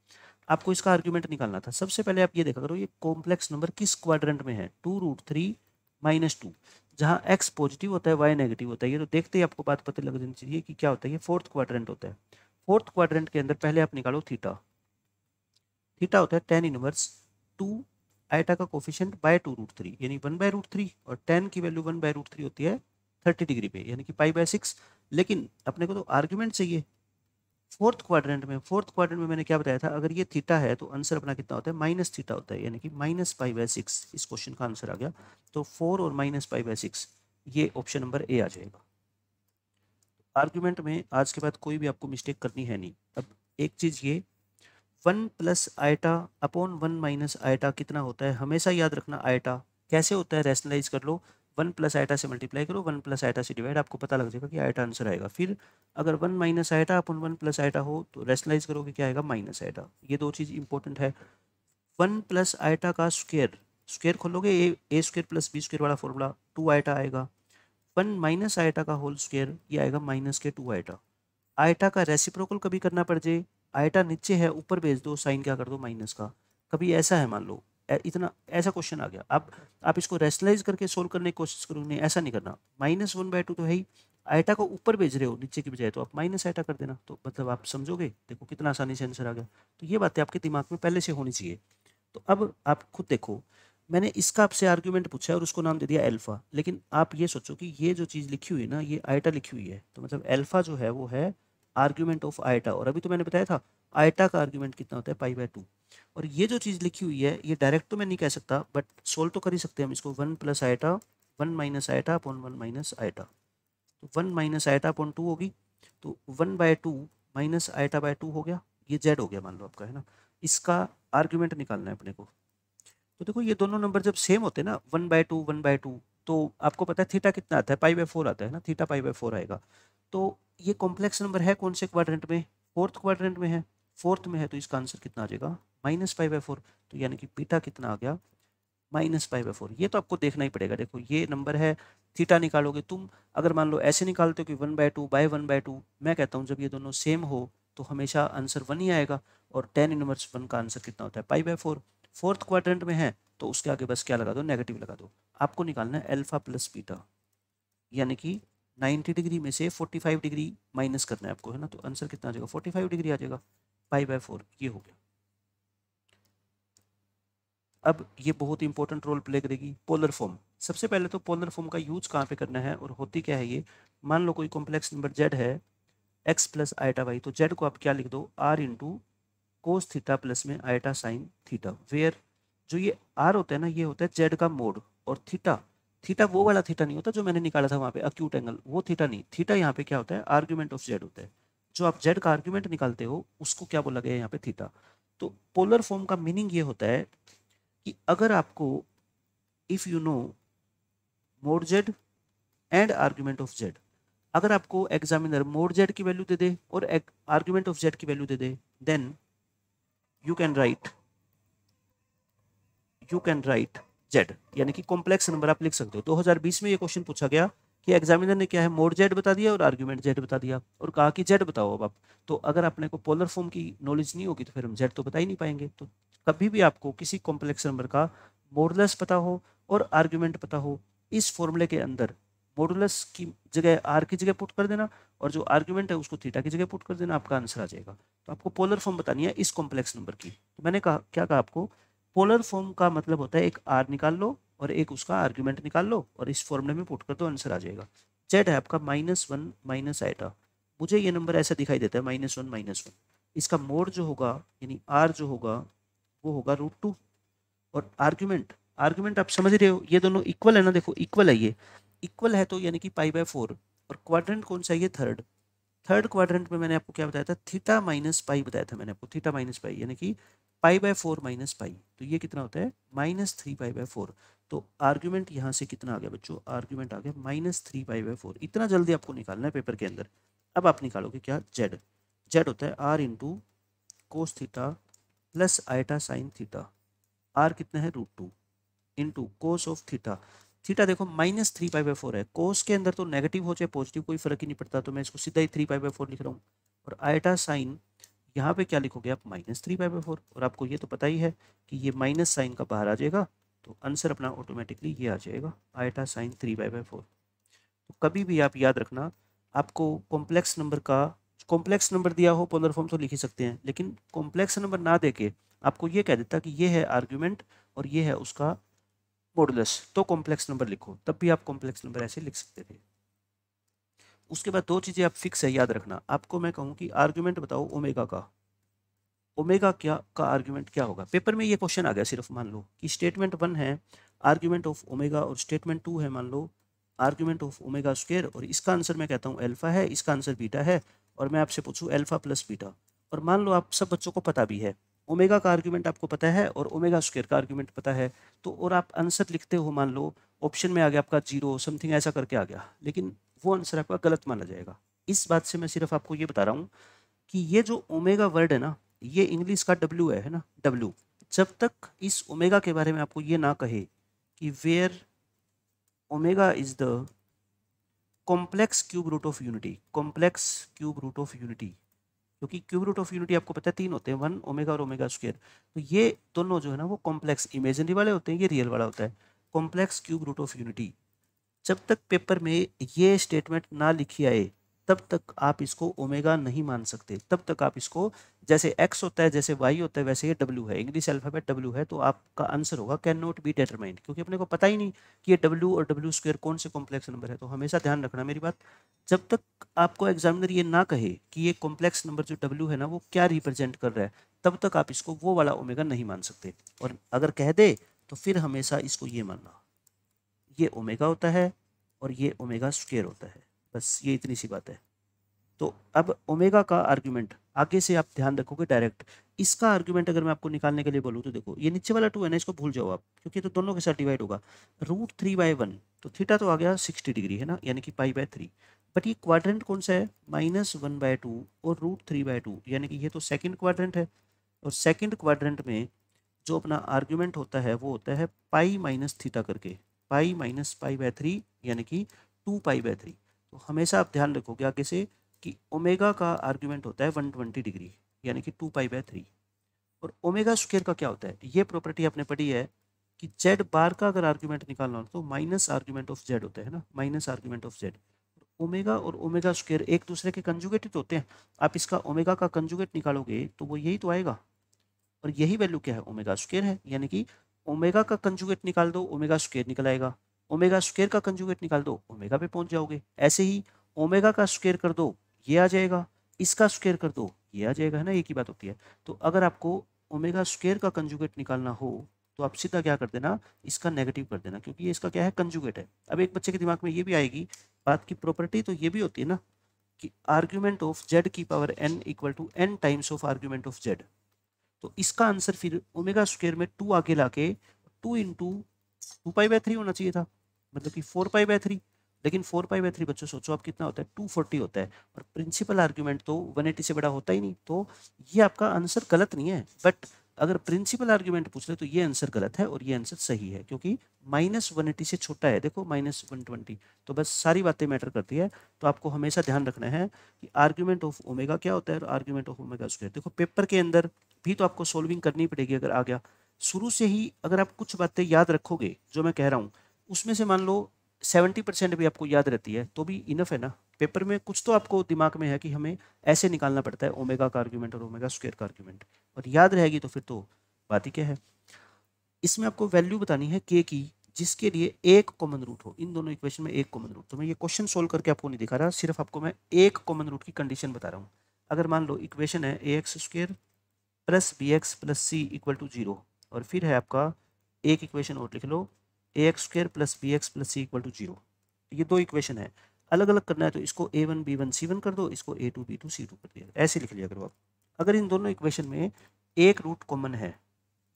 S1: आपको इसका आर्ग्यूमेंट निकालना था सबसे पहले आप ये देखा करो ये कॉम्प्लेक्स नंबर किस क्वाड्रेंट में है two root three minus two जहाँ एक्स पॉजिटिव होता है वाई नेगेटिव होता है ये तो देखते ही आपको बात पता लग जानी चाहिए कि क्या होता है ये फोर्थ क्वाड्रेंट होता है फोर्थ क्वाड्रेंट के अंदर पहले आप निकालो थीटा थीटा होता है टेन इनवर्स टू आयटा का coefficient by two root three यानी वन बाय रूट थ्री और टेन की value one by root three होती है थर्टी डिग्री पे यानी कि पाई बाय सिक्स लेकिन अपने को तो आर्ग्यूमेंट चाहिए फोर्थ क्वाड्रेंट में फोर्थ क्वाड्रेंट में मैंने क्या बताया था अगर ये थीटा है तो आंसर अपना कितना होता है माइनस थीटा होता है यानी कि माइनस पाई बाय सिक्स इस क्वेश्चन का आंसर आ गया तो फोर और माइनस पाई बाय सिक्स ये ऑप्शन नंबर ए आ जाएगा आर्ग्यूमेंट में आज के बाद कोई भी आपको मिस्टेक करनी है नहीं अब एक चीज़ ये one plus iota upon one minus iota कितना होता है हमेशा याद रखना आइटा कैसे होता है रैशनलाइज कर लो वन प्लस आइटा से मल्टीप्लाई करो वन प्लस आइटा से डिवाइड आपको पता लग जाएगा कि आइटा आंसर आएगा फिर अगर one minus iota upon one plus iota हो तो रैशनलाइज करोगे क्या आएगा माइनस आइटा ये दो चीज़ इंपॉर्टेंट है वन प्लस आइटा का स्क्वेयर स्क्वेयर खोलोगे A A square plus B square वाला फॉर्मूला टू आइटा आएगा वन माइनस आइटा का होल स्क्वेयर ये आएगा माइनस के टू आइटा आइटा का रेसिप्रोकल कभी करना पड़ जाए आयटा नीचे है ऊपर भेज दो साइन क्या कर दो माइनस का कभी ऐसा है मान लो इतना ऐसा क्वेश्चन आ गया आप आप इसको रेशनलाइज करके सोल्व करने की कोशिश करो नहीं ऐसा नहीं करना माइनस वन बाय टू तो है ही आइटा को ऊपर भेज रहे हो नीचे की बजाय तो आप माइनस आइटा कर देना तो मतलब आप समझोगे देखो कितना आसानी से आंसर आ गया तो ये बातें आपके दिमाग में पहले से होनी चाहिए तो अब आप खुद देखो मैंने इसका आपसे आर्ग्यूमेंट पूछा है और उसको नाम दे दिया एल्फ़ा लेकिन आप ये सोचो कि ये जो चीज़ लिखी हुई है ना ये आइटा लिखी हुई है तो मतलब एल्फ़ा जो है वो है आर्ग्यूमेंट ऑफ आयटा और अभी तो मैंने बताया था आयटा का आर्ग्यूमेंट कितना होता है पाई बाय टू और ये जो चीज़ लिखी हुई है ये डायरेक्ट तो मैं नहीं कह सकता बट सोल्व तो कर ही सकते हैं हम इसको one plus iota one minus iota upon one minus iota तो one minus iota upon two होगी तो one by two minus iota by two हो गया ये जेड हो गया मान लो आपका है ना इसका आर्ग्यूमेंट निकालना है अपने को तो देखो ये दोनों नंबर जब सेम होते हैं ना one by two one by two तो आपको पता है थीटा कितना आता है पाई बाय फोर आता है ना थीटा पाई बाय फोर आएगा तो ये कॉम्प्लेक्स नंबर है कौन से क्वाड्रेंट में फोर्थ क्वाड्रेंट में है फोर्थ में है तो इसका आंसर कितना आ जाएगा माइनस फाइव बाई फोर तो यानी कि बीटा कितना आ गया माइनस फाइव बाई फोर ये तो आपको देखना ही पड़ेगा देखो ये नंबर है थीटा निकालोगे तुम अगर मान लो ऐसे निकालते हो कि one by two by one by two मैं कहता हूँ जब ये दोनों सेम हो तो हमेशा आंसर वन ही आएगा और टेन इनवर्स वन का आंसर कितना होता है pi by four fourth quadrant में है तो उसके आगे बस क्या लगा दो नेगेटिव लगा दो आपको निकालना है अल्फा प्लस बीटा यानी कि 90 डिग्री में से 45 डिग्री माइनस करना है आपको है ना तो आंसर कितना आ जाएगा 45 डिग्री आ जाएगा पाई बाय फोर ये हो गया अब ये बहुत इंपॉर्टेंट रोल प्ले करेगी पोलर फॉर्म सबसे पहले तो पोलर फॉर्म का यूज कहाँ पे करना है और होती क्या है ये मान लो कोई कॉम्प्लेक्स नंबर जेड है एक्स प्लस आइटा वाई तो जेड को आप क्या लिख दो R into cos theta plus में आइटा साइन थीटा वेयर जो ये आर होता है ना ये होता है जेड का मोड और थीटा थीटा वो वाला थीटा नहीं होता जो मैंने निकाला था वहाँ पे अक्यूट एंगल वो थीटा नहीं थीटा यहाँ पे क्या होता है आर्ग्यूमेंट ऑफ जेड होता है जो आप जेड का आर्ग्यूमेंट निकालते हो उसको क्या बोला गया यहाँ पे थीटा तो पोलर फॉर्म का मीनिंग ये होता है कि अगर आपको if you know mod Z and argument of Z अगर आपको एग्जामिनर मोड जेड की वैल्यू दे दे और आर्ग्यूमेंट ऑफ जेड की वैल्यू दे दे then you can write you can write Z यानी कि कॉम्प्लेक्स नंबर आप लिख सकते हो 2020 में ये क्वेश्चन पूछा गया कि एग्जामिनर ने क्या है मोड जेड बता दिया और आर्ग्यूमेंट जेड बता दिया और कहा कि जेड बताओ अब आप तो अगर अपने को पोलर फॉर्म की नॉलेज नहीं होगी तो फिर हम जेड तो बता ही नहीं पाएंगे तो कभी भी आपको किसी कॉम्प्लेक्स नंबर का मॉडुलस पता हो और आर्ग्यूमेंट पता हो इस फॉर्मूले के अंदर मॉडुलस की जगह आर की जगह पुट कर देना और जो आर्ग्यूमेंट है उसको थीटा की जगह पुट कर देना आपका आंसर आ जाएगा तो आपको पोलर फॉर्म बतानी है इस कॉम्प्लेक्स नंबर की तो मैंने कहा क्या कहा आपको पोलर फॉर्म का मतलब होता है एक आर निकाल लो और एक उसका आर्ग्यूमेंट निकाल लो और इस फॉर्मूले में पुट कर दो आंसर आ जाएगा जेड है आपका माइनस वन माइनस आइटा मुझे ये नंबर ऐसा दिखाई देता है माइनस वन माइनस वन इसका मोड जो होगा यानी आर जो होगा वो होगा रूट टू और आर्ग्यूमेंट आर्ग्यूमेंट आप समझ रहे हो ये दोनों इक्वल है ना देखो इक्वल है ये इक्वल है तो यानी कि पाई बाय फोर और क्वाड्रेंट कौन सा है ये थर्ड थर्ड क्वाड्रेंट में मैंने आपको क्या बताया था थीटा माइनस पाई बताया था मैंने आपको थीटा माइनस पाई यानी कि pi by four minus pi तो ये कितना होता है minus three pi by four तो आर्ग्यूमेंट यहाँ से कितना आ गया बच्चों आर्ग्यूमेंट आ गया minus three pi by four इतना जल्दी आपको निकालना है पेपर के अंदर अब आप निकालोगे क्या जेड जेड होता है R into cos theta plus iota sine theta R कितना है root two into cos of theta theta देखो minus three pi by four है कोस के अंदर तो नेगेटिव हो चाहे पॉजिटिव कोई फर्क ही नहीं पड़ता तो मैं इसको सीधा ही थ्री पाई बाई फोर लिख रहा हूँ और आइटा साइन यहाँ पे क्या लिखोगे आप minus three by by four और आपको ये तो पता ही है कि ये माइनस साइन का बाहर आ जाएगा तो आंसर अपना ऑटोमेटिकली ये आ जाएगा iota sine three by by four तो कभी भी आप याद रखना आपको कॉम्प्लेक्स नंबर का कॉम्प्लेक्स नंबर दिया हो पोलर फॉर्म तो लिख ही सकते हैं लेकिन कॉम्प्लेक्स नंबर ना दे के आपको ये कह देता कि ये है आर्ग्यूमेंट और ये है उसका मॉडुलस तो कॉम्प्लेक्स नंबर लिखो तब भी आप कॉम्प्लेक्स नंबर ऐसे लिख सकते थे उसके बाद दो चीज़ें आप फिक्स है याद रखना आपको मैं कहूँ कि आर्ग्यूमेंट बताओ ओमेगा का ओमेगा क्या का आर्ग्यूमेंट क्या होगा पेपर में ये क्वेश्चन आ गया सिर्फ मान लो कि स्टेटमेंट वन है आर्ग्यूमेंट ऑफ ओमेगा और स्टेटमेंट टू है मान लो आर्ग्यूमेंट ऑफ ओमेगा स्क्वेयर और इसका आंसर मैं कहता हूँ एल्फा है इसका आंसर बीटा है और मैं आपसे पूछूँ एल्फा प्लस बीटा और मान लो आप सब बच्चों को पता भी है ओमेगा का आर्ग्यूमेंट आपको पता है और ओमेगा स्क्वेयर का आर्ग्यूमेंट पता है तो और आप आंसर लिखते हो मान लो ऑप्शन में आ गया आपका जीरो समथिंग ऐसा करके आ गया लेकिन वो आंसर आपका गलत माना जाएगा इस बात से मैं सिर्फ आपको ये बता रहा हूँ कि ये जो ओमेगा वर्ड है ना ये इंग्लिश का डब्ल्यू है, है ना डब्ल्यू जब तक इस ओमेगा के बारे में आपको ये ना कहे कि where omega is the complex cube root of unity complex cube root of unity क्योंकि क्यूब रूट ऑफ यूनिटी आपको पता है तीन होते हैं वन ओमेगा और ओमेगा स्क्वेयर तो ये दोनों जो है ना वो कॉम्प्लेक्स इमेजनरी वाले होते हैं ये रियल वाला होता है complex cube root of unity जब तक पेपर में ये स्टेटमेंट ना लिखी आए तब तक आप इसको ओमेगा नहीं मान सकते तब तक आप इसको जैसे एक्स होता है जैसे वाई होता है वैसे ये डब्ल्यू है इंग्लिश अल्फ़ाबेट डब्ल्यू है तो आपका आंसर होगा कैन नॉट बी डिटरमाइंड क्योंकि अपने को पता ही नहीं कि ये डब्ल्यू और डब्ल्यू स्क्वेयर कौन से कॉम्प्लेक्स नंबर है तो हमेशा ध्यान रखना मेरी बात जब तक आपको एग्जामिनर ये ना कहे कि ये कॉम्प्लेक्स नंबर जो डब्ल्यू है ना वो क्या रिप्रेजेंट कर रहा है तब तक आप इसको वो वाला ओमेगा नहीं मान सकते और अगर कह दे तो फिर हमेशा इसको ये मानना ये ओमेगा होता है और ये ओमेगा स्क्वेयर होता है बस ये इतनी सी बात है तो अब ओमेगा का आर्ग्यूमेंट आगे से आप ध्यान रखोगे डायरेक्ट इसका आर्ग्यूमेंट अगर मैं आपको निकालने के लिए बोलूँ तो देखो ये नीचे वाला टू है ना इसको भूल जाओ आप क्योंकि तो दोनों के साथ डिवाइड होगा रूट थ्री बाय वन तो थीटा तो आ गया सिक्सटी डिग्री है ना यानी कि पाई बाय थ्री बट ये क्वाड्रेंट कौन सा है माइनस वन बाय टू और रूट थ्री बाय टू यानी कि ये तो सेकेंड क्वाड्रेंट है और सेकेंड क्वाड्रेंट में जो अपना आर्ग्यूमेंट होता है वो होता है पाई माइनस थीटा करके pi minus pi by three यानी कि टू पाई बाय थ्री तो हमेशा आप ध्यान रखोगे आगे से कि ओमेगा का आर्ग्यूमेंट होता है वन ट्वेंटी डिग्री यानी कि टू पाई बाय थ्री और ओमेगा स्क्वेयर का क्या होता है ये प्रॉपर्टी आपने पढ़ी है कि जेड बार का अगर आर्ग्यूमेंट निकालना हो तो माइनस आर्ग्यूमेंट ऑफ जेड होता है ना minus argument of Z omega और ओमेगा स्क्वेयर एक दूसरे के कंजुगेटेड होते हैं आप इसका ओमेगा का कंजुगेट निकालोगे तो वो यही तो आएगा और यही वैल्यू क्या है ओमेगा स्क्वेयर है यानी कि ओमेगा का कंजुगेट निकाल दो ओमेगा स्क्वेयर निकल आएगा ओमेगा स्क्वेयर का कंजुगेट निकाल दो ओमेगा पे पहुंच जाओगे ऐसे ही ओमेगा का स्क्वेयर कर दो ये आ जाएगा इसका स्क्वेयर कर दो ये आ जाएगा है ना एक ही बात होती है तो अगर आपको ओमेगा स्क्वेयर का कंजुगेट निकालना हो तो आप सीधा क्या कर देना इसका नेगेटिव कर देना क्योंकि ये इसका क्या है कंजुगेट है अब एक बच्चे के दिमाग में ये भी आएगी बात की प्रॉपर्टी तो ये भी होती है ना कि आर्ग्यूमेंट ऑफ जेड की power N equal to N times of argument of Z तो इसका आंसर फिर ओमेगा स्क्वेयर में टू ला लाके two into two pi by three होना चाहिए था मतलब कि फोर पाई बाय थ्री लेकिन फोर पाई बाय थ्री बच्चों सोचो आप कितना होता है टू फोर्टी होता है और प्रिंसिपल आर्ग्यूमेंट तो वन एटी से बड़ा होता ही नहीं तो ये आपका आंसर गलत नहीं है बट अगर प्रिंसिपल आर्ग्यूमेंट पूछ ले तो ये आंसर गलत है और ये आंसर सही है क्योंकि माइनस वन एटी से छोटा है देखो माइनस वन ट्वेंटी तो बस सारी बातें मैटर करती है तो आपको हमेशा ध्यान रखना है कि आर्ग्यूमेंट ऑफ ओमेगा क्या होता है और आर्ग्यूमेंट ऑफ ओमेगा स्क्वायर देखो पेपर के अंदर भी तो आपको सोल्विंग करनी पड़ेगी अगर आ गया शुरू से ही अगर आप कुछ बातें याद रखोगे जो मैं कह रहा हूँ उसमें से मान लो सेवेंटी परसेंट भी आपको याद रहती है तो भी इनफ है ना पेपर में कुछ तो आपको दिमाग में है कि हमें ऐसे निकालना पड़ता है ओमेगा का आर्ग्यूमेंट और ओमेगा स्क्वेयर का आर्ग्यूमेंट और याद रहेगी तो फिर तो बात ही क्या है इसमें आपको वैल्यू बतानी है के की जिसके लिए एक कॉमन रूट हो इन दोनों इक्वेशन में एक कॉमन रूट तो मैं ये क्वेश्चन सोल्व करके आपको नहीं दिखा रहा सिर्फ आपको मैं एक कॉमन रूट की कंडीशन बता रहा हूँ अगर मान लो इक्वेशन है A X square plus B x plus C equal to zero और फिर है आपका एक इक्वेशन और लिख लो A x square plus B x plus C equal to zero ये दो इक्वेशन है अलग अलग करना है तो इसको A one B one C one कर दो इसको A two B two C two कर दिया ऐसे लिख लिया करो आप अगर इन दोनों इक्वेशन में एक रूट कॉमन है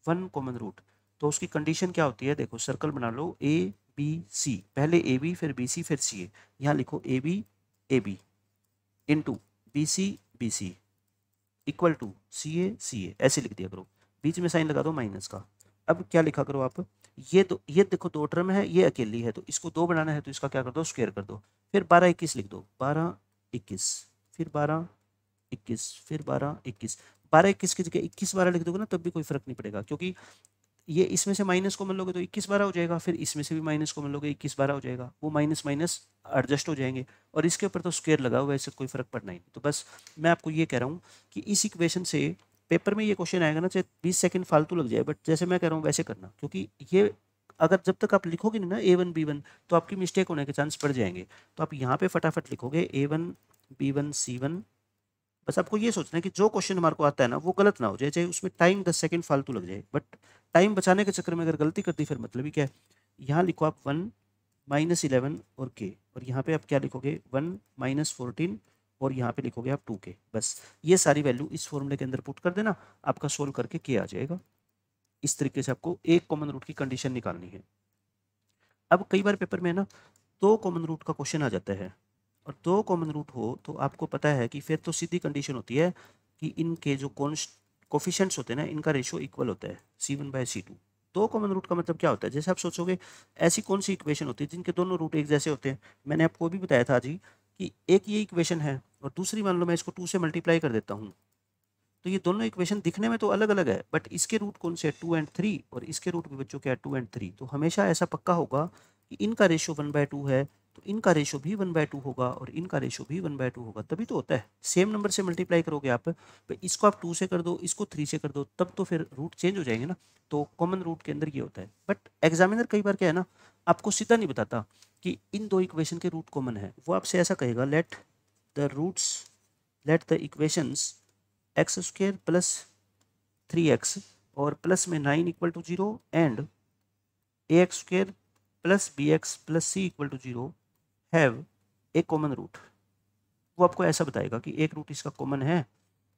S1: वन कॉमन रूट तो उसकी कंडीशन क्या होती है देखो सर्कल बना लो ए बी सी पहले ए बी फिर बी सी फिर सी ए यहाँ लिखो A B A B into B C B C equal to C A C A ऐसे लिख दिया करो बीच में साइन लगा दो माइनस का अब क्या लिखा करो आप ये तो ये देखो दो टर्म है ये अकेली है तो इसको दो बनाना है तो इसका क्या कर दो स्क्वेयर कर दो फिर बारह इक्कीस लिख दो बारह इक्कीस फिर बारह इक्कीस फिर बारह इक्कीस बारह इक्कीस की जगह इक्कीस बारह लिख दोगे ना तब भी कोई फर्क नहीं पड़ेगा क्योंकि ये इसमें से माइनस कॉमन लोगे तो इक्कीस बारह हो जाएगा फिर इसमें से भी माइनस कॉमन लोगे इक्कीस बारह हो जाएगा वो माइनस माइनस एडजस्ट हो जाएंगे और इसके ऊपर तो स्क्वेयर लगा हुआ है इससे कोई फ़र्क पड़ना ही नहीं तो बस मैं आपको ये कह रहा हूँ कि इस इक्वेशन से पेपर में ये क्वेश्चन आएगा ना चाहे बीस सेकेंड फालतू लग जाए बट जैसे मैं कह रहा हूँ वैसे करना क्योंकि ये अगर जब तक आप लिखोगे नहीं ना ए वन बी वन तो आपकी मिस्टेक होने के चांस पड़ जाएंगे तो आप यहाँ पे फटाफट लिखोगे A one B one C one बस आपको ये सोचना है कि जो क्वेश्चन हमारे को आता है ना वो गलत ना हो जाए चाहे उसमें टाइम दस सेकेंड फालतू लग जाए बट टाइम बचाने के चक्कर में अगर गलती कर दी फिर मतलब ही क्या है यहाँ लिखो आप वन माइनस इलेवन और के और यहाँ पे आप क्या लिखोगे वन माइनस फोर्टीन और यहाँ पे लिखोगे आप टू के बस ये सारी वैल्यू इस फॉर्मूले के अंदर पुट कर देना आपका सोल्व करके के आ जाएगा इस तरीके से आपको एक कॉमन रूट की कंडीशन निकालनी है अब कई बार पेपर में ना दो कॉमन रूट का क्वेश्चन आ जाता है और दो कॉमन रूट हो तो आपको पता है कि फिर तो सीधी कंडीशन होती है कि इनके जो कॉन्स्ट कोफिशेंट्स होते हैं ना इनका रेशियो इक्वल होता है C one by C two दो कॉमन रूट का मतलब क्या होता है जैसे आप सोचोगे ऐसी कौन सी इक्वेशन होती है जिनके दोनों रूट एक जैसे होते हैं मैंने आपको भी बताया था जी कि एक ये इक्वेशन है और दूसरी मान लो मैं इसको टू से मल्टीप्लाई कर देता हूँ तो ये दोनों इक्वेशन दिखने में तो अलग अलग है बट इसके रूट कौन से है टू एंड थ्री और इसके रूट भी बच्चों के है टू एंड थ्री तो हमेशा ऐसा पक्का होगा कि इनका रेशियो वन बाय टू है इनका रेशो भी वन बाय टू होगा और इनका रेशो भी वन बाय टू होगा तभी तो होता है सेम नंबर से मल्टीप्लाई करोगे आप तो इसको आप टू से कर दो इसको थ्री से कर दो तब तो फिर रूट चेंज हो जाएंगे ना तो कॉमन रूट के अंदर ये होता है बट एग्जामिनर कई बार क्या है ना आपको सीधा नहीं बताता कि इन दो इक्वेशन के रूट कॉमन है वो आपसे ऐसा कहेगा let the roots let the equations X square plus three X और प्लस में nine equal to zero and A x square plus B x plus C equal to zero have a common root वो आपको ऐसा बताएगा कि एक root इसका common है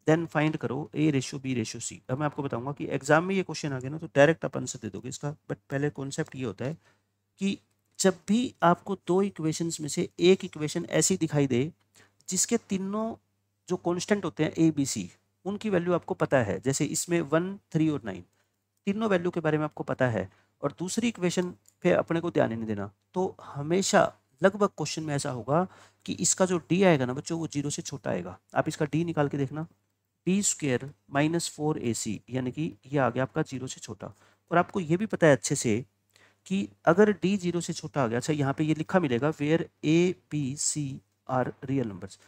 S1: देन फाइंड करो A ratio B ratio C अब मैं आपको बताऊंगा कि एग्जाम में ये क्वेश्चन आ गया ना तो डायरेक्ट आप आंसर दे दोगे इसका बट पहले कॉन्सेप्ट ये होता है कि जब भी आपको दो इक्वेशंस में से एक इक्वेशन ऐसी दिखाई दे जिसके तीनों जो कॉन्स्टेंट होते हैं ए बी सी उनकी वैल्यू आपको पता है जैसे इसमें वन थ्री और नाइन तीनों वैल्यू के बारे में आपको पता है और दूसरी इक्वेशन पे अपने को ध्यान ही नहीं देना तो हमेशा लगभग क्वेश्चन में ऐसा होगा कि इसका जो डी आएगा ना बच्चों वो जीरो से छोटा आएगा आप इसका डी निकाल के देखना D square minus four A C यानी कि ये आ गया आपका जीरो से छोटा और आपको ये भी पता है अच्छे से कि अगर डी जीरो से छोटा आ गया अच्छा यहाँ पे ये लिखा मिलेगा where A B C are real numbers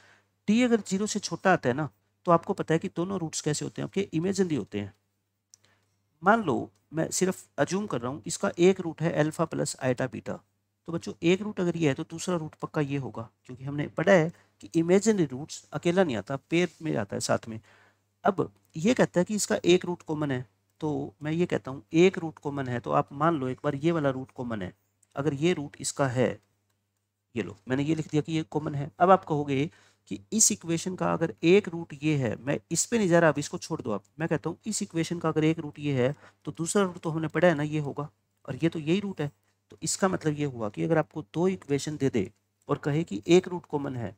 S1: D अगर जीरो से छोटा आता है ना तो आपको पता है कि दोनों रूट्स कैसे होते हैं आपके इमेजनरी होते हैं मान लो मैं सिर्फ अज्यूम कर रहा हूँ इसका एक रूट है एल्फा प्लस आइटा बीटा तो बच्चों एक रूट अगर ये है तो दूसरा रूट पक्का ये होगा क्योंकि हमने पढ़ा है कि इमेजनरी रूट्स अकेला नहीं आता पेयर में आता है साथ में अब ये कहता है कि इसका एक रूट कॉमन है तो मैं ये कहता हूँ एक रूट कॉमन है तो आप मान लो एक बार ये वाला रूट कॉमन है अगर ये रूट इसका है ये लो मैंने ये लिख दिया कि ये कॉमन है अब आप कहोगे कि इस इक्वेशन का अगर एक रूट ये है मैं इस पर नहीं जा रहा अब इसको छोड़ दो आप मैं कहता हूँ इस इक्वेशन का अगर एक रूट ये है तो दूसरा रूट तो हमने पढ़ा है ना ये होगा और ये तो यही रूट है तो इसका मतलब ये हुआ कि अगर आपको दो इक्वेशन दे दे और कहे कि एक रूट कॉमन है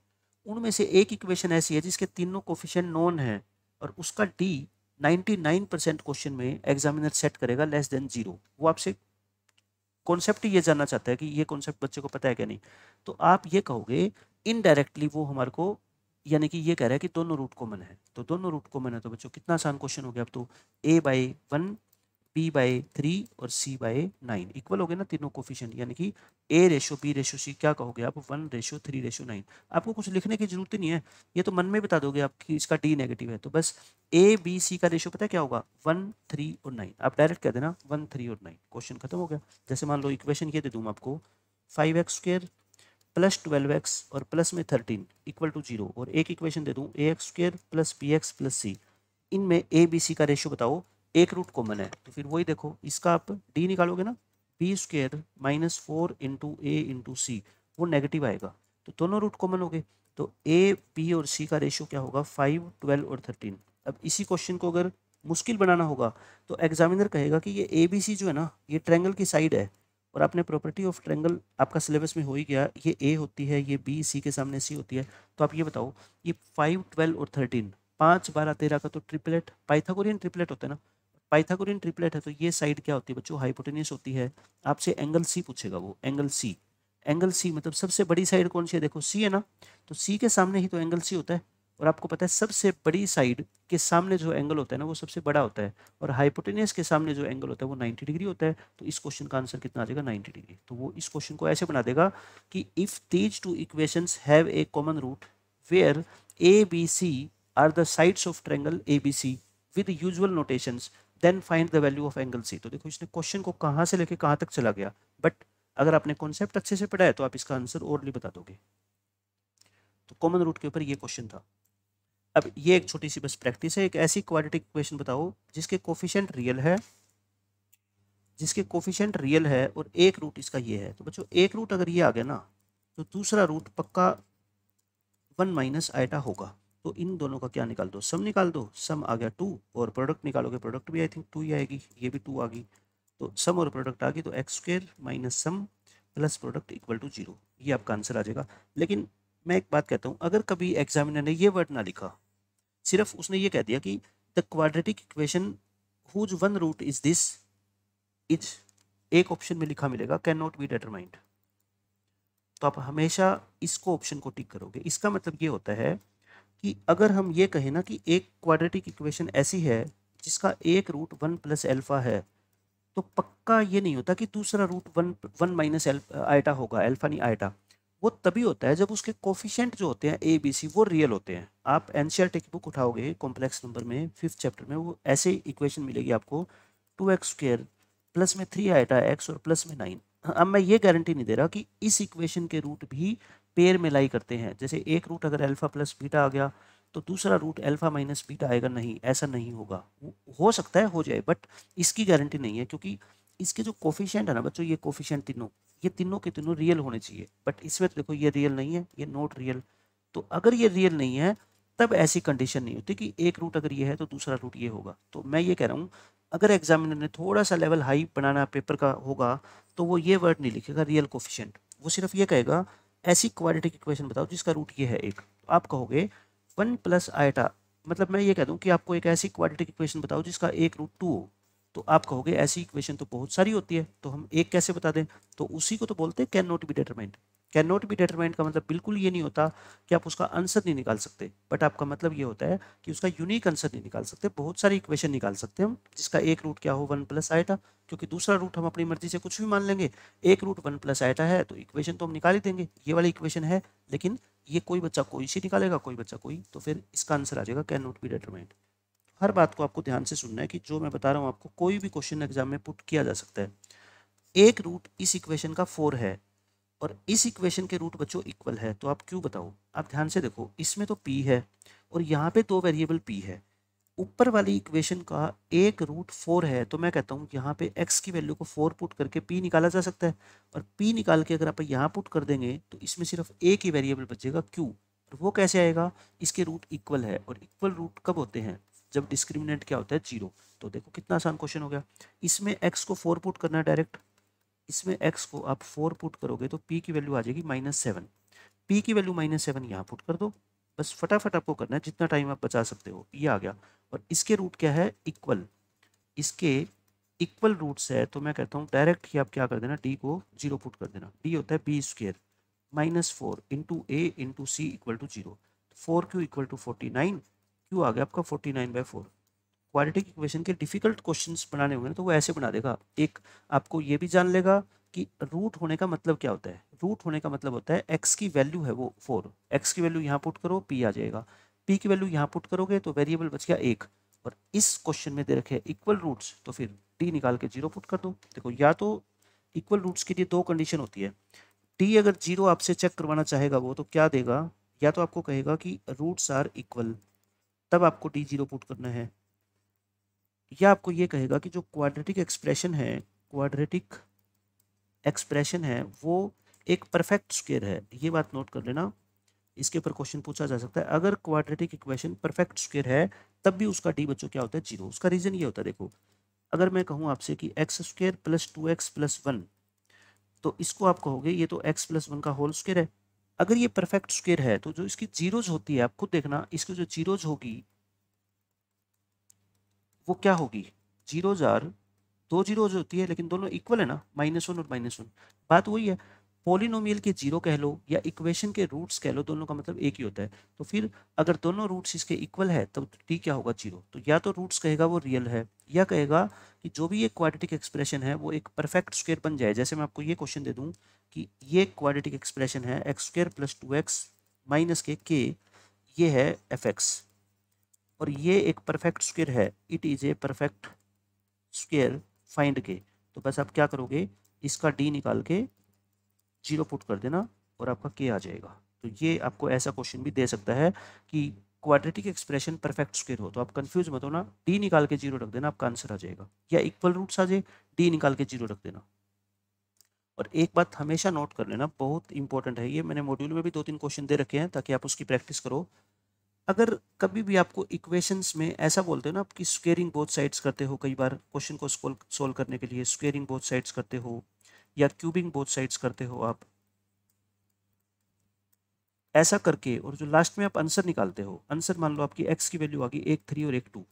S1: उनमें से एक इक्वेशन ऐसी है जिसके तीनों कोफिशन नॉन है और उसका डी 99 परसेंट क्वेश्चन में एग्जामिनर सेट करेगा लेस देन जीरो वो आपसे कॉन्सेप्ट ये जानना चाहता है कि ये कॉन्सेप्ट बच्चे को पता है क्या नहीं तो आप ये कहोगे इनडायरेक्टली वो हमारे को यानी कि ये कह रहा है कि दोनों रूट कॉमन है तो दोनों रूट कॉमन है तो बच्चों कितना आसान क्वेश्चन हो गया अब तो A by one P by three और सी बाय नाइन इक्वल हो गए ना तीनों कोफिशेंट यानी कि A ratio B ratio C क्या कहोगे आप one ratio three ratio nine आपको कुछ लिखने की जरूरत ही नहीं है ये तो मन में बता दोगे आपकी इसका डी नेगेटिव है तो बस ए बी सी का रेशो पता है क्या होगा वन थ्री और नाइन आप डायरेक्ट कह देना वन थ्री और नाइन क्वेश्चन खत्म हो गया जैसे मान लो इक्वेशन ये दे दूँ आपको five x square plus twelve x और प्लस में थर्टीन इक्वल टू जीरो और एक इक्वेशन दे दूँ A x square plus B x plus C इनमें ए बी सी का रेशो बताओ एक रूट कॉमन है तो फिर वही देखो इसका आप डी निकालोगे ना B square minus four into A into C वो नेगेटिव आएगा तो दोनों रूट कॉमन हो गए तो ए बी और सी का रेशियो क्या होगा फाइव ट्वेल्व और थर्टीन अब इसी क्वेश्चन को अगर मुश्किल बनाना होगा तो एग्जामिनर कहेगा कि ये ए बी सी जो है ना ये ट्रैंगल की साइड है और आपने प्रॉपर्टी ऑफ ट्रैंगल आपका सिलेबस में हो ही गया ये ए होती है ये बी सी के सामने सी होती है तो आप ये बताओ ये फाइव ट्वेल्व और थर्टीन पाँच बारह तेरह का तो ट्रिपलेट पाइथागोरियन ट्रिपलेट होता है ना पाइथागोरियन ट्रिपलेट है तो ये साइड क्या होती है बच्चों हाइपोटेनियस होती है आपसे एंगल सी पूछेगा वो एंगल सी एंगल सी मतलब सबसे बड़ी साइड कौन सी है देखो सी है ना तो सी के सामने ही तो एंगल सी होता है और आपको पता है सबसे बड़ी साइड के सामने जो एंगल होता है ना वो सबसे बड़ा होता है और हाइपोटेनियस के सामने जो एंगल होता है वो नाइन्टी डिग्री होता है तो इस क्वेश्चन का आंसर कितना आ जाएगा नाइन्टी डिग्री तो वो इस क्वेश्चन को ऐसे बना देगा कि if these two equation have a common root where A B C are the sides of triangle A B C with usual notations then find the value of angle C तो देखो इसने question को कहाँ से लेके कहाँ तक चला गया बट अगर आपने कॉन्सेप्ट अच्छे से पढ़ाया तो आप इसका आंसर ओरली बता दोगे तो कॉमन रूट के ऊपर ये क्वेश्चन था अब ये एक छोटी सी बस प्रैक्टिस है एक ऐसी क्वाड्रेटिक इक्वेशन बताओ जिसके कोफिशेंट रियल है जिसके कोफिशेंट रियल है और एक रूट इसका ये है तो बच्चों एक रूट अगर ये आ गया ना तो दूसरा रूट पक्का वन माइनस आइटा होगा तो इन दोनों का क्या निकाल दो सम निकाल दो सम आ गया टू और प्रोडक्ट निकालोगे प्रोडक्ट भी आई थिंक टू ही आएगी ये भी टू आ गई तो सम और प्रोडक्ट आ गई तो x square minus sum plus product equal to zero ये आपका आंसर आ जाएगा लेकिन मैं एक बात कहता हूँ अगर कभी एग्जामिनर ने ये वर्ड ना लिखा सिर्फ उसने ये कह दिया कि the quadratic equation whose one root is this is एक ऑप्शन में लिखा मिलेगा कैन नॉट बी डिटरमाइंड तो आप हमेशा इसको ऑप्शन को टिक करोगे इसका मतलब ये होता है कि अगर हम ये कहें ना कि एक क्वाड्रेटिक इक्वेशन ऐसी है जिसका एक रूट वन प्लस एल्फ़ा है तो पक्का ये नहीं होता कि दूसरा root one one minus iota होगा एल्फ़ा नहीं आइटा वो तभी होता है जब उसके कोफिशेंट जो होते हैं ए बी सी वो रियल होते हैं आप एन सी आर बुक उठाओगे कॉम्प्लेक्स नंबर में फिफ्थ चैप्टर में वो ऐसे इक्वेशन मिलेगी आपको टू एक्स स्क्र प्लस में थ्री आइटा एक्स और प्लस में नाइन अब मैं ये गारंटी नहीं दे रहा कि इस इक्वेशन के रूट भी पेयर में लाई करते हैं जैसे एक रूट अगर अल्फ़ा प्लस बीटा आ गया तो दूसरा रूट अल्फ़ा माइनस बीटा आएगा नहीं ऐसा नहीं होगा हो सकता है हो जाए बट इसकी गारंटी नहीं है क्योंकि इसके जो कोफिशेंट है ना बच्चों ये कोफिशेंट तीनों ये तीनों के तीनों रियल होने चाहिए बट इसमें तो देखो ये रियल नहीं है ये नॉट रियल तो अगर ये रियल नहीं है तब ऐसी कंडीशन नहीं होती कि एक रूट अगर ये है तो दूसरा रूट ये होगा तो मैं ये कह रहा हूँ अगर एग्जामिनर ने थोड़ा सा लेवल हाई बनाना पेपर का होगा तो वो ये वर्ड नहीं लिखेगा रियल कोफिशेंट वो सिर्फ ये कहेगा ऐसी क्वाड्रेटिक इक्वेशन बताओ जिसका रूट ये है एक तो आप कहोगे वन प्लस आइटा मतलब मैं ये कह दूं कि आपको एक ऐसी क्वाड्रेटिक इक्वेशन बताओ जिसका एक रूट टू हो तो आप कहोगे ऐसी इक्वेशन तो बहुत सारी होती है तो हम एक कैसे बता दें तो उसी को तो बोलते हैं can not be determined can not be determined का मतलब बिल्कुल ये नहीं होता कि आप उसका आंसर नहीं निकाल सकते बट आपका मतलब ये होता है कि उसका यूनिक आंसर नहीं निकाल सकते बहुत सारी इक्वेशन निकाल सकते हम जिसका एक रूट क्या हो वन प्लस आइटा क्योंकि दूसरा रूट हम अपनी मर्जी से कुछ भी मान लेंगे एक रूट वन प्लस आइटा है तो इक्वेशन तो हम निकाल ही देंगे ये वाली इक्वेशन है लेकिन ये कोई बच्चा कोई सी निकालेगा कोई बच्चा कोई तो फिर इसका आंसर आ जाएगा कैन नॉट बी डिटरमाइंड हर बात को आपको ध्यान से सुनना है कि जो मैं बता रहा हूँ आपको कोई भी क्वेश्चन एग्जाम में पुट किया जा सकता है एक रूट इस इक्वेशन का फोर है और इस इक्वेशन के रूट बच्चों इक्वल है तो आप क्यों बताओ आप ध्यान से देखो इसमें तो पी है और यहाँ पे दो वेरिएबल पी है ऊपर वाली इक्वेशन का एक रूट फोर है तो मैं कहता हूँ यहाँ पे एक्स की वैल्यू को फोर पुट करके पी निकाला जा सकता है और पी निकाल के अगर आप यहाँ पुट कर देंगे तो इसमें सिर्फ एक ही वेरिएबल बचेगा क्यू और वो कैसे आएगा इसके रूट इक्वल है और इक्वल रूट कब होते हैं जब डिस्क्रिमिनेंट क्या होता है जीरो तो देखो कितना आसान क्वेश्चन हो गया इसमें एक्स को फोर पुट करना है डायरेक्ट इसमें एक्स को आप फोर पुट करोगे तो पी की वैल्यू आ जाएगी माइनस सेवन पी की वैल्यू माइनस सेवन यहाँ पुट कर दो बस फटाफट आपको करना है जितना टाइम आप बचा सकते हो ये आ गया और इसके रूट क्या है इक्वल इसके इक्वल रूट्स है तो मैं कहता हूँ डायरेक्ट ही आप क्या कर देना डी को जीरो पुट कर देना डी होता है B square minus four into A into C equal to zero four Q equal to forty nine Q आ गया आपका forty nine by four quadratic equation के डिफिकल्ट क्वेश्चन बनाने होंगे ना तो वो ऐसे बना देगा एक आपको ये भी जान लेगा कि रूट होने का मतलब क्या होता है रूट होने का मतलब होता है एक्स की वैल्यू है वो फोर एक्स की वैल्यू यहाँ पुट करो पी आ जाएगा पी की वैल्यू यहाँ पुट करोगे तो वेरिएबल बच गया एक और इस क्वेश्चन में दे रखे इक्वल रूट्स तो फिर टी निकाल के जीरो पुट कर दो देखो या तो इक्वल रूट्स के लिए दो कंडीशन होती है टी अगर जीरो आपसे चेक करवाना चाहेगा वो तो क्या देगा या तो आपको कहेगा कि रूट्स आर इक्वल तब आपको टी जीरो पुट करना है यह आपको ये कहेगा कि जो क्वाड्रेटिक एक्सप्रेशन है क्वाड्रेटिक एक्सप्रेशन है वो एक परफेक्ट स्क्वेयर है ये बात नोट कर लेना इसके ऊपर क्वेश्चन पूछा जा सकता है अगर क्वाड्रेटिक इक्वेशन परफेक्ट स्क्वेयर है तब भी उसका डी बच्चों क्या होता है जीरो उसका रीज़न ये होता है देखो अगर मैं कहूँ आपसे कि x square plus two x plus one तो इसको आप कहोगे ये तो एक्स प्लस वन का होल स्क्वेयर है अगर ये परफेक्ट स्क्वेयर है तो जो इसकी जीरोज होती है आप खुद देखना इसकी जो जीरोज होगी वो क्या होगी जीरो जार दो जीरोज होती है लेकिन दोनों इक्वल है ना माइनस वन और माइनस वन बात वही है पोलिनोमियल के जीरो कह लो या इक्वेशन के रूट्स कह लो दोनों का मतलब एक ही होता है तो फिर अगर दोनों रूट्स इसके इक्वल है तब तो टी क्या होगा जीरो तो या तो रूट्स कहेगा वो रियल है या कहेगा कि जो भी ये क्वाड्रेटिक एक्सप्रेशन है वो एक परफेक्ट स्क्वेयर बन जाए जैसे मैं आपको ये क्वेश्चन दे दूँ कि ये क्वाड्रेटिक एक्सप्रेशन है x square plus two x minus K के ये है एफ एक्स और ये एक परफेक्ट स्क्वेयर है it is a perfect square find K तो बस आप क्या करोगे इसका डी निकाल के जीरो पुट कर देना और आपका के आ जाएगा तो ये आपको ऐसा क्वेश्चन भी दे सकता है कि क्वाड्रेटिक एक्सप्रेशन परफेक्ट स्क्वेयर हो तो आप कंफ्यूज मत होना डी निकाल के जीरो रख देना आपका आंसर आ जाएगा या इक्वल रूट्स आ जाए डी निकाल के जीरो रख देना और एक बात हमेशा नोट कर लेना बहुत इंपॉर्टेंट है ये मैंने मॉड्यूल में भी दो तीन क्वेश्चन दे रखे हैं ताकि आप उसकी प्रैक्टिस करो अगर कभी भी आपको इक्वेशंस में ऐसा बोलते हो ना आपकी स्क्वेयरिंग बोथ साइड्स करते हो कई बार क्वेश्चन को सोल्व करने के लिए स्क्वेयरिंग बोथ साइड्स करते हो या क्यूबिंग बोथ साइड्स करते हो आप ऐसा करके और जो लास्ट में आप आंसर निकालते हो आंसर मान लो आपकी एक्स की वैल्यू आ गई एक थ्री और एक टू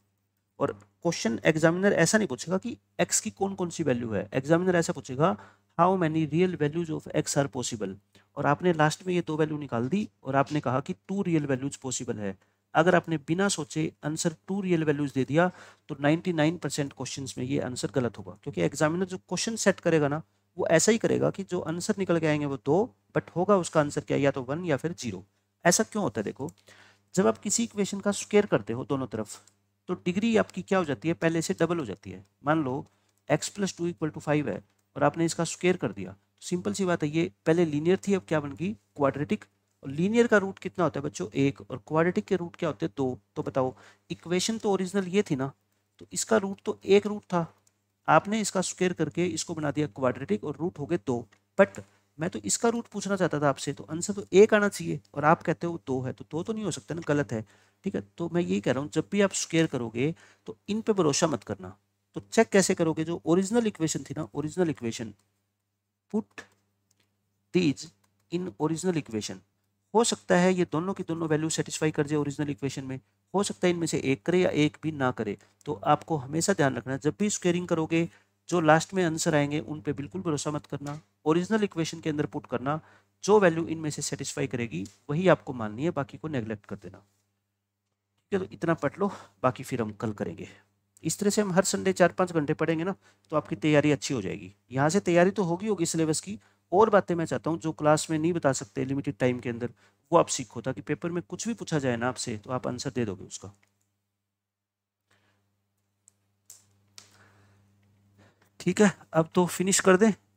S1: और क्वेश्चन एग्जामिनर ऐसा नहीं पूछेगा कि एक्स की कौन कौन सी वैल्यू है एग्जामिनर ऐसा पूछेगा how many real values of x are possible और आपने लास्ट में ये दो वैल्यू निकाल दी और आपने कहा कि टू रियल वैल्यूज पॉसिबल है अगर आपने बिना सोचे आंसर टू रियल वैल्यूज दे दिया तो 99 परसेंट क्वेश्चन में ये आंसर गलत होगा क्योंकि एग्जामिनर जो क्वेश्चन सेट करेगा ना वो ऐसा ही करेगा कि जो आंसर निकल के आएंगे वो दो बट होगा उसका आंसर क्या या तो वन या फिर जीरो ऐसा क्यों होता है देखो जब आप किसी इक्वेशन का स्क्वेयर करते हो दोनों तरफ तो डिग्री आपकी क्या हो जाती है पहले से डबल हो जाती है मान लो x plus two equal to five है और आपने इसका स्क्वेयर कर दिया सिंपल तो सी बात है ये पहले लीनियर थी अब क्या बन गई क्वाड्रेटिक और लीनियर का रूट कितना होता है बच्चों एक और क्वाड्रेटिक के रूट क्या होते हैं दो तो बताओ इक्वेशन तो ओरिजिनल ये थी ना तो इसका रूट तो एक रूट था आपने इसका स्क्वेयर करके इसको बना दिया क्वाड्रेटिक और रूट हो गए दो बट मैं तो इसका रूट पूछना चाहता था आपसे तो आंसर तो एक आना चाहिए और आप कहते हो दो है तो दो तो नहीं हो सकता ना गलत है ठीक है तो मैं यही कह रहा हूँ जब भी आप स्क्वेयर करोगे तो इन पे भरोसा मत करना तो चेक कैसे करोगे जो ओरिजिनल इक्वेशन थी ना original equation put these in original equation हो सकता है ये दोनों की दोनों वैल्यू सेटिस्फाई कर जाए ओरिजिनल इक्वेशन में हो सकता है इनमें से एक करे या एक भी ना करे तो आपको हमेशा ध्यान रखना जब भी स्क्वेयरिंग करोगे जो लास्ट में आंसर आएंगे उन पर बिल्कुल भरोसा मत करना ओरिजिनल इक्वेशन के अंदर पुट करना जो वैल्यू इनमें से सेटिस्फाई करेगी वही आपको माननी है बाकी को नेग्लेक्ट कर देना ठीक है तो इतना पढ़ लो बाकी फिर हम कल करेंगे इस तरह से हम हर संडे चार पाँच घंटे पढ़ेंगे ना तो आपकी तैयारी अच्छी हो जाएगी यहाँ से तैयारी तो होगी होगी सिलेबस की और बातें मैं चाहता हूँ जो क्लास में नहीं बता सकते लिमिटेड टाइम के अंदर वो आप सीखो ताकि पेपर में कुछ भी पूछा जाए ना आपसे तो आप आंसर दे दोगे उसका ठीक है अब तो फिनिश कर दें